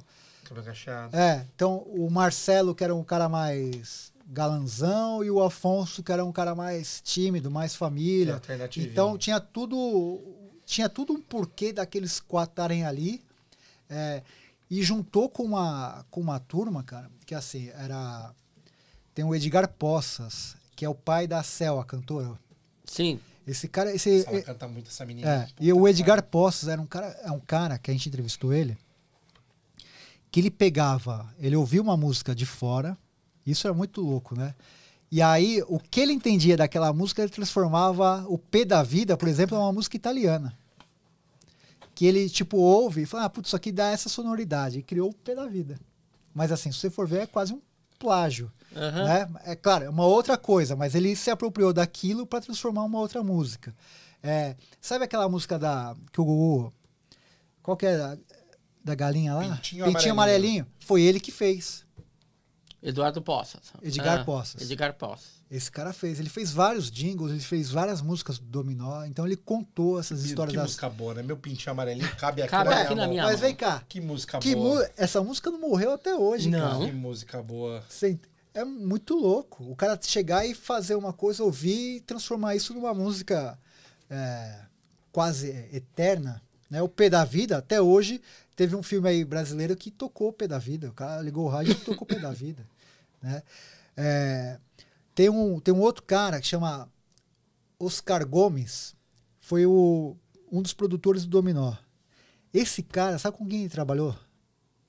cacheado. É, então o Marcelo, que era um cara mais galanzão, e o Afonso, que era um cara mais tímido, mais família. Então tinha tudo tinha tudo um porquê daqueles quatro estarem ali. É, e juntou com uma, com uma turma, cara, que assim, era. Tem o Edgar Poças, que é o pai da Cel, a cantora. Sim. Esse cara. Esse, Ela é, canta muito essa menina. É, né? e o Edgar Poças era um cara, é um cara que a gente entrevistou ele, que ele pegava, ele ouvia uma música de fora, isso era é muito louco, né? E aí, o que ele entendia daquela música, ele transformava o P da vida, por exemplo, em uma música italiana que ele, tipo, ouve e fala, ah, putz, isso aqui dá essa sonoridade. E criou o pé da vida. Mas assim, se você for ver, é quase um plágio. Uhum. Né? É claro, é uma outra coisa, mas ele se apropriou daquilo para transformar uma outra música. É, sabe aquela música da que o Gugu. Qual que é? Da galinha lá? Pintinho, Pintinho amarelinho. amarelinho. Foi ele que fez. Eduardo Poças. Edgar ah, Poças. Edgar Poças. Esse cara fez. Ele fez vários jingles, ele fez várias músicas do Dominó. Então ele contou essas que, histórias. Que das... música boa, né? Meu pintinho amarelinho cabe aqui, cabe na, aqui minha na minha mão. Mas vem cá. Que música que boa. Mu... Essa música não morreu até hoje, não. cara. Não. Que música boa. Você... É muito louco. O cara chegar e fazer uma coisa, ouvir e transformar isso numa música é, quase eterna. Né? O Pé da Vida, até hoje, teve um filme aí brasileiro que tocou o Pé da Vida. O cara ligou o rádio e tocou o Pé da Vida. Né? É tem um, tem um outro cara que chama Oscar Gomes, foi o, um dos produtores do Dominó. Esse cara, sabe com quem ele trabalhou?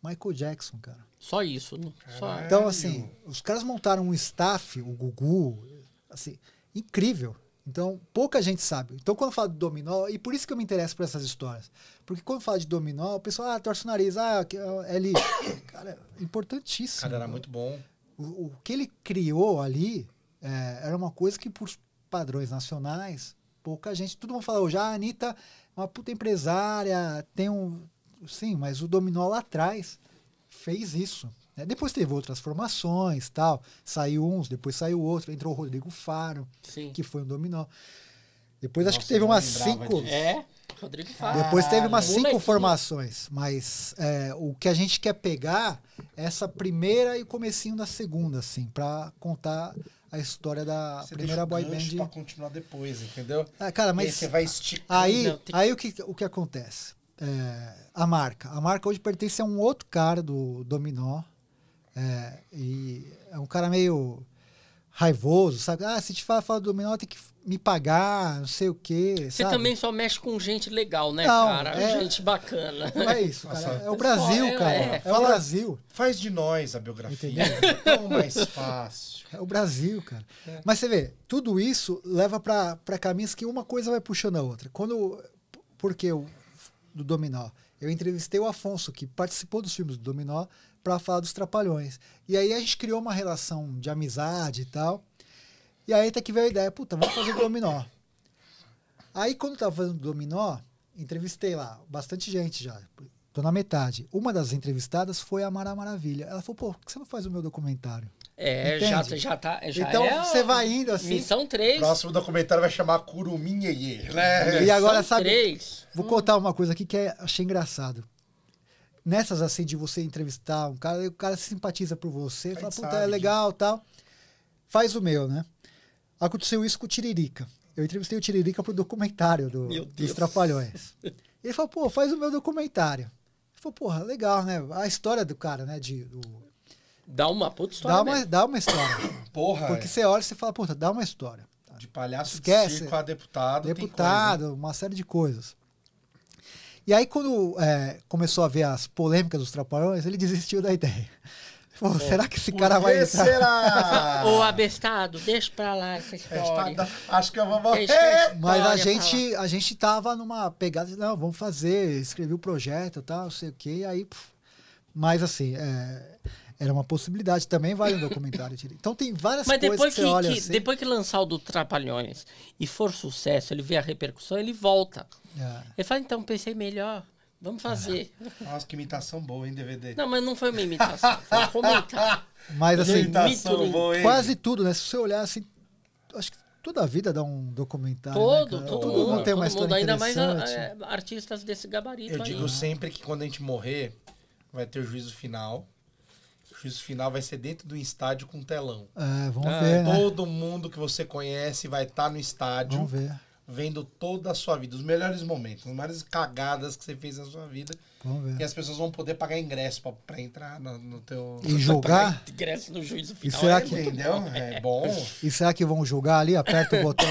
Michael Jackson, cara. Só isso. Só. Então, assim, os caras montaram um staff, o Gugu, assim, incrível. Então, pouca gente sabe. Então, quando fala de dominó, e por isso que eu me interesso por essas histórias. Porque quando fala de dominó, o pessoal ah, torce o nariz, ah, é ah, lixo. [COUGHS] Cara, importantíssimo. Cara, era muito bom. O, o que ele criou ali é, era uma coisa que, por padrões nacionais, pouca gente. Todo mundo falou, já a Anitta é uma puta empresária, tem um. Sim, mas o Dominó lá atrás fez isso. Né? Depois teve outras formações tal. Saiu uns, depois saiu outro. Entrou o Rodrigo Faro, Sim. que foi um Dominó. Depois Nossa, acho que teve umas cinco. É? Rodrigo Faro. Ah, depois teve umas cinco formações, mas é, o que a gente quer pegar é essa primeira e o comecinho da segunda, assim, para contar a história da você primeira boy band. Pra continuar depois, entendeu? Ah, cara, mas e aí você vai esticando. Aí, não, tem... aí o, que, o que acontece? É, a marca. A marca hoje pertence a um outro cara do Dominó. É, e é um cara meio raivoso, sabe? Ah, se te fala, fala do menor, tem que me pagar, não sei o quê. Você sabe? também só mexe com gente legal, né, não, cara? É... Gente bacana. Não é isso, cara. É o Brasil, é, cara. É, é o Brasil. Faz de nós a biografia. Entendeu? [LAUGHS] É tão mais fácil. É o Brasil, cara. É. Mas você vê, tudo isso leva para caminhos que uma coisa vai puxando a outra. Quando. Porque eu, do Dominó, eu entrevistei o Afonso, que participou dos filmes do Dominó, para falar dos Trapalhões. E aí a gente criou uma relação de amizade e tal. E aí até que veio a ideia, puta, vamos fazer dominó. Aí quando eu tava fazendo dominó, entrevistei lá bastante gente já. Tô na metade. Uma das entrevistadas foi a Mara Maravilha. Ela falou, pô, por que você não faz o meu documentário? É, já, tá, já tá. Já então é você vai indo assim. Missão 3. Próximo documentário vai chamar Curuminha né? E agora, sabe? 3. Vou hum. contar uma coisa aqui que é, achei engraçado nessas assim de você entrevistar um cara, e o cara se simpatiza por você, Aí fala, puta, é legal, tal. Faz o meu, né? Aconteceu isso com o Tiririca. Eu entrevistei o Tiririca pro documentário do, dos Trapalhões. [LAUGHS] Ele falou, pô, faz o meu documentário. Eu falei, porra, legal, né? A história do cara, né? De, do... Dá uma puta história. Dá uma, dá uma história. [COUGHS] porra. Porque é. você olha e você fala, puta, dá uma história. De palhaço Esquece, de circo a deputado. Deputado, coisa, uma série de coisas. E aí, quando é, começou a ver as polêmicas dos Trapalhões, ele desistiu da ideia. [LAUGHS] Pô, será que esse cara vai entrar? será? Ou [LAUGHS] abestado, deixa pra lá essa tá história. acho que eu vou morrer. Mas a gente, a gente tava numa pegada de, não, vamos fazer, escrevi o um projeto e tal, não sei o quê, aí... Mas, assim, é, era uma possibilidade, também vale um documentário Então tem várias Mas coisas depois que, que, que assim... depois que lançar o do Trapalhões e for sucesso, ele vê a repercussão, ele volta. É. Ele fala, então, pensei melhor. Vamos fazer. É. Nossa, que imitação boa, em DVD. Não, mas não foi uma imitação, foi uma [LAUGHS] Mas assim, imitação boa, hein? quase tudo, né? Se você olhar assim, acho que toda a vida dá um documentário. Todo, né, todo, todo mundo, tem uma história mundo, ainda mais a, ah, a, é, artistas desse gabarito. Eu aí. digo sempre que quando a gente morrer, vai ter o juízo final juízo final vai ser dentro do estádio com telão. É, vamos ah, ver. Né? Todo né? mundo que você conhece vai estar tá no estádio. Vamos ver. Vendo toda a sua vida, os melhores momentos, as maiores cagadas que você fez na sua vida. Vamos ver. E as pessoas vão poder pagar ingresso para entrar no, no teu. E jogar. [LAUGHS] Ingresso no juízo final. E será é, que... Entendeu? Bom. É bom. E será que vão julgar ali? Aperta o [LAUGHS] botão.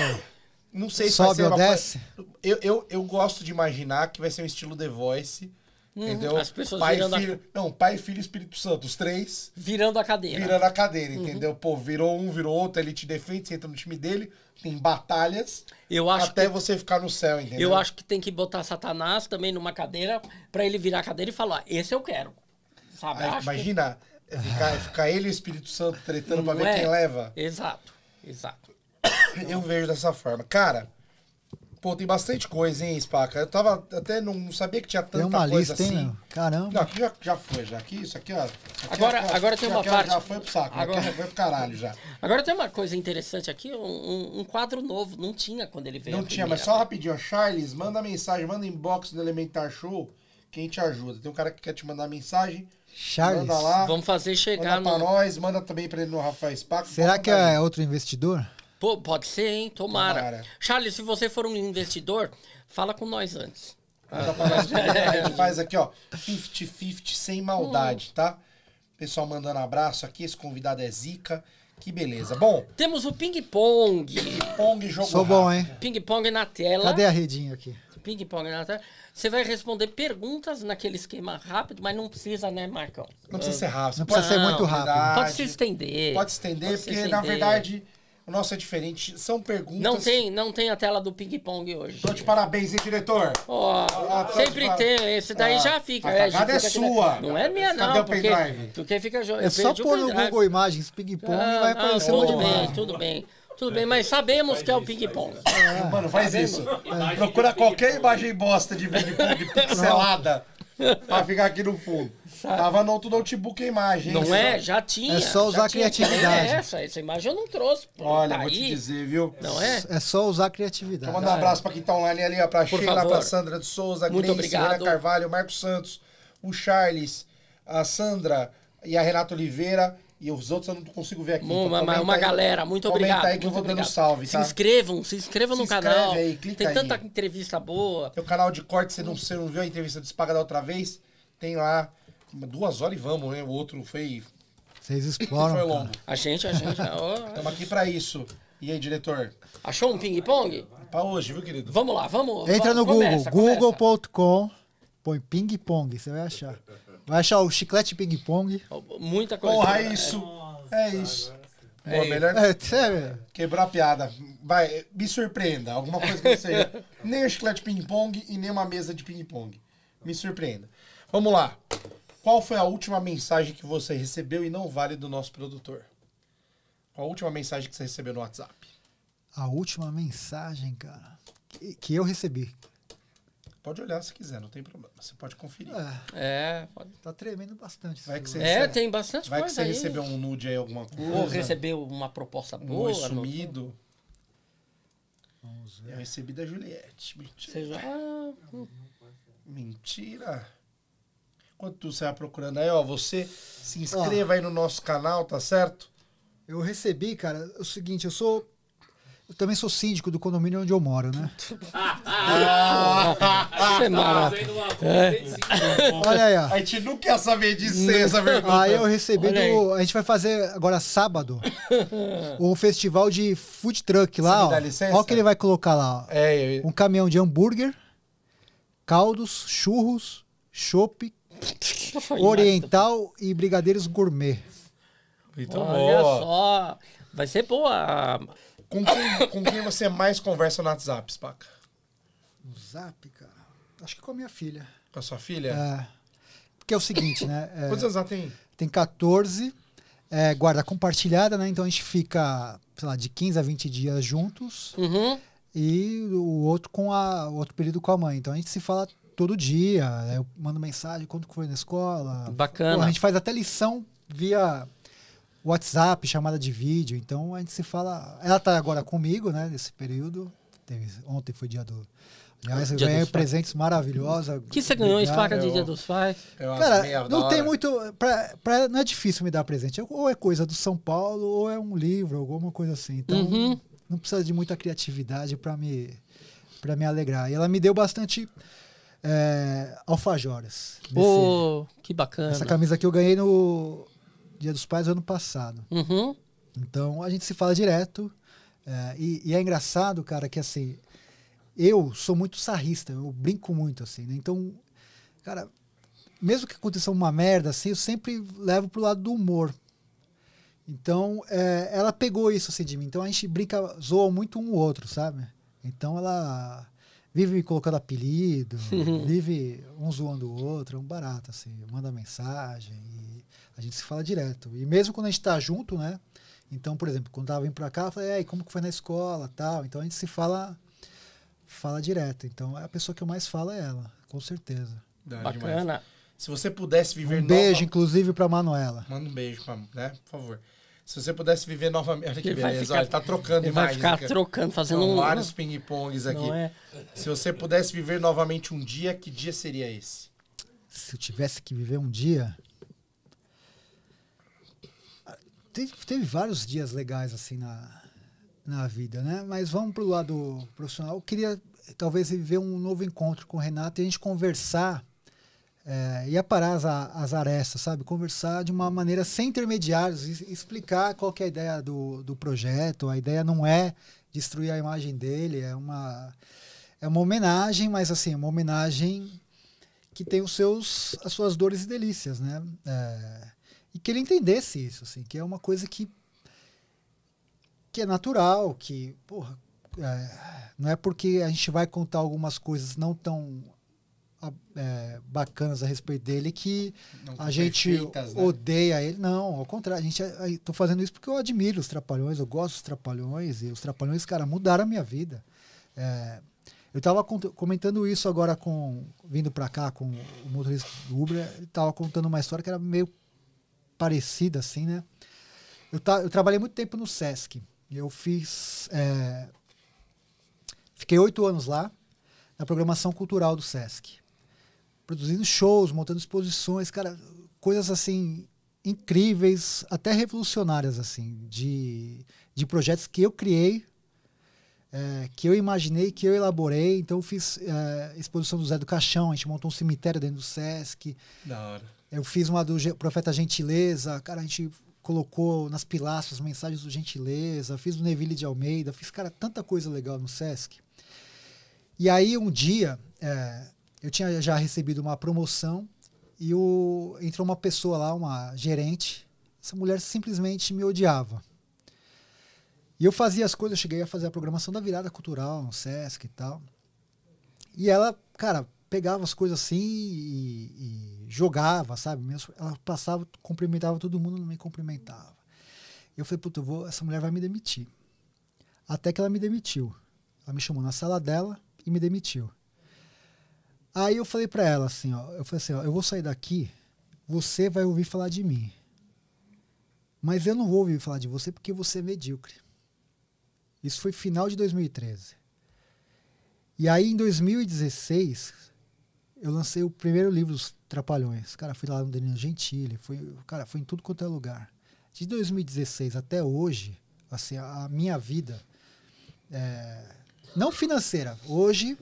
Não sei se Sobe vai ser ou desce? Eu, eu, eu gosto de imaginar que vai ser um estilo The Voice Uhum. Entendeu? As pessoas pai, virando filho, a... Não, pai, filho e Espírito Santo, os três. Virando a cadeira. Virando a cadeira, uhum. entendeu? Pô, virou um, virou outro, ele te defende, você entra no time dele, tem batalhas. Eu acho até que... você ficar no céu, entendeu? Eu acho que tem que botar Satanás também numa cadeira para ele virar a cadeira e falar: esse eu quero. Sabe? Aí, imagina que... É ficar, é ficar ele e o Espírito Santo tretando para ver é? quem leva. Exato, exato. Eu vejo dessa forma. Cara, Pô, tem bastante coisa, hein, Spaca? Eu tava até não, sabia que tinha tanta tem uma coisa lista, assim. Hein? Caramba. Não, aqui já, já foi, já. Aqui, isso aqui, ó. aqui, agora, é agora tem uma aqui, é parte. Já foi pro saco, agora já foi pro caralho já. Agora tem uma coisa interessante aqui, um, um quadro novo. Não tinha quando ele veio. Não tinha, primeira. mas só rapidinho, ó. Charles, manda mensagem, manda inbox do Elementar Show, quem te ajuda. Tem um cara que quer te mandar mensagem. Charles. Manda lá. Vamos fazer chegar. Manda pra nós, manda também pra ele no Rafael Spaca. Será que é outro investidor? pode ser, hein? Tomara. Tomara. Charles, se você for um investidor, fala com nós antes. Ah. [LAUGHS] A gente faz aqui, ó, 50-50, sem maldade, hum. tá? Pessoal mandando abraço aqui, esse convidado é Zica. Que beleza. Bom. Temos o ping-pong. Ping-pong, jogo Sou bom, hein? Ping-pong na tela. Cadê a redinha aqui? Ping-pong na tela. Você vai responder perguntas naquele esquema rápido, mas não precisa, né, Marcão? Não precisa ser rápido. Não precisa não, ser muito rápido. Verdade. Pode se estender. Pode se estender, pode porque se estender. na verdade o nosso é diferente. São perguntas. Não tem, não tem a tela do ping-pong hoje. Tô de parabéns, hein, diretor? Ó, oh, sempre par... tem. Esse daí ah, já fica. A é, é né? sua. não é minha, não. Cadê porque, o Porque fica. É eu é só pôr no Google Imagens ping-pong ah, e vai aparecer ah, tudo, tudo bem, tudo bem. Tudo bem, mas sabemos faz que é o ping-pong. É, mano, faz sabemos. isso. É. Procura qualquer imagem bosta de ping-pong pixelada pra ficar aqui no fundo sabe? Tava no outro notebook a imagem. Não é? Já tinha. É só usar criatividade. É, essa, essa imagem eu não trouxe. Pô, Olha, tá vou aí. te dizer, viu? Não é? É só usar criatividade. Vou mandar um abraço pra quem tá online ali, ó, pra Por Sheila, favor. pra Sandra de Souza, Muito Grace, obrigado. Helena Carvalho, Marcos Santos, o Charles, a Sandra e a Renata Oliveira. E os outros eu não consigo ver aqui. Então uma, então, uma aí, galera, muito obrigado. aí que eu vou obrigado. dando salve, tá? Se inscrevam, se inscrevam se no canal. Aí, tem aí. tanta entrevista boa. Tem o canal de corte, você não, você não viu a entrevista de Espaga da outra vez? Tem lá duas horas e vamos, né? O outro foi. Vocês exploram. foi longo. A gente, a gente. Estamos aqui para isso. E aí, diretor? Achou um ping-pong? Para hoje, viu, querido? Vamos lá, vamos. Entra no Google, google.com, põe ping-pong, você vai achar. Vai achar o chiclete ping-pong. Muita coisa. Porra, é isso. É, é isso. Pô, é melhor é, quebrar a piada. Vai, me surpreenda. Alguma coisa que você. nem o chiclete ping-pong e nem uma mesa de ping-pong. Me surpreenda. Vamos lá. Qual foi a última mensagem que você recebeu e não vale do nosso produtor? Qual a última mensagem que você recebeu no WhatsApp? A última mensagem, cara, que, eu recebi. Pode olhar se quiser, não tem problema. Você pode conferir. É, é pode. Tá tremendo bastante. Vai que você é, tem bastante vai coisa. Vai que você aí. recebeu um nude aí, alguma coisa. Ou recebeu uma proposta boa. Um sumido. Vamos ver. Eu recebi da Juliette. Mentira. Você já... Mentira. Quanto você saia procurando aí, ó, você se inscreva ó, aí no nosso canal, tá certo? Eu recebi, cara, o seguinte, eu sou eu também sou síndico do condomínio onde eu moro, né? ah, ah, ah, é. Tá é. Olha aí, ó. A gente nunca ia saber de sem essa pergunta. Aí eu recebi do, A gente vai fazer agora sábado um [LAUGHS] festival de food truck lá. Ó. Olha o que ele vai colocar lá. Ó. É, eu... Um caminhão de hambúrguer, caldos, churros, chopp, Oriental e Brigadeiros Gourmet. Então, Olha só. Vai ser boa. Com quem, com quem você mais conversa no WhatsApp, Spaca? No Zap, cara? Acho que com a minha filha. Com a sua filha? É. Porque é o seguinte, né? É, Quantos anos ela tem? Tem 14. É, guarda compartilhada, né? Então a gente fica, sei lá, de 15 a 20 dias juntos. Uhum. E o outro com a o outro período com a mãe. Então a gente se fala todo dia. É, eu mando mensagem, quanto foi na escola. Bacana. Pô, a gente faz até lição via WhatsApp, chamada de vídeo. Então a gente se fala. Ela está agora comigo, né? Nesse período. Teve, ontem foi dia do. Aliás, eu ganhei presentes maravilhosos. que você ganhou placa de Dia dos Pais? Cara, não tem muito. Pra, pra, não é difícil me dar presente. É, ou é coisa do São Paulo, ou é um livro, alguma coisa assim. Então, uhum. não precisa de muita criatividade para me, para me alegrar. E ela me deu bastante é, alfajores. Pô, oh, que bacana. Essa camisa aqui eu ganhei no Dia dos Pais ano passado. Uhum. Então a gente se fala direto. É, e, e, é engraçado, cara, que assim, eu sou muito sarrista, eu brinco muito, assim, né? Então, cara, mesmo que aconteça uma merda, assim, eu sempre levo pro lado do humor. Então, é, ela pegou isso, assim, de mim. Então a gente brinca, zoa muito um outro, sabe? Então ela vive me colocando apelido, vive um zoando o outro, é um barato, assim, manda mensagem, a gente se fala direto. E mesmo quando a gente tá junto, né? Então, por exemplo, quando tava vindo pra cá, eu falei, como que foi na escola, tal. Então a gente se fala fala direto. Então é a pessoa que eu mais falo é ela, com certeza. Dá Bacana. Demais. Se você pudesse viver um beijo, nova... inclusive, para Manuela. Manda um beijo, pra, né? Por favor. Se você pudesse viver novamente. Olha que ele beleza, ficar, olha, ele tá trocando ele Vai ficar trocando, fazendo um... vários ping-pongs aqui. É... Se você pudesse viver novamente um dia, que dia seria esse? Se eu tivesse que viver um dia. Teve, teve vários dias legais assim na, na vida, né? Mas vamos pro lado profissional. Eu queria talvez viver um novo encontro com o Renato e a gente conversar é, ia parar as, as arestas, sabe? Conversar de uma maneira sem intermediários, explicar qual que é a ideia do, do projeto. A ideia não é destruir a imagem dele, é uma, é uma homenagem, mas assim, é uma homenagem que tem os seus, as suas dores e delícias, né? É, e que ele entendesse isso, assim, que é uma coisa que, que é natural, que, porra, é, não é porque a gente vai contar algumas coisas não tão é, bacanas a respeito dele que a gente né? odeia né? ele. Não, ao contrário, a gente estou fazendo isso porque eu admiro os trapalhões, eu gosto dos trapalhões, e os trapalhões, cara, mudaram a minha vida. É, eu estava comentando isso agora com. vindo para cá com o motorista do Uber, ele estava contando uma história que era meio parecida, assim, né? Eu, eu trabalhei muito tempo no Sesc. Eu fiz. É, fiquei oito anos lá, na programação cultural do Sesc produzindo shows, montando exposições, cara, coisas assim incríveis, até revolucionárias assim, de, de projetos que eu criei, é, que eu imaginei, que eu elaborei. Então eu fiz é, exposição do Zé do Caixão, a gente montou um cemitério dentro do Sesc. Da hora. Eu fiz uma do Profeta Gentileza, cara, a gente colocou nas pilastras mensagens do Gentileza, fiz do Neville de Almeida, fiz, cara, tanta coisa legal no Sesc. E aí um dia, é, eu tinha já recebido uma promoção e o, entrou uma pessoa lá, uma gerente. Essa mulher simplesmente me odiava. E eu fazia as coisas, eu cheguei a fazer a programação da virada cultural no SESC e tal. E ela, cara, pegava as coisas assim e, e jogava, sabe? Ela passava, cumprimentava todo mundo, não me cumprimentava. Eu falei, puta, eu vou, essa mulher vai me demitir. Até que ela me demitiu. Ela me chamou na sala dela e me demitiu. Aí eu falei para ela assim, ó, eu falei assim, ó, eu vou sair daqui, você vai ouvir falar de mim. Mas eu não vou ouvir falar de você porque você é medíocre. Isso foi final de 2013. E aí em 2016, eu lancei o primeiro livro dos Trapalhões. Cara, fui lá no Danilo Gentili, fui, cara, fui em tudo quanto é lugar. De 2016 até hoje, assim, a minha vida é, não financeira. Hoje,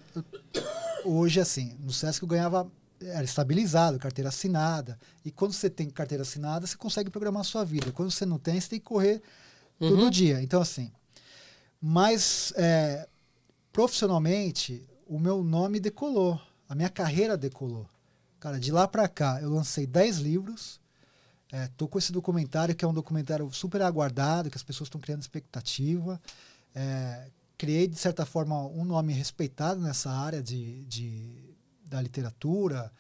hoje assim, no SESC eu ganhava era estabilizado, carteira assinada. E quando você tem carteira assinada, você consegue programar a sua vida. Quando você não tem, você tem que correr uhum. todo dia. Então, assim. Mas, é, profissionalmente, o meu nome decolou. A minha carreira decolou. Cara, de lá para cá, eu lancei 10 livros. É, tô com esse documentário, que é um documentário super aguardado, que as pessoas estão criando expectativa. É, criei, de certa forma, um nome respeitado nessa área de, de da literatura,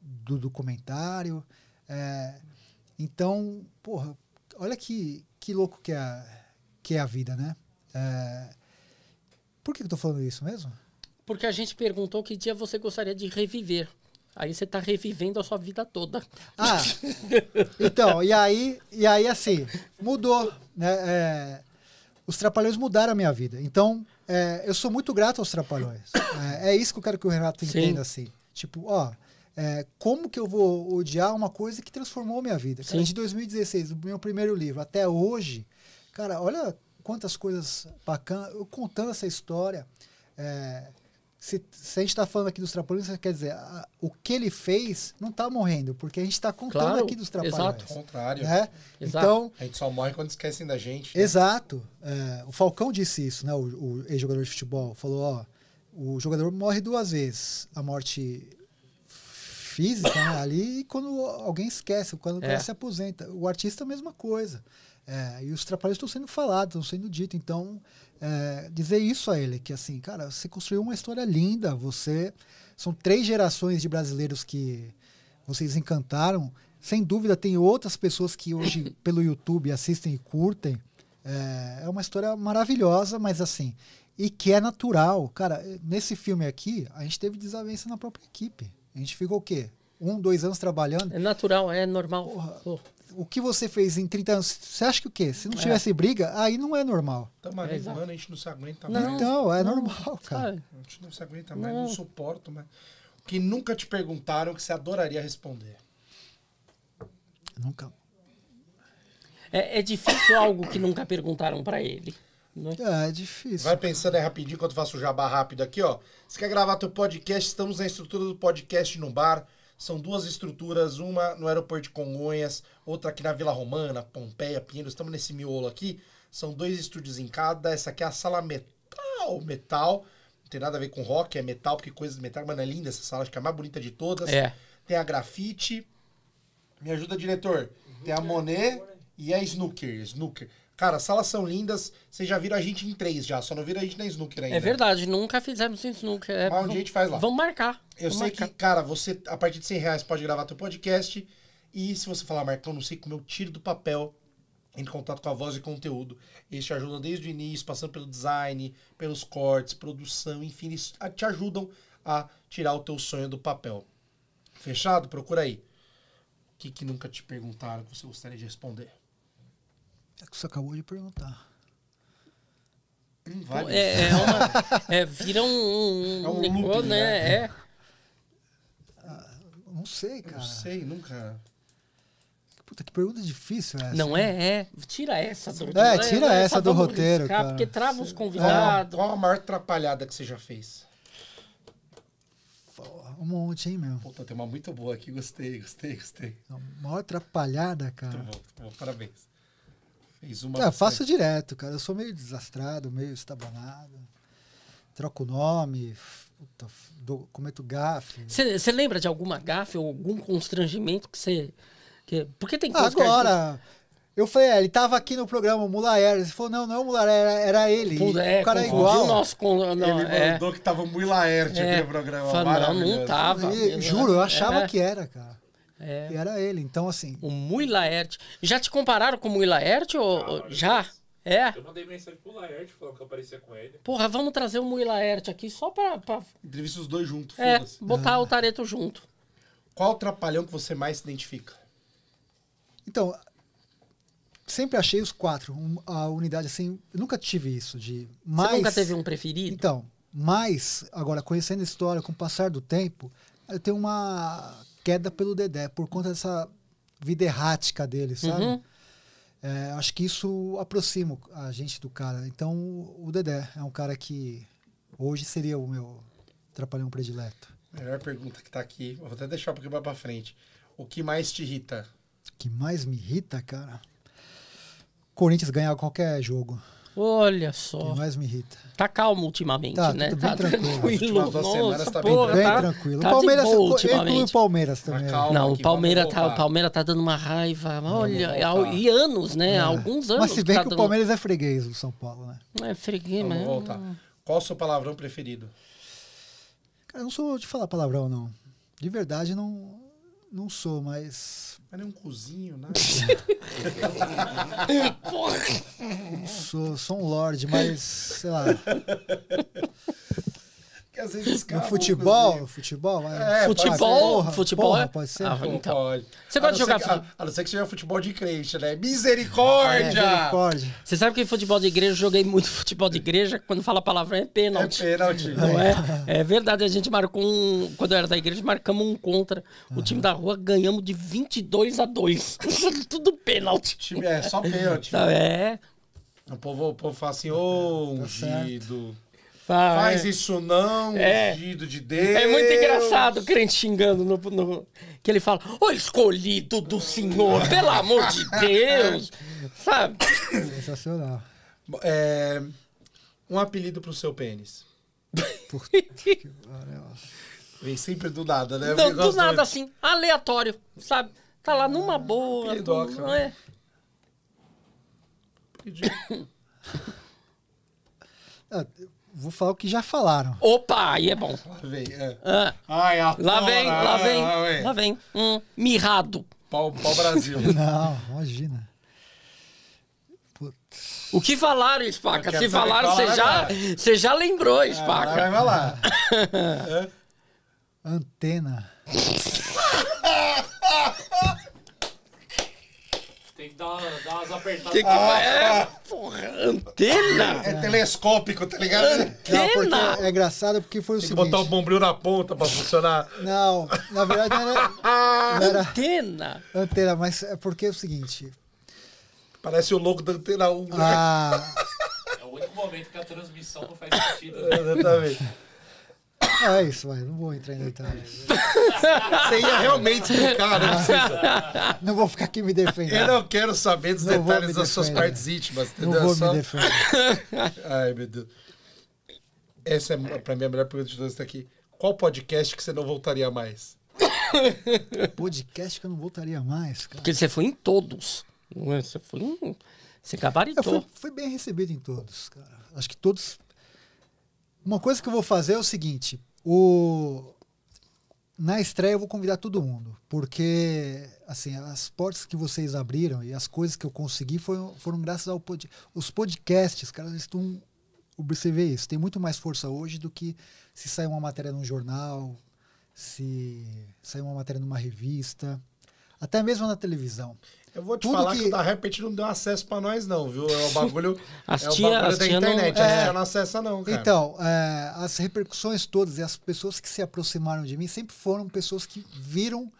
do documentário. É, então, porra, olha que, que louco que é, a, que é a vida, né? É, por que eu tô falando isso mesmo? Porque a gente perguntou que dia você gostaria de reviver. Aí você está revivendo a sua vida toda. Ah, então, e aí, e aí assim, mudou, né? É, os Trapalhões mudaram a minha vida. Então, é, eu sou muito grato aos Trapalhões. É, é, isso que eu quero que o Renato entenda, Sim. assim. Tipo, ó, é, como que eu vou odiar uma coisa que transformou a minha vida? Cara, de 2016, o meu primeiro livro, até hoje, cara, olha quantas coisas bacanas. Eu contando essa história, é, se, se a gente está falando aqui dos trapalhões, quer dizer, a, o que ele fez não está morrendo, porque a gente está contando claro, aqui dos trapalhões. Exato, contrário. Né? Então, a gente só morre quando esquecem da gente. Né? Exato. É, o Falcão disse isso, né? O, o ex-jogador de futebol falou, ó, o jogador morre duas vezes. A morte física né? ali e quando alguém esquece, quando é. se aposenta. O artista é a mesma coisa. É, e os trabalhos estão sendo falados, estão sendo dito. Então, é, dizer isso a ele, que assim, cara, você construiu uma história linda, você. São três gerações de brasileiros que vocês encantaram. Sem dúvida, tem outras pessoas que hoje, [LAUGHS] pelo YouTube, assistem e curtem. É, é uma história maravilhosa, mas assim, e que é natural. Cara, nesse filme aqui, a gente teve desavença na própria equipe. A gente ficou o quê? Um, dois anos trabalhando. É natural, é normal. Porra, o que você fez em 30 anos, você acha que o quê? Se não é. tivesse é. briga, aí não é normal. Estamos há a gente não se aguenta mais. Então, é não, normal, cara. É. A gente não se aguenta mais, não, não suporto mais. O que nunca te perguntaram que você adoraria responder? Nunca. É, é difícil algo que nunca perguntaram para ele. Né? É? é? difícil. Vai pensando aí rapidinho enquanto faço o jabá rápido aqui, ó. Você quer gravar teu podcast? Estamos na estrutura do podcast no bar. São duas estruturas, uma no aeroporto de Congonhas, outra aqui na Vila Romana, Pompeia, Pinheiros, estamos nesse miolo aqui. São dois estúdios em cada. Essa aqui é a sala metal, metal. Não tem nada a ver com rock, é metal, porque coisas de metal, mano, é linda essa sala, acho que é a mais bonita de todas. É. Tem a grafite. Me ajuda, diretor. Uhum. Tem a Monet e a Snooker. Snooker. Cara, salas são lindas. Vocês já viram a gente em três já, só não viram a gente na Snooker ainda. É né? verdade, nunca fizemos em Snooker. É, Mas um dia a gente faz lá. Vamos marcar. Eu vamos sei marcar. que, cara, você, a partir de 100 reais, pode gravar teu podcast. E se você falar, Marcão, não sei como eu tiro do papel, em contato com a voz e conteúdo. Eles te ajudam desde o início, passando pelo design, pelos cortes, produção, enfim, eles te ajudam a tirar o teu sonho do papel. Fechado? Procura aí. O que, que nunca te perguntaram que você gostaria de responder? É que você acabou de perguntar. Vale. É, é, uma, é, vira um, um, é um negócio, né? né? É. Ah, não sei, cara. Não sei, nunca. Puta, que pergunta difícil essa. Não é, é. Tira essa do é, roteiro. É, tira essa, essa do roteiro. cara. Porque trava os convidados. Qual a maior atrapalhada que você já fez? Um monte, hein, meu? Puta, tem uma muito boa aqui. Gostei, gostei, gostei. A maior atrapalhada, cara. Muito bom, muito bom. Parabéns. Fez uma. Ah, faço direto, cara. Eu sou meio desastrado, meio estabanado. Troco o nome, puta, dou, cometo gafe. Você lembra de alguma gafe ou algum constrangimento que você. Que, porque tem que Agora. Eu falei, é, ele tava aqui no programa, o Mulaer. Ele falou, não, não é o Mulaer, era, era ele. Pô, é, o cara é igual. Nosso, não, ele é. mandou que tava o Mulaer é, no programa. Falou, não, não tava. E, juro, eu é. achava é. que era, cara. É. E era ele, então assim. O Mui Laerte. Já te compararam com o Mui Laerte? Ou... Ah, já? É? Eu mandei mensagem pro Laerte falando que eu aparecia com ele. Porra, vamos trazer o Mui Laerte aqui só pra. pra... Entrevista os dois juntos, é, Botar ah. o Tareto junto. Qual o trapalhão que você mais se identifica? Então, sempre achei os quatro. Um, a unidade, assim, nunca tive isso de. Mas, você nunca teve um preferido? Então, mas, agora, conhecendo a história, com o passar do tempo, eu tenho uma queda pelo Dedé, por conta dessa vida errática dele, sabe? Uhum. É, acho que isso aproxima a gente do cara. Então, o Dedé é um cara que hoje seria o meu trapalhão predileto. Melhor pergunta que está aqui. Vou até deixar um pouquinho para frente. O que mais te irrita? O que mais me irrita, cara? Corinthians ganhar qualquer jogo. Olha só. O que mais me irrita. Tá calmo ultimamente, tá, né? bem tá tranquilo. bem, tranquilo. o Palmeiras, ultimamente. o Palmeiras também. não, o Palmeiras tá, o Palmeiras tá dando uma raiva. Olha, e anos, né? É. Alguns anos. Mas se bem que, tá que o Palmeiras dando... é freguês do São Paulo, né? Não é freguês, mas voltar. Qual o seu palavrão preferido? Cara, eu não sou de falar palavrão não. De verdade não não sou, mas. Mas nem um cozinho, né? [LAUGHS] Porra! Sou, sou um lord, mas sei lá que às vezes escapa. No futebol, assim. futebol, é. futebol, porra, futebol porra, é? pode ser. Ah, então. Pode. Você gosta de jogar que, futebol? A, não ser que seja futebol de crente, né? Misericórdia! É, misericórdia. Você sabe que futebol de igreja, eu joguei muito [LAUGHS] futebol de igreja, quando fala a palavra é pênalti. É pênalti. Não é? É verdade, a gente marcou um, quando eu era da igreja, marcamos um contra. O time da rua ganhamos de 22 a 2. [LAUGHS] Tudo pênalti. é só pênalti. Então, é. O povo, o povo fala assim, ô, oh, tá ungido. Certo. Faz é. isso não, é. ungido de Deus. É muito engraçado o crente xingando no, no que ele fala, ô escolhido do Senhor, pelo amor de [LAUGHS] Deus. Sabe? Sensacional. É, um apelido pro seu pênis. [LAUGHS] Por que Vem sempre do nada, né? Não, do nada, assim, aleatório, sabe? Tá lá numa ah, boa. Apelidoca, do... né? é. [LAUGHS] Vou falar o que já falaram. Opa, aí é bom. Lá vem. É. Ah. Ai, lá é, vem, lá vem, lá vem. Hum, mirrado. Pau, pau Brasil. [LAUGHS] Não, imagina. Putz. O que falaram, Spaca? Se falaram, você já, você já lembrou, é, Spaca. É, vai, vai lá. [LAUGHS] Antena. [LAUGHS] Tem que dar, dar umas apertadas. Tem que... Ah, é, porra, antena! É telescópico, tá ligado? Antena! Não, é engraçado porque foi o Tem seguinte... botar o bombril na ponta pra funcionar. Não, na verdade era... [LAUGHS] era antena! Antena, mas é porque é o seguinte... Parece o logo da antena 1. Né? Ah... É o único momento que a transmissão não faz sentido. Né? [LAUGHS] É, exatamente. É isso, vai. não vou entrar em detalhes. [LAUGHS] Você ia realmente explicar, né? Precisa. Não vou ficar aqui me defendendo. Eu não quero saber dos não detalhes das suas partes íntimas, entendeu? Não vou Só... me defender. [LAUGHS] Ai, meu Deus. Essa é, pra mim, a melhor pergunta de todas tá aqui. Qual podcast que você não voltaria mais? [LAUGHS] Podcast que eu não voltaria mais, cara. Porque você foi em todos. É? Você foi em... Você gabaritou. Foi fui bem recebido em todos, cara. Acho que todos uma coisa que eu vou fazer é o seguinte: o... na estreia eu vou convidar todo mundo, porque assim as portas que vocês abriram e as coisas que eu consegui foram, foram graças ao pod... podcasts, cara, eles estão observei é isso. Tem muito mais força hoje do que se sair uma matéria num jornal, se sair uma matéria numa revista, até mesmo na televisão. Eu vou te Tudo falar que... que o da não deu acesso para nós, não, viu? É o [LAUGHS] bagulho, as é o bagulho da internet. Não... É... não acessa, não, cara. Então, é, as repercussões todas e as pessoas que se aproximaram de mim sempre foram pessoas que viram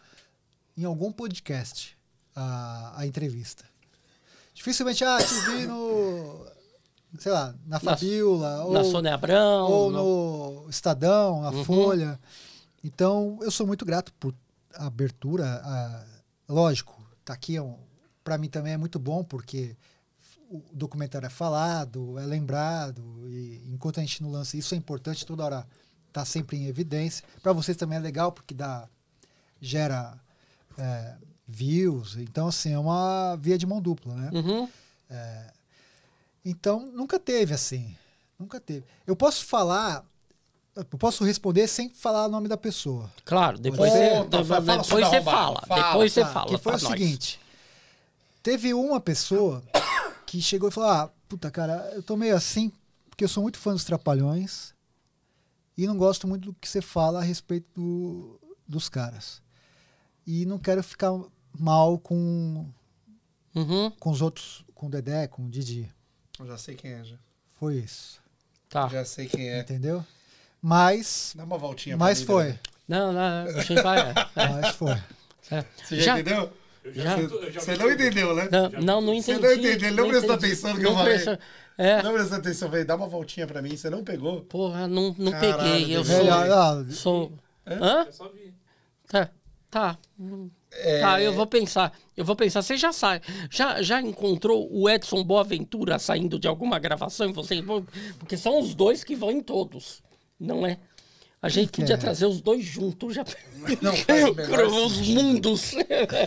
em algum podcast a, a entrevista. Dificilmente, ah, te vi no... Sei lá, na Fabiola, na, ou... Na Sônia Abrão. Ou no, no Estadão, na uhum. Folha. Então, eu sou muito grato por a abertura. A, lógico, tá aqui, é um, para mim também é muito bom, porque o documentário é falado, é lembrado, e enquanto a gente não lança isso, é importante toda hora tá sempre em evidência. Para vocês também é legal, porque dá, gera é, views, então assim, é uma via de mão dupla, né? Uhum. É, então, nunca teve assim, nunca teve. Eu posso falar eu posso responder sem falar o nome da pessoa. Claro, depois, você, depois, fala, depois você fala, Depois você fala. Que foi o nós. seguinte: teve uma pessoa que chegou e falou: Ah, puta, cara, eu tô meio assim, porque eu sou muito fã dos Trapalhões e não gosto muito do que você fala a respeito do, dos caras. E não quero ficar mal com, uhum. com os outros, com o Dedé, com o Didi. Eu já sei quem é, já. Foi isso. Tá. Já sei quem é. Entendeu? Mas. Dá uma voltinha Mas mim, foi. Não, não, a é. [LAUGHS] Mas foi. Você já, já entendeu? Já, você não entendeu, né? Não, não, não entendi. Você não entendeu, ele não, não prestou atenção no que eu falei. é. Não presta atenção, velho. dá uma voltinha pra mim, você não pegou? Porra, não, não Caralho, peguei. Eu sou. Eu ah, sou... Hã? Hã? Eu só vi. Tá, tá. É... Tá, eu vou pensar. Eu vou pensar. Você já sai. Já, já encontrou o Edson Boaventura saindo de alguma gravação? Vocês Porque são os dois que vão em todos. Não é. A gente podia é. trazer os dois juntos, já não, não [LAUGHS] os mundos.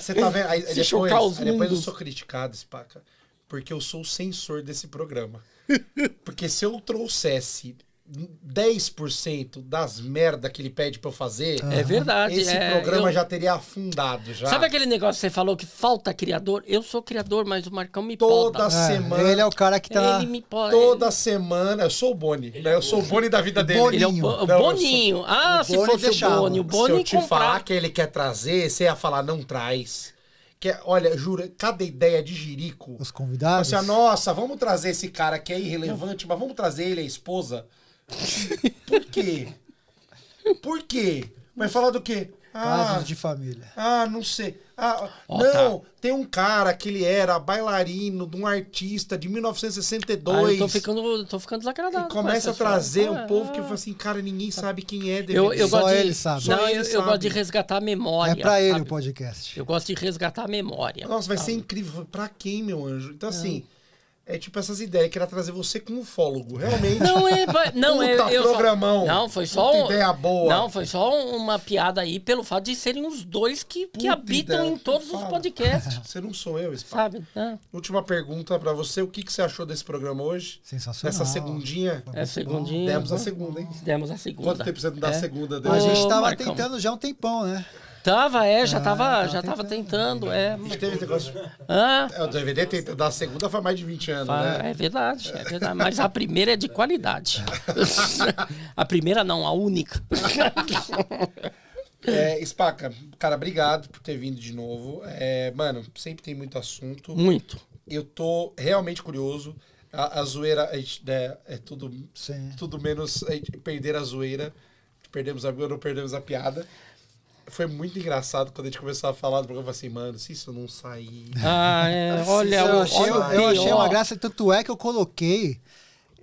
Você tá vendo? Aí, Se depois, chocar os aí depois mundos. eu sou criticado, Spaca, porque eu sou o censor desse programa. [LAUGHS] Porque se eu trouxesse 10% das merda que ele pede para eu fazer, é verdade. Esse é, programa eu... já teria afundado já. Sabe aquele negócio que você falou que falta criador? Eu sou criador, mas o Marcão me Toda poda. É, semana. É, ele é o cara que tá Ele me poda. Toda ele... semana, eu sou o Boni, né? Eu sou o Boni da vida dele. Boninho. Ele é o, não, Boninho. Sou... Ah, o se Boni fosse deixava. o Boni, o Boni Se eu te comprar... falar que ele quer trazer, você ia falar não traz que é, olha, jura, cada ideia de jirico. Os convidados. Assim, ah, nossa, vamos trazer esse cara que é irrelevante, mas vamos trazer ele, a esposa. Por quê? Por quê? Vai falar do quê? Ah, Casos de família. Ah, não sei. Ah, não, tá. tem um cara que ele era bailarino de um artista de 1962. Ah, eu tô ficando, tô ficando desagradado. E começa com a trazer história. um é. povo que fala assim, cara, ninguém tá. sabe quem é. Eu, eu Só de, ele sabe. Não, ele eu, sabe. eu, gosto de resgatar a memória. É pra ele sabe? o podcast. Eu gosto de resgatar a memória. Nossa, vai sabe? ser incrível. Pra quem, meu anjo? Então, é. assim... É tipo essas ideias que era trazer você como ufólogo, realmente. Não é, não Puta, eu, eu programão. Só, não, foi só Puta um, ideia boa. Não, foi só uma piada aí pelo fato de serem os dois que, que habitam ideia, em todos os podcasts. [LAUGHS] Você não sou eu, Spa. Sabe? Ah. Última pergunta para você, o que, que você achou desse programa hoje? Sensacional. Essa segundinha? É segundinha. Demos a segunda, hein? Demos a segunda. Quanto tempo você não dá a é. segunda? Dele? A gente tava Marcão. tentando já um tempão, né? Tava, é, já ah, tava, já tava tentando, tentando é. E negócio. Hã? É, o DVD da segunda foi mais de 20 anos, né? É verdade, é verdade. Mas a primeira é de qualidade. [LAUGHS] a primeira não, a única. [LAUGHS] É, Spaca, cara, obrigado por ter vindo de novo. É, mano, sempre tem muito assunto. Muito. Eu tô realmente curioso. A, a zoeira, a gente, né, é tudo, Sim. tudo menos a perder a zoeira. Perdemos a, não perdemos a piada foi muito engraçado quando a gente começou a falar do programa, assim, mano, se isso não sair. Ah, é, olha, eu achei, olha, eu achei uma graça, tanto é que eu coloquei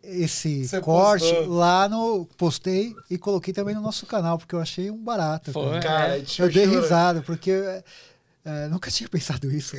esse Você corte postou. lá no. Postei e coloquei também no nosso canal, porque eu achei um barato. Foi, cara. cara eu, eu dei risada, porque é, nunca tinha pensado isso.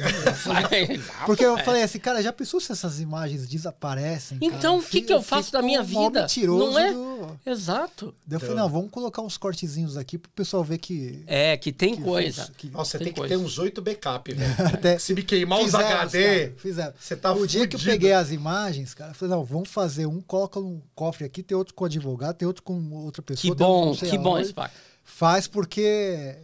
[LAUGHS] Porque eu é. falei assim, cara, já pensou se essas imagens desaparecem? Então, o que, que eu faço da minha vida? Não é? Do... Exato. Daí eu falei, não, vamos colocar uns cortezinhos aqui pro pessoal ver que. É, que tem que coisa. que... Nossa, você tem, tem que ter uns oito backup, [LAUGHS] velho. Até... Se me queimar os fizeram, HD. Cara, fizeram. Você tá O dia que eu peguei as imagens, cara, eu falei, não, vamos fazer um, coloca um cofre aqui, tem outro com advogado, tem outro com outra pessoa. Que bom, que bom, Spaco. Faz porque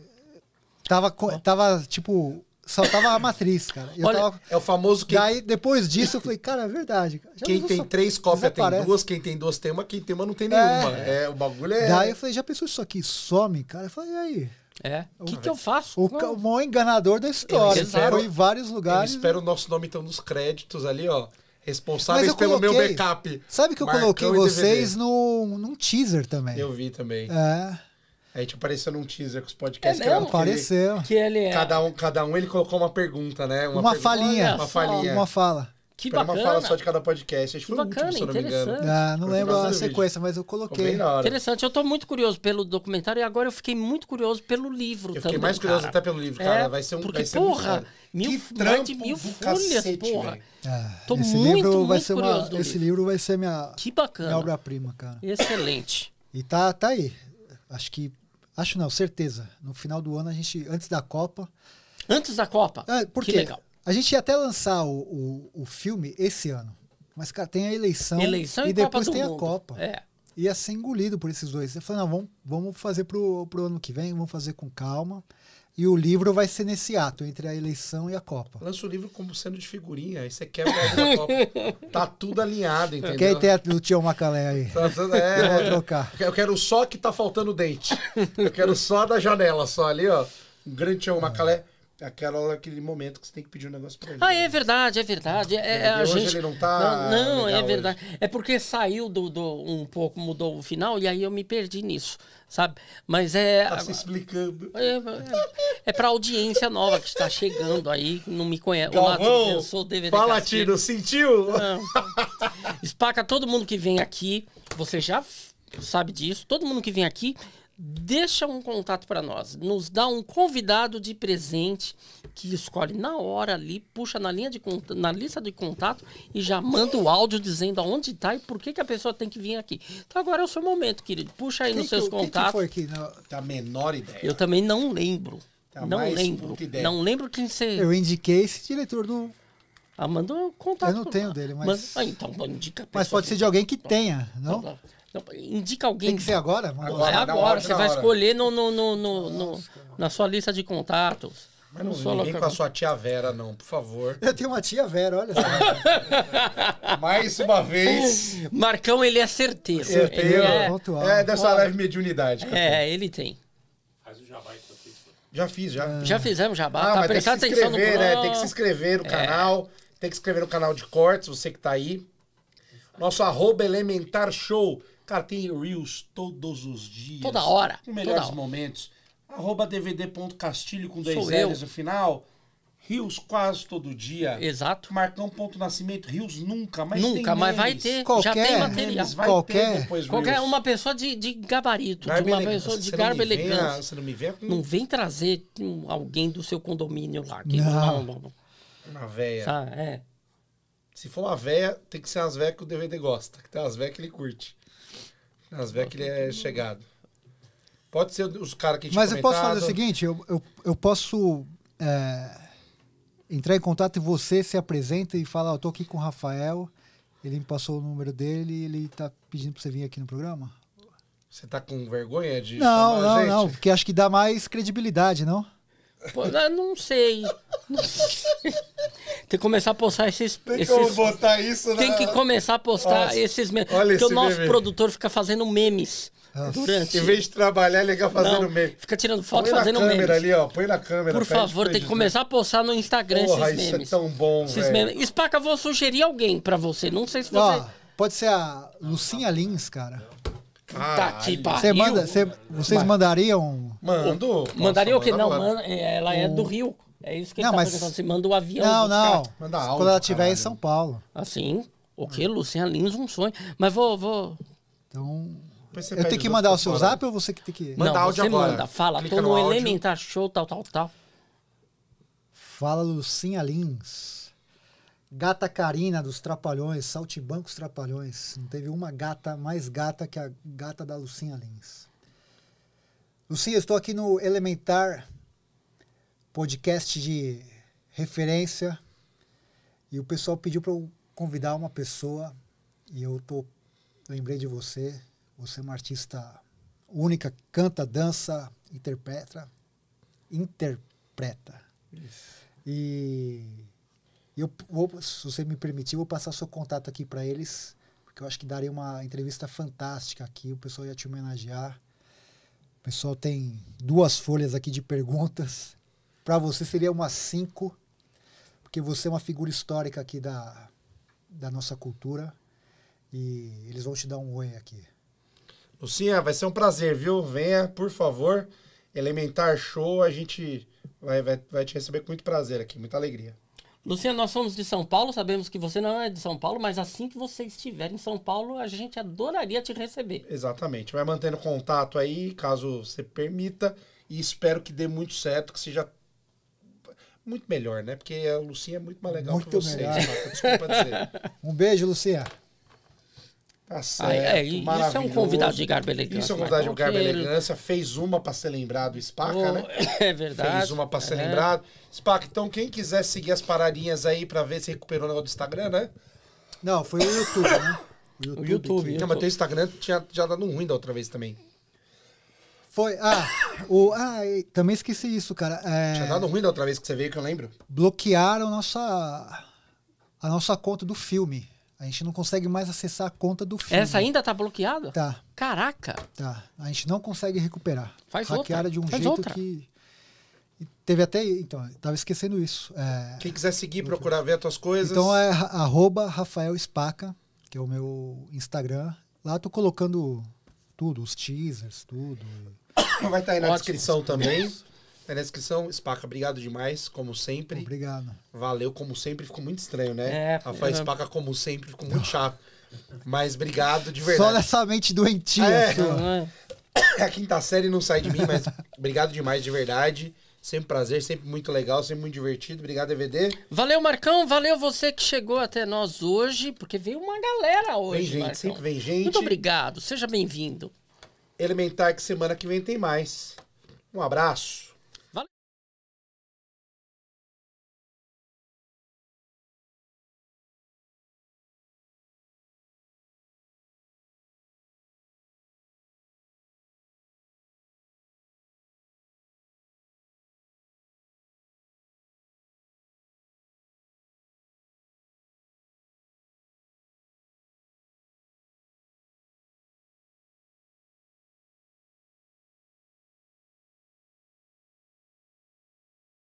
Tava, tava tipo, só tava a matriz, cara. Olha, tava... É o famoso que. Daí, depois disso, eu falei, cara, é verdade. Cara. Quem tem só... três cópias tem duas, quem tem duas tem uma, quem tem uma não tem nenhuma. É, é o bagulho é. Daí eu falei, já pensou isso aqui some, cara? Eu falei, e aí? É. O que, que eu faço? O, o maior enganador da história. espero, Foi em vários lugares. Eu espero o nosso nome, então, nos créditos ali, ó. Responsáveis coloquei, pelo meu backup. Sabe que eu Marcão coloquei vocês no num teaser também. Eu vi também. É. A gente apareceu num teaser com os podcasts é que era apareceu. Que ele, que é. cada um, cada um ele colocou uma pergunta, né? Uma, uma pergunta, falinha, uma falinha, uma fala. Que bacana. uma fala só de cada podcast. Acho que foi bacana, último, se não me engano. Ah, não lembro a sequência, vídeo. mas eu coloquei. Interessante. Eu tô muito curioso pelo documentário e agora eu fiquei muito curioso pelo livro também. Eu fiquei mais curioso cara. até pelo livro, cara. É, vai ser um Porque, ser porra, mil, que de mil folhas, porra. Ah, tô esse muito, livro vai ser uma, Esse livro. vai ser minha, que bacana. minha obra-prima, cara. Excelente. E tá, tá aí. Acho que Acho não, certeza. No final do ano, a gente, antes da Copa. Antes da Copa? É, por que quê? legal. A gente ia até lançar o, o, o, filme esse ano. Mas, cara, tem a eleição. eleição e, e depois tem mundo. a Copa. É. Ia ser engolido por esses dois. Eu falei, não, vamos, vamos fazer pro, pro ano que vem, vamos fazer com calma. E o livro vai ser nesse ato, entre a eleição e a Copa. Lança o livro como sendo de figurinha, aí você quebra a Copa. [LAUGHS] Tá tudo alinhado, entendeu? Quem tem o tio Macalé aí? Tá, é, eu vou trocar. Eu quero só que tá faltando dente. Eu quero só da janela, só ali, ó. Um grande tio Macalé aquela, aquele momento que você tem que pedir um negócio pra ele. Ah, é verdade, é verdade. É, né? é a hoje gente... ele não tá. Não, não é verdade. Hoje. É porque saiu do, do um pouco, mudou o final, e aí eu me perdi nisso, sabe? Mas é. Tá se explicando. É, é, é pra audiência nova que está chegando aí, não me conhece. Galvão, eu sou DVD fala, Tino, sentiu? Espaca todo mundo que vem aqui, você já sabe disso, todo mundo que vem aqui deixa um contato para nós, nos dá um convidado de presente que escolhe na hora ali, puxa na linha de na lista de contato e já manda o áudio dizendo aonde está e por que, que a pessoa tem que vir aqui. Então agora é o seu momento, querido. Puxa aí nos seus que, contatos. Que que foi que não, tá menor ideia. Eu também não lembro. Tá não lembro. Não lembro quem você Eu indiquei esse diretor do ah, manda um contato. Eu não tenho dele, mas. mas ah, então indica Mas pode ser de alguém tá que tenha, não? não, tá não indica alguém. Tem que ser agora? agora agora. você vai escolher no, no, no, no, Nossa, no na sua lista de contatos. Mas não, não ninguém com a sua tia Vera, não, por favor. Eu tenho uma tia Vera, olha só. [LAUGHS] Mais uma vez. Marcão, ele é certeza Certeza. Ele é, é, dessa leve mediunidade. É, ele tem. Faz o jabá que Já fiz, já. Ah. Já fizemos jabá. Ah, tá prestando atenção no né? Tem que se inscrever no é. canal. Tem que se inscrever no canal de cortes, você que tá aí. Nosso arroba elementar show. Cara, tem Reels todos os dias. Toda hora. Com melhores hora. momentos. Arroba dvd.castilho com 10 L's no final. Rios quase todo dia. Exato. Marcão ponto nascimento, Rios nunca, mas nunca, mas vai ter, qualquer, já tem material. Memes, qualquer, qualquer uma pessoa de, de gabarito, garba de uma pessoa de garbo elegante. Você não me vê? Não vem trazer alguém do seu condomínio lá. Que não. não, não, Uma véia. É. Se for uma véia, tem que ser as véias que o DVD gosta, que tem as véias que ele curte. Nas vê que ele é chegado. Pode ser os caras que te Mas comentado. eu posso fazer o seguinte, eu, eu, eu posso é, entrar em contato e você se apresenta e fala, oh, eu tô aqui com o Rafael, ele me passou o número dele e ele tá pedindo para você vir aqui no programa? Você tá com vergonha de Não, não, gente? não, porque acho que dá mais credibilidade, não? Pô, não sei. Não sei. Tem que começar a postar esses. Tem esses, botar isso, Tem que começar a postar Nossa, esses memes. Porque esse o nosso meme. produtor fica fazendo memes. Nossa, durante. Em vez de trabalhar, ele fica fazendo Não, meme. Fica tirando foto põe fazendo memes. Põe na câmera ali, ó. Põe na câmera. Por favor, tem que começar a postar no Instagram Porra, esses memes. Isso é tão bom, esses memes. vou sugerir alguém pra você. Não sei se você. Ó, pode ser a Lucinha Lins, cara. Tá aqui, pariu. Manda, vocês mandariam. Mando. Mandariam o que? Não, é, ela é do Rio. É isso que ele não, tá mas... perguntando. Você manda o um avião. Não, não. Manda aula, Quando ela estiver em São Paulo. Assim? O que? É. Luciana Lins, um sonho. Mas vou. vou... Então. Eu tenho que mandar o seu zap ou você que tem que. Manda não, áudio você agora. manda. Fala, Clica tô no, no Elementar Show, tal, tal, tal. Fala, Lucinha Lins. Gata Karina dos Trapalhões, Saltibancos Trapalhões. Não teve uma gata mais gata que a gata da Lucinha Lins. Lucinha, estou aqui no Elementar podcast de referência e o pessoal pediu para eu convidar uma pessoa e eu tô lembrei de você. Você é uma artista única, canta, dança, interpreta, interpreta. Isso. E eu vou, se você me permitir, vou passar seu contato aqui para eles, porque eu acho que daria uma entrevista fantástica aqui, o pessoal ia te homenagear. O pessoal tem duas folhas aqui de perguntas. Para você seria uma 5, porque você é uma figura histórica aqui da, da nossa cultura e eles vão te dar um oi aqui. Lucinha, vai ser um prazer, viu? Venha, por favor. Elementar Show, a gente vai, vai, vai te receber com muito prazer aqui, muita alegria. Lucinha nós somos de São Paulo, sabemos que você não é de São Paulo, mas assim que você estiver em São Paulo, a gente adoraria te receber. Exatamente. Vai mantendo contato aí, caso você permita, e espero que dê muito certo, que seja muito melhor, né? Porque a Lucinha é muito mais legal muito que vocês. Melhor. desculpa dizer. [LAUGHS] um beijo, Lucinha. Tá certo. É, isso é um convidado de garba elegância. Isso é um né? convidado de garba elegância. Fez uma para ser lembrado, Spaca, oh, né? [LAUGHS] É verdade. Fez uma para ser é. lembrado. Spaca, então quem quiser seguir as paradinhas aí para ver se recuperou o negócio do Instagram, né? Não, foi o YouTube, né? [COUGHS] O YouTube. O YouTube, YouTube. Não, mas teu Instagram tinha já dado ruim da outra vez também. Foi. Ah, o, ah, também esqueci isso, cara. É, Tinha dado ruim da outra vez que você veio, que eu lembro. Bloquearam nossa, a nossa conta do filme. A gente não consegue mais acessar a conta do filme. Essa ainda tá bloqueada? Tá. Caraca! Tá. A gente não consegue recuperar. Faz outra. de um Faz jeito outra. que. Teve até. Então, tava esquecendo isso. É, Quem quiser seguir, procurar ver as tuas coisas. Então é arroba Rafael Spaca, que é o meu Instagram. Lá tô colocando tudo, os teasers, tudo. [COUGHS] Vai estar tá aí na Ótimo. descrição também. Tá na descrição, Spaca, obrigado demais, como sempre. Obrigado. Valeu, como sempre, ficou muito estranho, né? É, Rafael é. Spaca, como sempre, ficou muito chato. Mas obrigado de verdade. Só nessa mente doentia. É. É A quinta série não sai de mim, mas obrigado demais de verdade. Sempre prazer, sempre muito legal, sempre muito divertido. Obrigado, DVD. Valeu, Marcão. Valeu você que chegou até nós hoje, porque veio uma galera hoje. Vem gente, Marcão. sempre vem gente. Muito obrigado, seja bem-vindo. Elementar que semana que vem tem mais. Um abraço.